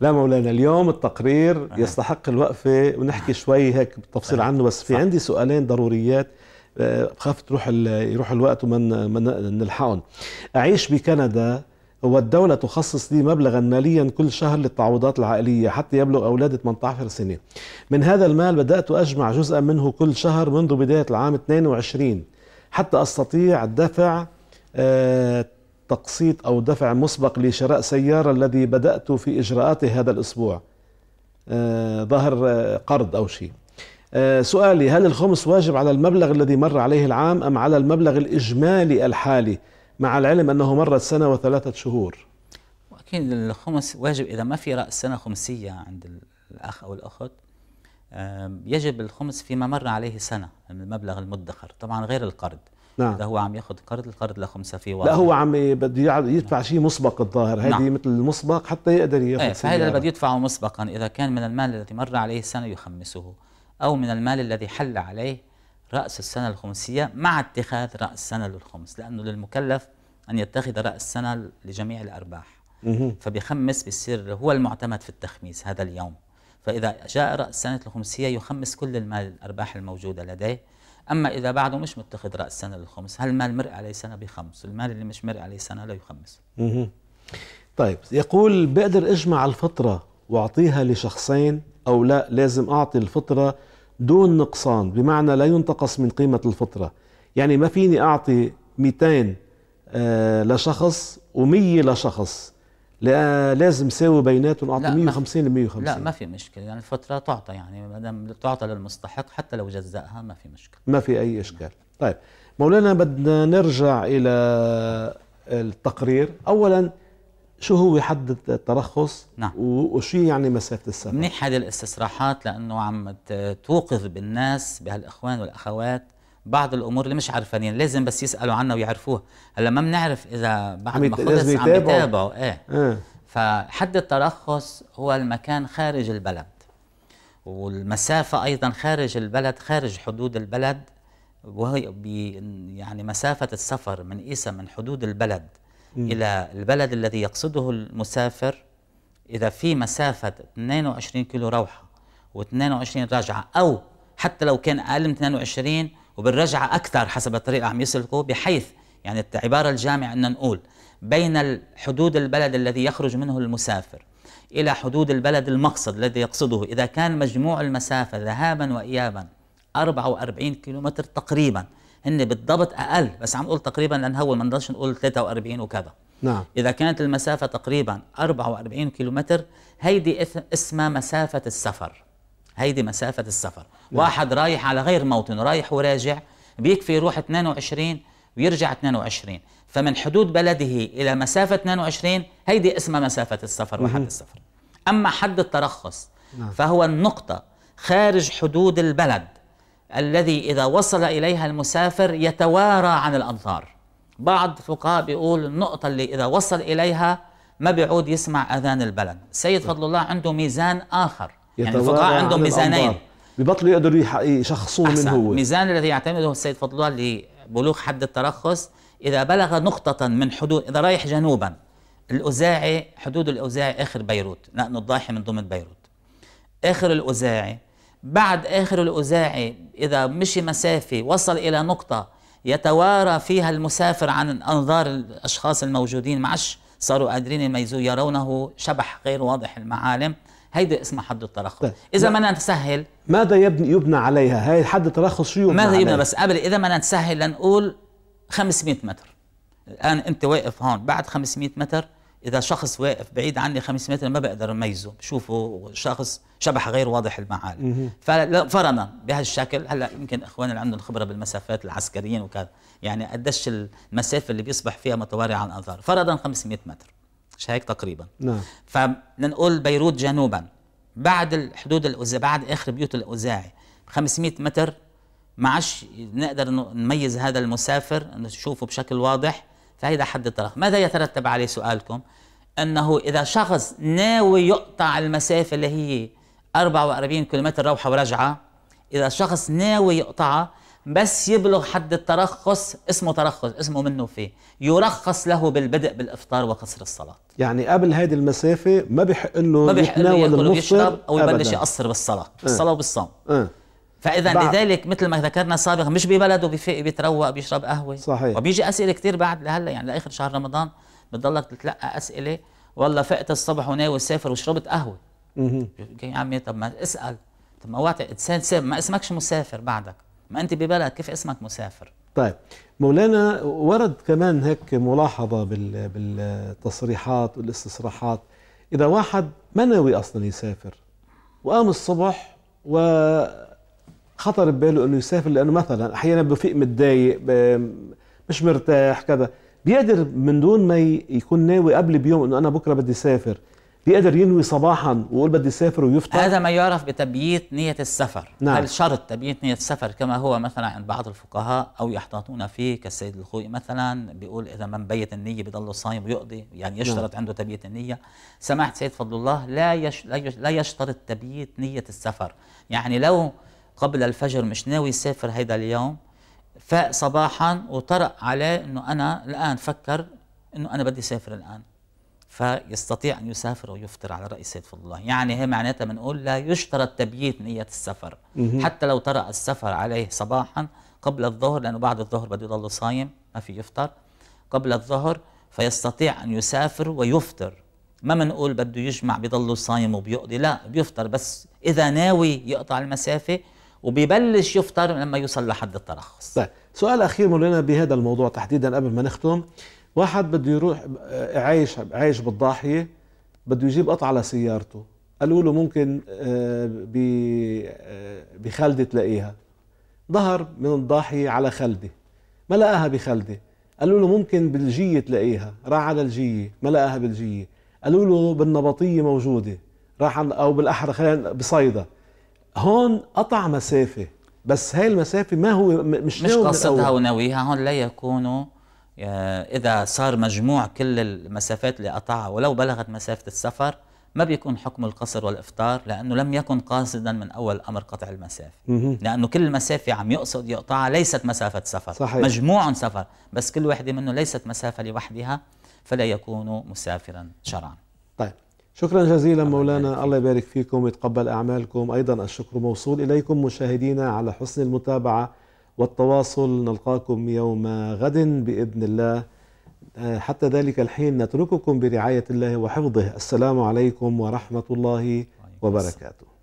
S8: لا مولانا اليوم التقرير آه. يستحق الوقفة ونحكي شوي هيك بالتفصيل آه. عنه بس في صح. عندي سؤالين ضروريات آه، بخاف تروح يروح الوقت وما نلحقهم أعيش بكندا والدولة تخصص لي مبلغا ماليا كل شهر للتعويضات العائلية حتى يبلغ أولادي 18 سنة من هذا المال بدأت أجمع جزءا منه كل شهر منذ بداية العام 22 حتى أستطيع دفع آه، تقسيط أو دفع مسبق لشراء سيارة الذي بدأت في إجراءاته هذا الأسبوع آه، ظهر قرض أو شيء آه، سؤالي هل الخمس واجب على المبلغ الذي مر عليه العام أم على المبلغ الإجمالي الحالي مع العلم أنه مرت سنة وثلاثة شهور
S9: أكيد الخمس واجب إذا ما في رأس سنة خمسية عند الأخ أو الأخت آه، يجب الخمس فيما مر عليه سنة من المبلغ المدخر طبعا غير القرض نعم ده هو عم ياخذ قرض القرض له خمسه واحد لا هو
S8: عم بده يدفع شيء مسبق الظاهر هذه نعم. مثل المسبق حتى يقدر ياخذ ايه فهذا اللي بده
S9: يدفعه مسبقا اذا كان من المال الذي مر عليه سنه يخمسه او من المال الذي حل عليه راس السنه الخمسيه مع اتخاذ راس سنه للخمس لانه للمكلف ان يتخذ راس سنه لجميع الارباح فبيخمس بيصير هو المعتمد في التخميس هذا اليوم فاذا جاء راس سنه الخمسيه يخمس كل المال الارباح الموجوده لديه أما إذا بعده مش متخذ رأس سنة للخمس هل المال مرق عليه سنة بخمس المال اللي مش مرق عليه سنة لا يخمس
S8: طيب يقول بقدر أجمع الفطرة وأعطيها لشخصين أو لا لازم أعطي الفطرة دون نقصان بمعنى لا ينتقص من قيمة الفطرة يعني ما فيني أعطي 200 آه، لشخص و100 لشخص لا لازم ساوي بيناتهم اعطي 150 ل 150 لا ما
S9: في مشكله يعني الفتره تعطى يعني ما دام تعطى للمستحق حتى لو جزأها ما في مشكله
S8: ما في اي اشكال طيب مولانا بدنا نرجع الى التقرير اولا شو هو حد الترخص نعم. وشو يعني مسافه السفر
S9: منيح هذه الاستصراحات لانه عم توقظ بالناس بهالاخوان والاخوات بعض الامور اللي مش عرفانين لازم بس يسالوا عنها ويعرفوها هلا ما بنعرف اذا بعد ما خلص عم يتابعوا ايه آه. فحد الترخص هو المكان خارج البلد والمسافه ايضا خارج البلد خارج حدود البلد وهي يعني مسافه السفر من إيسا من حدود البلد م. الى البلد الذي يقصده المسافر اذا في مسافه 22 كيلو روحه و22 راجعه او حتى لو كان اقل من 22 وبالرجعة أكثر حسب الطريقة عم يسلكوا بحيث يعني العبارة الجامعة أن نقول بين حدود البلد الذي يخرج منه المسافر إلى حدود البلد المقصد الذي يقصده إذا كان مجموع المسافة ذهابا وإيابا 44 كيلومتر تقريبا هن بالضبط أقل بس عم نقول تقريبا لنهول ما نضلش نقول 43 وكذا نعم إذا كانت المسافة تقريبا 44 كيلومتر هيدي اسمها مسافة السفر هيدي مسافة السفر نعم. واحد رايح على غير موطن رايح وراجع بيكفي يروح 22 ويرجع 22 فمن حدود بلده إلى مسافة 22 هيدي اسمها مسافة السفر وحد السفر أما حد الترخص نعم. فهو النقطة خارج حدود البلد الذي إذا وصل إليها المسافر يتوارى عن الأنظار بعض الفقهاء بيقول النقطة اللي إذا وصل إليها ما بيعود يسمع أذان البلد سيد فضل الله عنده ميزان آخر يعني الفقهاء عندهم ميزانين الأنظار.
S8: ببطلوا يقدروا يشخصوه من هو
S9: الميزان الذي يعتمده السيد فضل الله لبلوغ حد الترخص إذا بلغ نقطة من حدود إذا رايح جنوبا الأوزاعي حدود الأوزاعي آخر بيروت لأنه الضاحية من ضمن بيروت آخر الأوزاعي بعد آخر الأوزاعي إذا مشي مسافة وصل إلى نقطة يتوارى فيها المسافر عن أنظار الأشخاص الموجودين معش صاروا قادرين يميزوه يرونه شبح غير واضح المعالم هيدا اسمها حد الترخص طيب، اذا بدنا نسهل
S8: ماذا يبني يبنى عليها هاي حد الترخص شو يبنى ماذا عليها؟ يبنى بس
S9: قبل اذا بدنا نسهل لنقول 500 متر الان انت واقف هون بعد 500 متر اذا شخص واقف بعيد عني 500 متر ما بقدر اميزه بشوفه شخص شبح غير واضح المعالي ففرنا بهالشكل هلا يمكن اخواننا اللي عندهم خبره بالمسافات العسكريين وكذا يعني قديش المسافه اللي بيصبح فيها متوارع عن الانظار فرضا 500 متر مش هيك تقريبا نعم فلنقول بيروت جنوبا بعد الحدود الأوزاعي بعد آخر بيوت الأوزاعي 500 متر ما عادش نقدر نميز هذا المسافر نشوفه بشكل واضح فهيدا حد الطرق ماذا يترتب عليه سؤالكم أنه إذا شخص ناوي يقطع المسافة اللي هي 44 كيلومتر روحة ورجعة إذا شخص ناوي يقطعها بس يبلغ حد الترخص اسمه ترخص اسمه منه فيه يرخص له بالبدء بالافطار وقصر الصلاه
S8: يعني قبل هذه المسافه ما بحق له ما بحق له ياكل ويشرب او يبلش
S9: يقصر بالصلاه إيه. بالصلاه وبالصوم أه. فاذا لذلك مثل ما ذكرنا سابقا مش ببلده بفيق بيتروق بيشرب قهوه صحيح وبيجي اسئله كثير بعد لهلا يعني لاخر شهر رمضان بتضلك تتلقى اسئله والله فقت الصبح وناوي اسافر وشربت قهوه يا عمي طب ما اسال طب ما وقت انسان ما اسمكش مسافر بعدك ما انت ببلد كيف اسمك مسافر
S8: طيب مولانا ورد كمان هيك ملاحظه بالتصريحات والاستصراحات اذا واحد ما ناوي اصلا يسافر وقام الصبح وخطر بباله انه يسافر لانه مثلا احيانا بفيق متضايق مش مرتاح كذا بيقدر من دون ما يكون ناوي قبل بيوم انه انا بكره بدي اسافر بيقدر ينوي صباحا ويقول بدي اسافر ويفطر
S9: هذا ما يعرف بتبييت نية السفر نعم. هل شرط تبييت نية السفر كما هو مثلا عند بعض الفقهاء أو يحتاطون فيه كالسيد الخوي مثلا بيقول إذا من بيت النية بضل صايم ويقضي يعني يشترط نعم. عنده تبييت النية سماحة سيد فضل الله لا, يش... لا يشترط تبييت نية السفر يعني لو قبل الفجر مش ناوي يسافر هيدا اليوم فاق صباحا وطرق عليه انه انا الان فكر انه انا بدي اسافر الان فيستطيع أن يسافر ويفطر على رأي سيد فضل الله يعني هي معناتها بنقول لا يشترط تبييت نية السفر حتى لو طرأ السفر عليه صباحا قبل الظهر لأنه بعد الظهر بده يضل صايم ما في يفطر قبل الظهر فيستطيع أن يسافر ويفطر ما بنقول بده يجمع بضله صايم وبيقضي لا بيفطر بس إذا ناوي يقطع المسافة وبيبلش يفطر لما يوصل لحد الترخص
S8: طيب سؤال أخير مولانا بهذا الموضوع تحديدا قبل ما نختم واحد بده يروح آه، عايش عايش بالضاحيه بده يجيب قطعه لسيارته قالوا له ممكن آه، آه، بخلده تلاقيها ظهر من الضاحيه على خلده ما لقاها بخلده قالوا له ممكن بالجيه تلاقيها راح على الجيه ما لقاها بالجيه قالوا له بالنبطيه موجوده راح او بالاحرى خلينا بصيدا هون قطع مسافه بس هاي المسافه ما هو مش
S9: مش قصتها وناويها هون لا يكونوا آه، اذا صار مجموع كل المسافات اللي قطعها ولو بلغت مسافه السفر ما بيكون حكم القصر والافطار لانه لم يكن قاصدا من اول امر قطع المسافه لانه كل مسافه عم يقصد يقطعها ليست مسافه سفر صحيح. مجموع سفر بس كل وحده منه ليست مسافه لوحدها فلا يكون مسافرا شرعا
S8: طيب شكرا جزيلا مولانا الله يبارك فيكم ويتقبل اعمالكم ايضا الشكر موصول اليكم مشاهدينا على حسن المتابعه والتواصل نلقاكم يوم غد باذن الله آه، حتى ذلك الحين نترككم برعايه الله وحفظه السلام عليكم ورحمه الله وبركاته